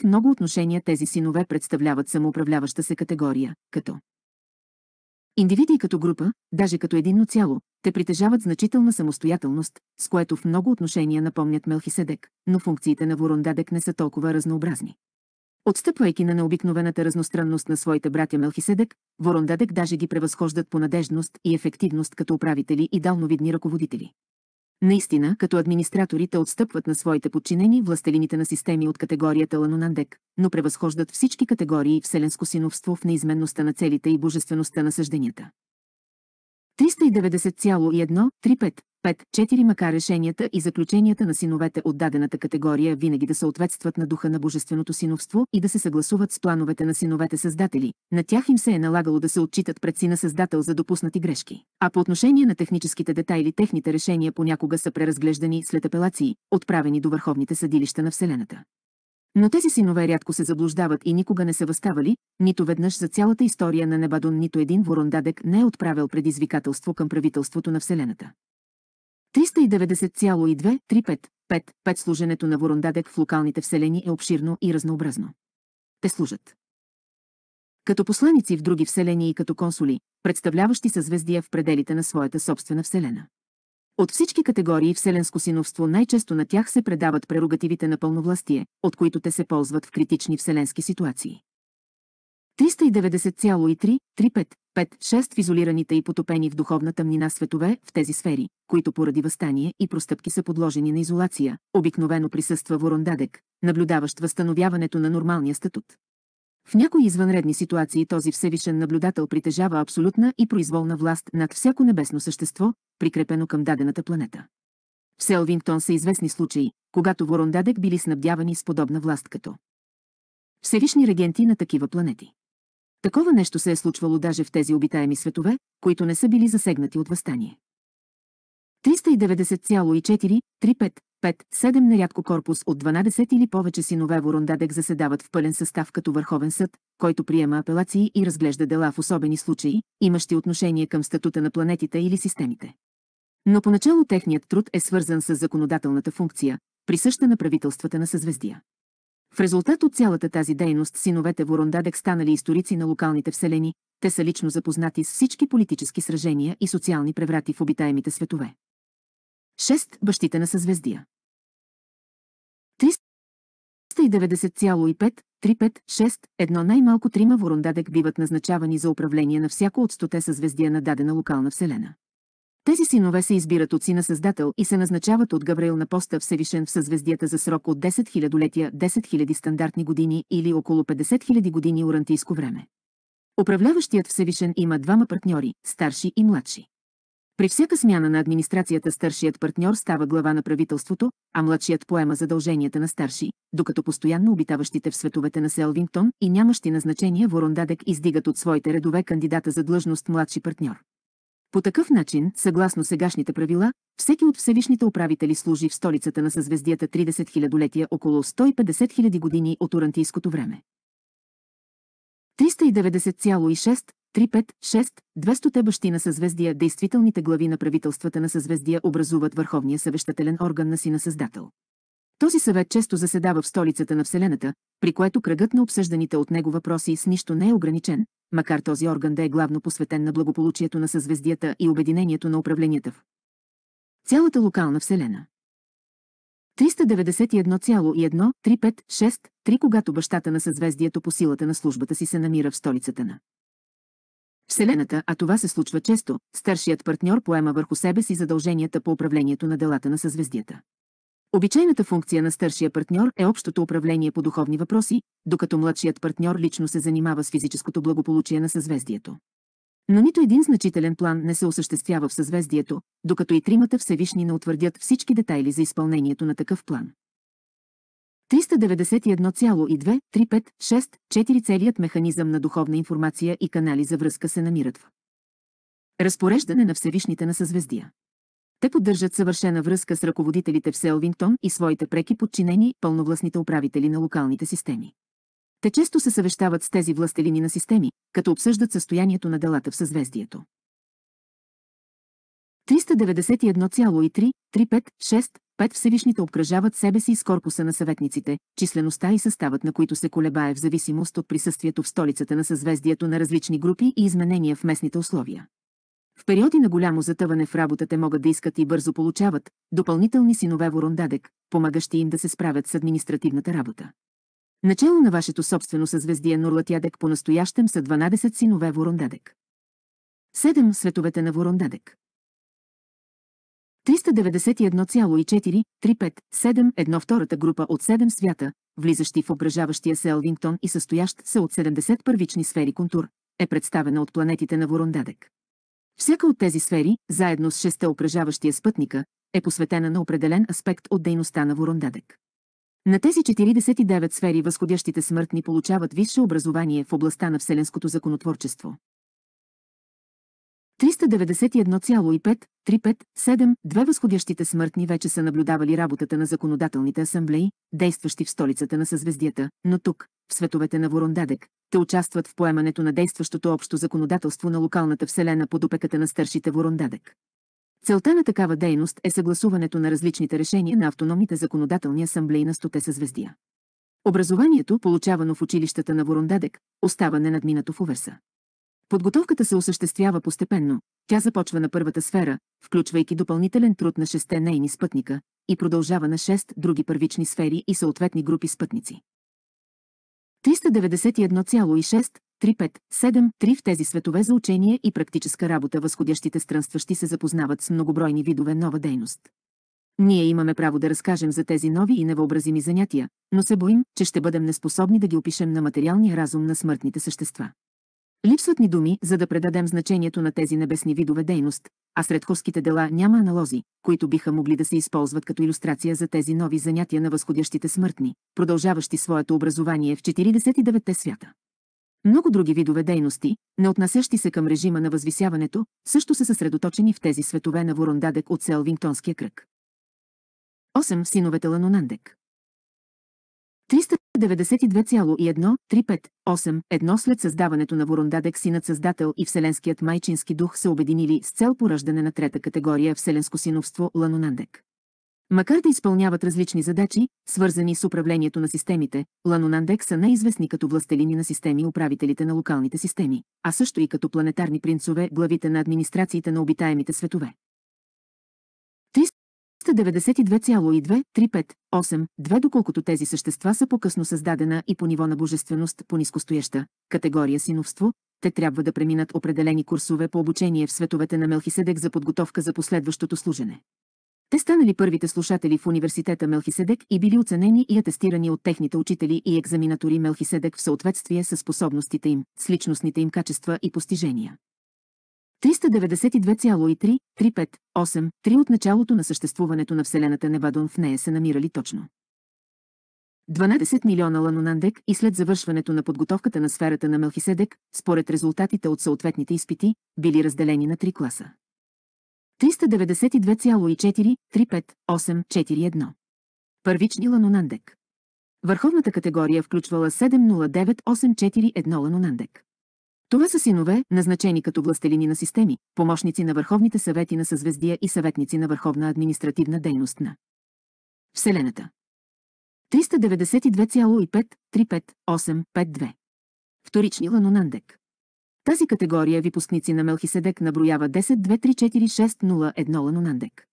в много отношения тези синове представляват самоуправляваща се категория, като индивиди като група, даже като единно цяло, те притежават значителна самостоятелност, с което в много отношения напомнят Мелхиседек, но функциите на Ворондадек не са толкова разнообразни. Отстъпвайки на необикновената разностранност на своите братя Мелхиседек, Ворондадек даже ги превъзхождат по надежност и ефективност като управители и далновидни ръководители. Наистина, като администраторите отстъпват на своите подчинени властелините на системи от категорията Ланунандек, но превъзхождат всички категории вселенско синовство в неизменността на целите и божествеността на съжденията. 390,1355 макар решенията и заключенията на синовете от дадената категория винаги да съответстват на духа на божественото синовство и да се съгласуват с плановете на синовете създатели, на тях им се е налагало да се отчитат пред сина създател за допуснати грешки. А по отношение на техническите детайли техните решения понякога са преразглеждани след апелации, отправени до върховните съдилища на Вселената. Но тези синове рядко се заблуждават и никога не са възставали, нито веднъж за цялата история на Небадон нито един ворондадек не е отправил предизвикателство към правителството на Вселената. 390,235 Служенето на ворондадек в локалните вселени е обширно и разнообразно. Те служат. Като посланици в други вселени и като консули, представляващи съзвездия в пределите на своята собствена вселена. От всички категории вселенско синовство най-често на тях се предават прерогативите на пълновластие, от които те се ползват в критични вселенски ситуации. 390,3-35-5-6 в изолираните и потопени в духовна тъмнина светове в тези сфери, които поради възстание и простъпки са подложени на изолация, обикновено присъства Ворондадек, наблюдаващ възстановяването на нормалния статут. В някои извънредни ситуации този всевишен наблюдател притежава абсолютна и произволна власт над всяко небесно същество, прикрепено към дадената планета. В Селвингтон са известни случаи, когато Ворондадек били снабдявани с подобна власт като всевишни регенти на такива планети. Такова нещо се е случвало даже в тези обитаеми светове, които не са били засегнати от възстание. 390,43557 нарядко корпус от 12 или повече синове Ворондадек заседават в пълен състав като Върховен съд, който приема апелации и разглежда дела в особени случаи, имащи отношение към статута на планетите или системите. Но поначало техният труд е свързан с законодателната функция, присъща на правителствата на съзвездия. В резултат от цялата тази дейност синовете Ворондадек станали историци на локалните вселени, те са лично запознати с всички политически сражения и социални преврати в обитаемите светове. 6. Бащите на съзвездия. 390,5, едно най-малко трима ворондадек биват назначавани за управление на всяко от стоте съзвездия на дадена локална вселена. Тези синове се избират от сина Създател и се назначават от Гавриил на поста Всевишен в съзвездията за срок от 10 хилядолетия, 10 000 стандартни години или около 50 000 години урантийско време. Управляващият Всевишен има двама партньори, старши и младши. При всяка смяна на администрацията старшият партньор става глава на правителството, а младшият поема задълженията на старши, докато постоянно обитаващите в световете на Селвингтон и нямащи назначения Ворондадек издигат от своите редове кандидата за длъжност младши партньор. По такъв начин, съгласно сегашните правила, всеки от всевишните управители служи в столицата на съзвездията 30 хилядолетия около 150 000 години от урантийското време. 390,6 35-6. 200-те бащи на съзвездия, действителните глави на правителствата на съзвездия образуват Върховния съвещателен орган на Сина Създател. Този съвет често заседава в столицата на Вселената, при което кръгът на обсъжданите от него въпроси с нищо не е ограничен, макар този орган да е главно посветен на благополучието на съзвездията и обединението на управленията в цялата локална Вселена. 391,1356, 3 когато бащата на съзвездието по силата на службата си се намира в столицата на Вселената, а това се случва често, старшият партньор поема върху себе си задълженията по управлението на делата на съзвездията. Обичайната функция на старшия партньор е общото управление по духовни въпроси, докато младшият партньор лично се занимава с физическото благополучие на съзвездието. Но нито един значителен план не се осъществява в съзвездието, докато и тримата всевишни не утвърдят всички детайли за изпълнението на такъв план. 391,2356-4 целият механизъм на духовна информация и канали за връзка се намират в Разпореждане на Всевишните на съзвездия. Те поддържат съвършена връзка с ръководителите в Селвингтон и своите преки подчинени пълновластните управители на локалните системи. Те често се съвещават с тези властелини на системи, като обсъждат състоянието на делата в съзвездието. 391,3, Пет всевишните обкръжават себе си с корпуса на съветниците, числеността и съставът на които се колебае в зависимост от присъствието в столицата на съзвездието на различни групи и изменения в местните условия. В периоди на голямо затъване в работата могат да искат и бързо получават допълнителни синове Орондадек, помагащи им да се справят с административната работа. Начало на вашето собствено съзвездие Нурлатядек по-настоящем са 12 синове Орондадек. Седем световете на Ворондадек. 391,43571 втората група от 7 свята, влизащи в ображаващия се Елвингтон и състоящ се от 70 първични сфери контур, е представена от планетите на Ворондадек. Всяка от тези сфери, заедно с шеста ображаващия спътника, е посветена на определен аспект от дейността на Ворондадек. На тези 49 сфери възходящите смъртни получават висше образование в областта на вселенското законотворчество. 391,5357. две възходящите смъртни вече са наблюдавали работата на законодателните асамблеи, действащи в столицата на съзвездията, но тук, в световете на Ворондадек, те участват в поемането на действащото общо законодателство на локалната вселена под опеката на старшите Ворондадек. Целта на такава дейност е съгласуването на различните решения на автономните законодателни асамблеи на стоте съзвездия. Образованието, получавано в училищата на Ворондадек, остава ненадминато в уверса. Подготовката се осъществява постепенно. Тя започва на първата сфера, включвайки допълнителен труд на шесте нейни спътника, и продължава на шест други първични сфери и съответни групи спътници. 391,6357 в тези светове за учение и практическа работа възходящите странстващи се запознават с многобройни видове нова дейност. Ние имаме право да разкажем за тези нови и невъобразими занятия, но се боим, че ще бъдем неспособни да ги опишем на материалния разум на смъртните същества. Липсват ни думи, за да предадем значението на тези небесни видове дейност, а сред хорските дела няма аналози, които биха могли да се използват като иллюстрация за тези нови занятия на възходящите смъртни, продължаващи своето образование в 49-те свята. Много други видове дейности, не отнасящи се към режима на възвисяването, също са съсредоточени в тези светове на Ворондадек от Селвингтонския кръг. 8. Синовете Ланонандек 392,1358-1 след създаването на Вурундадек Синът Създател и Вселенският Майчински Дух се обединили с цел поръждане на трета категория Вселенско синовство Ланонандек. Макар да изпълняват различни задачи, свързани с управлението на системите, Ланонандек са най-известни като властелини на системи управителите на локалните системи, а също и като планетарни принцове главите на администрациите на обитаемите светове. 192,235-2, доколкото тези същества са по-късно създадена и по ниво на божественост по нискостояща категория синовство, те трябва да преминат определени курсове по обучение в световете на Мелхиседек за подготовка за последващото служене. Те станали първите слушатели в университета Мелхиседек и били оценени и атестирани от техните учители и екзаминатори Мелхиседек в съответствие с способностите им, с личностните им качества и постижения. 392,33583 от началото на съществуването на Вселената Невадон в нея се намирали точно. 12 милиона ланонандек и след завършването на подготовката на сферата на Мелхиседек, според резултатите от съответните изпити, били разделени на три класа. 392,435841. Първични ланонандек Върховната категория включвала 709841 ланонандек. Това са синове, назначени като властелини на системи, помощници на върховните съвети на съзвездия и съветници на върховна административна дейност на Вселената. 392,5355852 Вторични ланонандек. Тази категория е випускници на Мелхиседек наброява 10234601 ланонандек.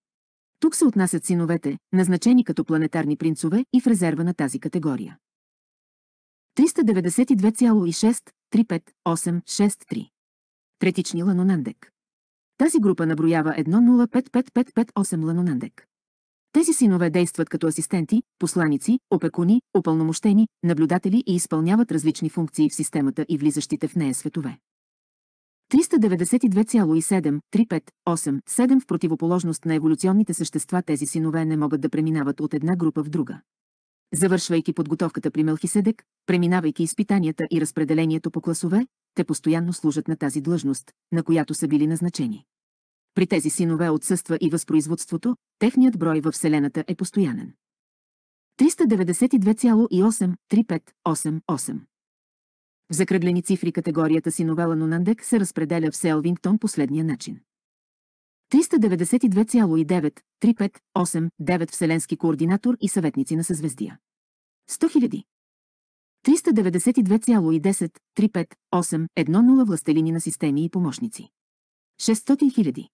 Тук се отнасят синовете, назначени като планетарни принцове и в резерва на тази категория. 392,6 35863. Третични ланонандек. Тази група наброява 10555558 ланонандек. Тези синове действат като асистенти, посланици, опекуни, опълномощени, наблюдатели и изпълняват различни функции в системата и влизащите в нея светове. 392,73587 в противоположност на еволюционните същества тези синове не могат да преминават от една група в друга. Завършвайки подготовката при Мелхиседек, преминавайки изпитанията и разпределението по класове, те постоянно служат на тази длъжност, на която са били назначени. При тези синове отсъства и възпроизводството, техният брой във Вселената е постоянен. 392,83588 В закръглени цифри категорията синовела Нунандек се разпределя в Селвингтон последния начин. 392,93589 вселенски координатор и съветници на съзвездия. 100 000. 392,1035810 властелини на системи и помощници. 600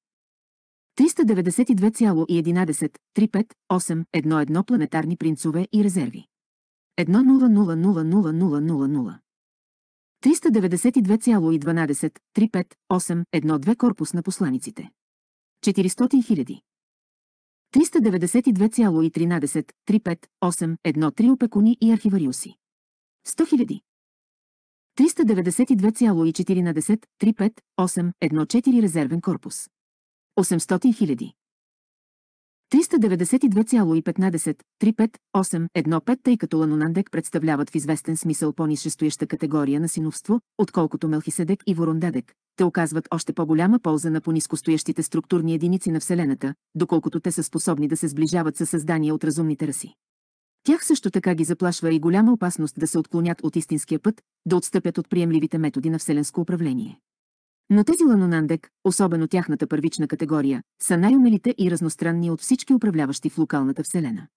000. 392,11358.11 планетарни принцове и резерви. 100000000. 392,12358.12 корпус на посланиците. 400 хиляди. 392,13-35-8-1-3 опекуни и архивариуси. 100 хиляди. 392,14-35-8-1-4 резервен корпус. 800 хиляди. 392,1535815, тъй като Ланонандек представляват в известен смисъл по нишестояща категория на синовство, отколкото Мелхиседек и Ворондадек. Те оказват още по-голяма полза на понискостоящите структурни единици на Вселената, доколкото те са способни да се сближават със създания от разумните раси. Тях също така ги заплашва и голяма опасност да се отклонят от истинския път, да отстъпят от приемливите методи на Вселенско управление. Но тези ланонандек, особено тяхната първична категория, са най-умелите и разностранни от всички управляващи в локалната вселена.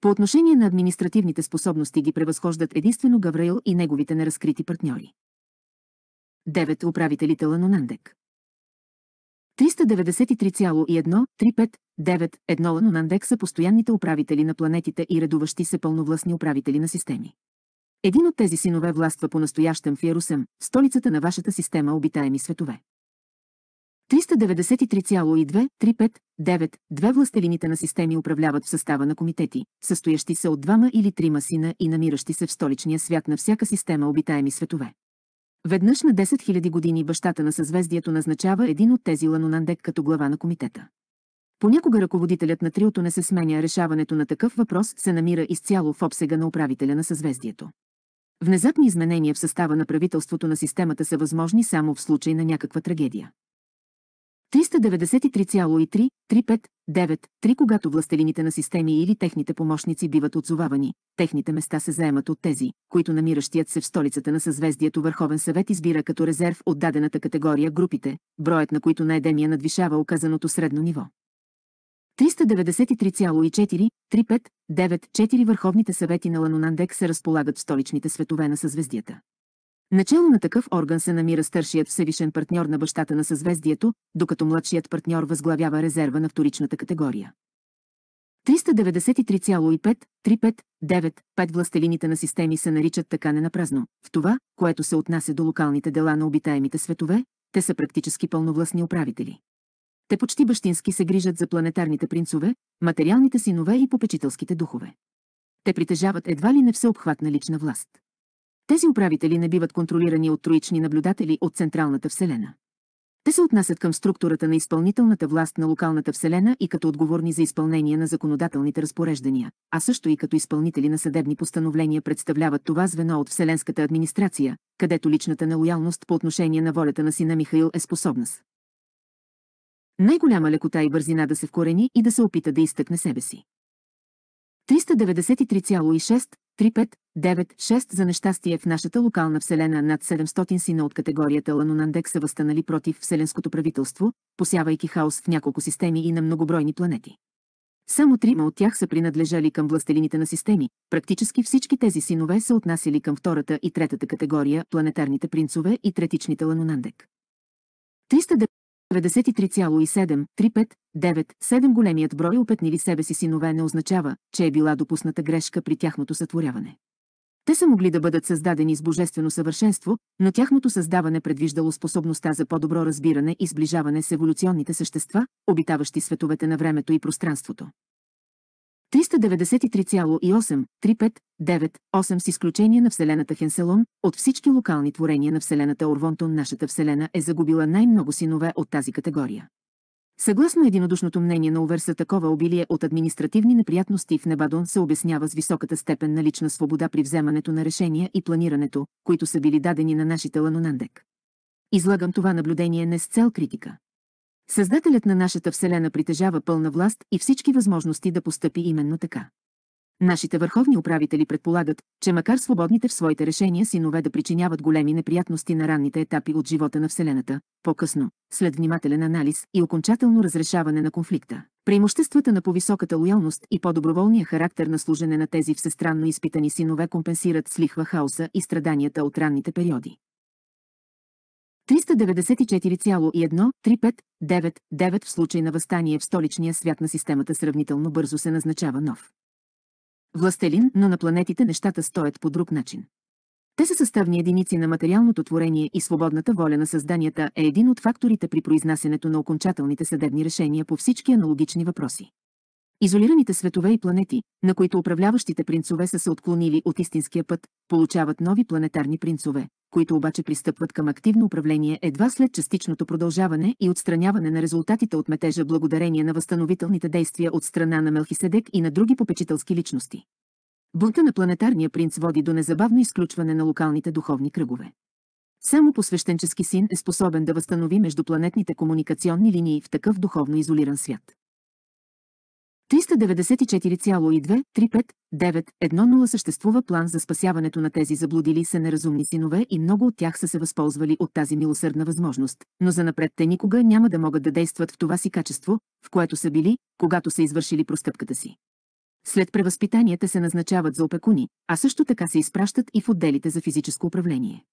По отношение на административните способности ги превъзхождат единствено Гавраил и неговите неразкрити партньори. 9. Управителите Ланонандек 393,13591 Ланонандек са постоянните управители на планетите и редуващи се пълновластни управители на системи. Един от тези синове властва по-настоящем в Ярусем, столицата на вашата система обитаеми светове. 393,23592 властелините на системи управляват в състава на комитети, състоящи се от двама или трима сина и намиращи се в столичния свят на всяка система обитаеми светове. Веднъж на 10 000 години бащата на съзвездието назначава един от тези ланонандек като глава на комитета. Понякога ръководителят на триото не се сменя, решаването на такъв въпрос се намира изцяло в обсега на управителя на съзвездието. Внезапни изменения в състава на правителството на системата са възможни само в случай на някаква трагедия. 393,3, 3 Когато властелините на системи или техните помощници биват отзовавани, техните места се заемат от тези, които намиращият се в столицата на съзвездието Върховен съвет избира като резерв от дадената категория групите, броят на които на едемия надвишава оказаното средно ниво. 393,43594 върховните съвети на Ланонандек се разполагат в столичните светове на съзвездията. Начало на такъв орган се намира старшият всевишен партньор на бащата на съзвездието, докато младшият партньор възглавява резерва на вторичната категория. 393,5,3595 35 9 5 властелините на системи се наричат така ненапразно. В това, което се отнася до локалните дела на обитаемите светове, те са практически пълновластни управители. Те почти бащински се грижат за планетарните принцове, материалните синове и попечителските духове. Те притежават едва ли не всеобхватна лична власт. Тези управители не биват контролирани от троични наблюдатели от Централната Вселена. Те се отнасят към структурата на изпълнителната власт на локалната Вселена и като отговорни за изпълнение на законодателните разпореждания, а също и като изпълнители на съдебни постановления представляват това звено от Вселенската администрация, където личната нелоялност по отношение на волята на сина Михаил е способност най-голяма лекота и бързина да се вкорени и да се опита да изтъкне себе си. 393,63596 за нещастие в нашата локална вселена над 700 сина от категорията Ланунандек са възстанали против вселенското правителство, посявайки хаос в няколко системи и на многобройни планети. Само трима от тях са принадлежали към властелините на системи, практически всички тези синове са отнасили към втората и третата категория планетарните принцове и третичните Ланунандек. 390. 93,7, големият брой опетнили себе си синове не означава, че е била допусната грешка при тяхното сътворяване. Те са могли да бъдат създадени с божествено съвършенство, но тяхното създаване предвиждало способността за по-добро разбиране и сближаване с еволюционните същества, обитаващи световете на времето и пространството. 393,83598 с изключение на Вселената Хенселон, от всички локални творения на Вселената Орвонтон нашата Вселена е загубила най-много синове от тази категория. Съгласно единодушното мнение на Уверса, такова обилие от административни неприятности в Небадон се обяснява с високата степен на лична свобода при вземането на решения и планирането, които са били дадени на нашите Ланонандек. Излагам това наблюдение не с цел критика. Създателят на нашата Вселена притежава пълна власт и всички възможности да постъпи именно така. Нашите върховни управители предполагат, че макар свободните в своите решения синове да причиняват големи неприятности на ранните етапи от живота на Вселената, по-късно, след внимателен анализ и окончателно разрешаване на конфликта, преимуществата на повисоката лоялност и по-доброволния характер на служене на тези всестранно изпитани синове компенсират слихва хаоса и страданията от ранните периоди. 394,13599 в случай на възстание в столичния свят на системата сравнително бързо се назначава нов. Властелин, но на планетите нещата стоят по друг начин. Те са съставни единици на материалното творение и свободната воля на създанията е един от факторите при произнасянето на окончателните съдебни решения по всички аналогични въпроси. Изолираните светове и планети, на които управляващите принцове са се отклонили от истинския път, получават нови планетарни принцове, които обаче пристъпват към активно управление едва след частичното продължаване и отстраняване на резултатите от метежа благодарение на възстановителните действия от страна на Мелхиседек и на други попечителски личности. Бунта на планетарния принц води до незабавно изключване на локалните духовни кръгове. Само посвещенчески син е способен да възстанови междупланетните комуникационни линии в такъв духовно изолиран свят. 394,23591 съществува план за спасяването на тези заблудили се неразумни синове и много от тях са се възползвали от тази милосърдна възможност, но занапред те никога няма да могат да действат в това си качество, в което са били, когато са извършили простъпката си. След превъзпитанията се назначават за опекуни, а също така се изпращат и в отделите за физическо управление.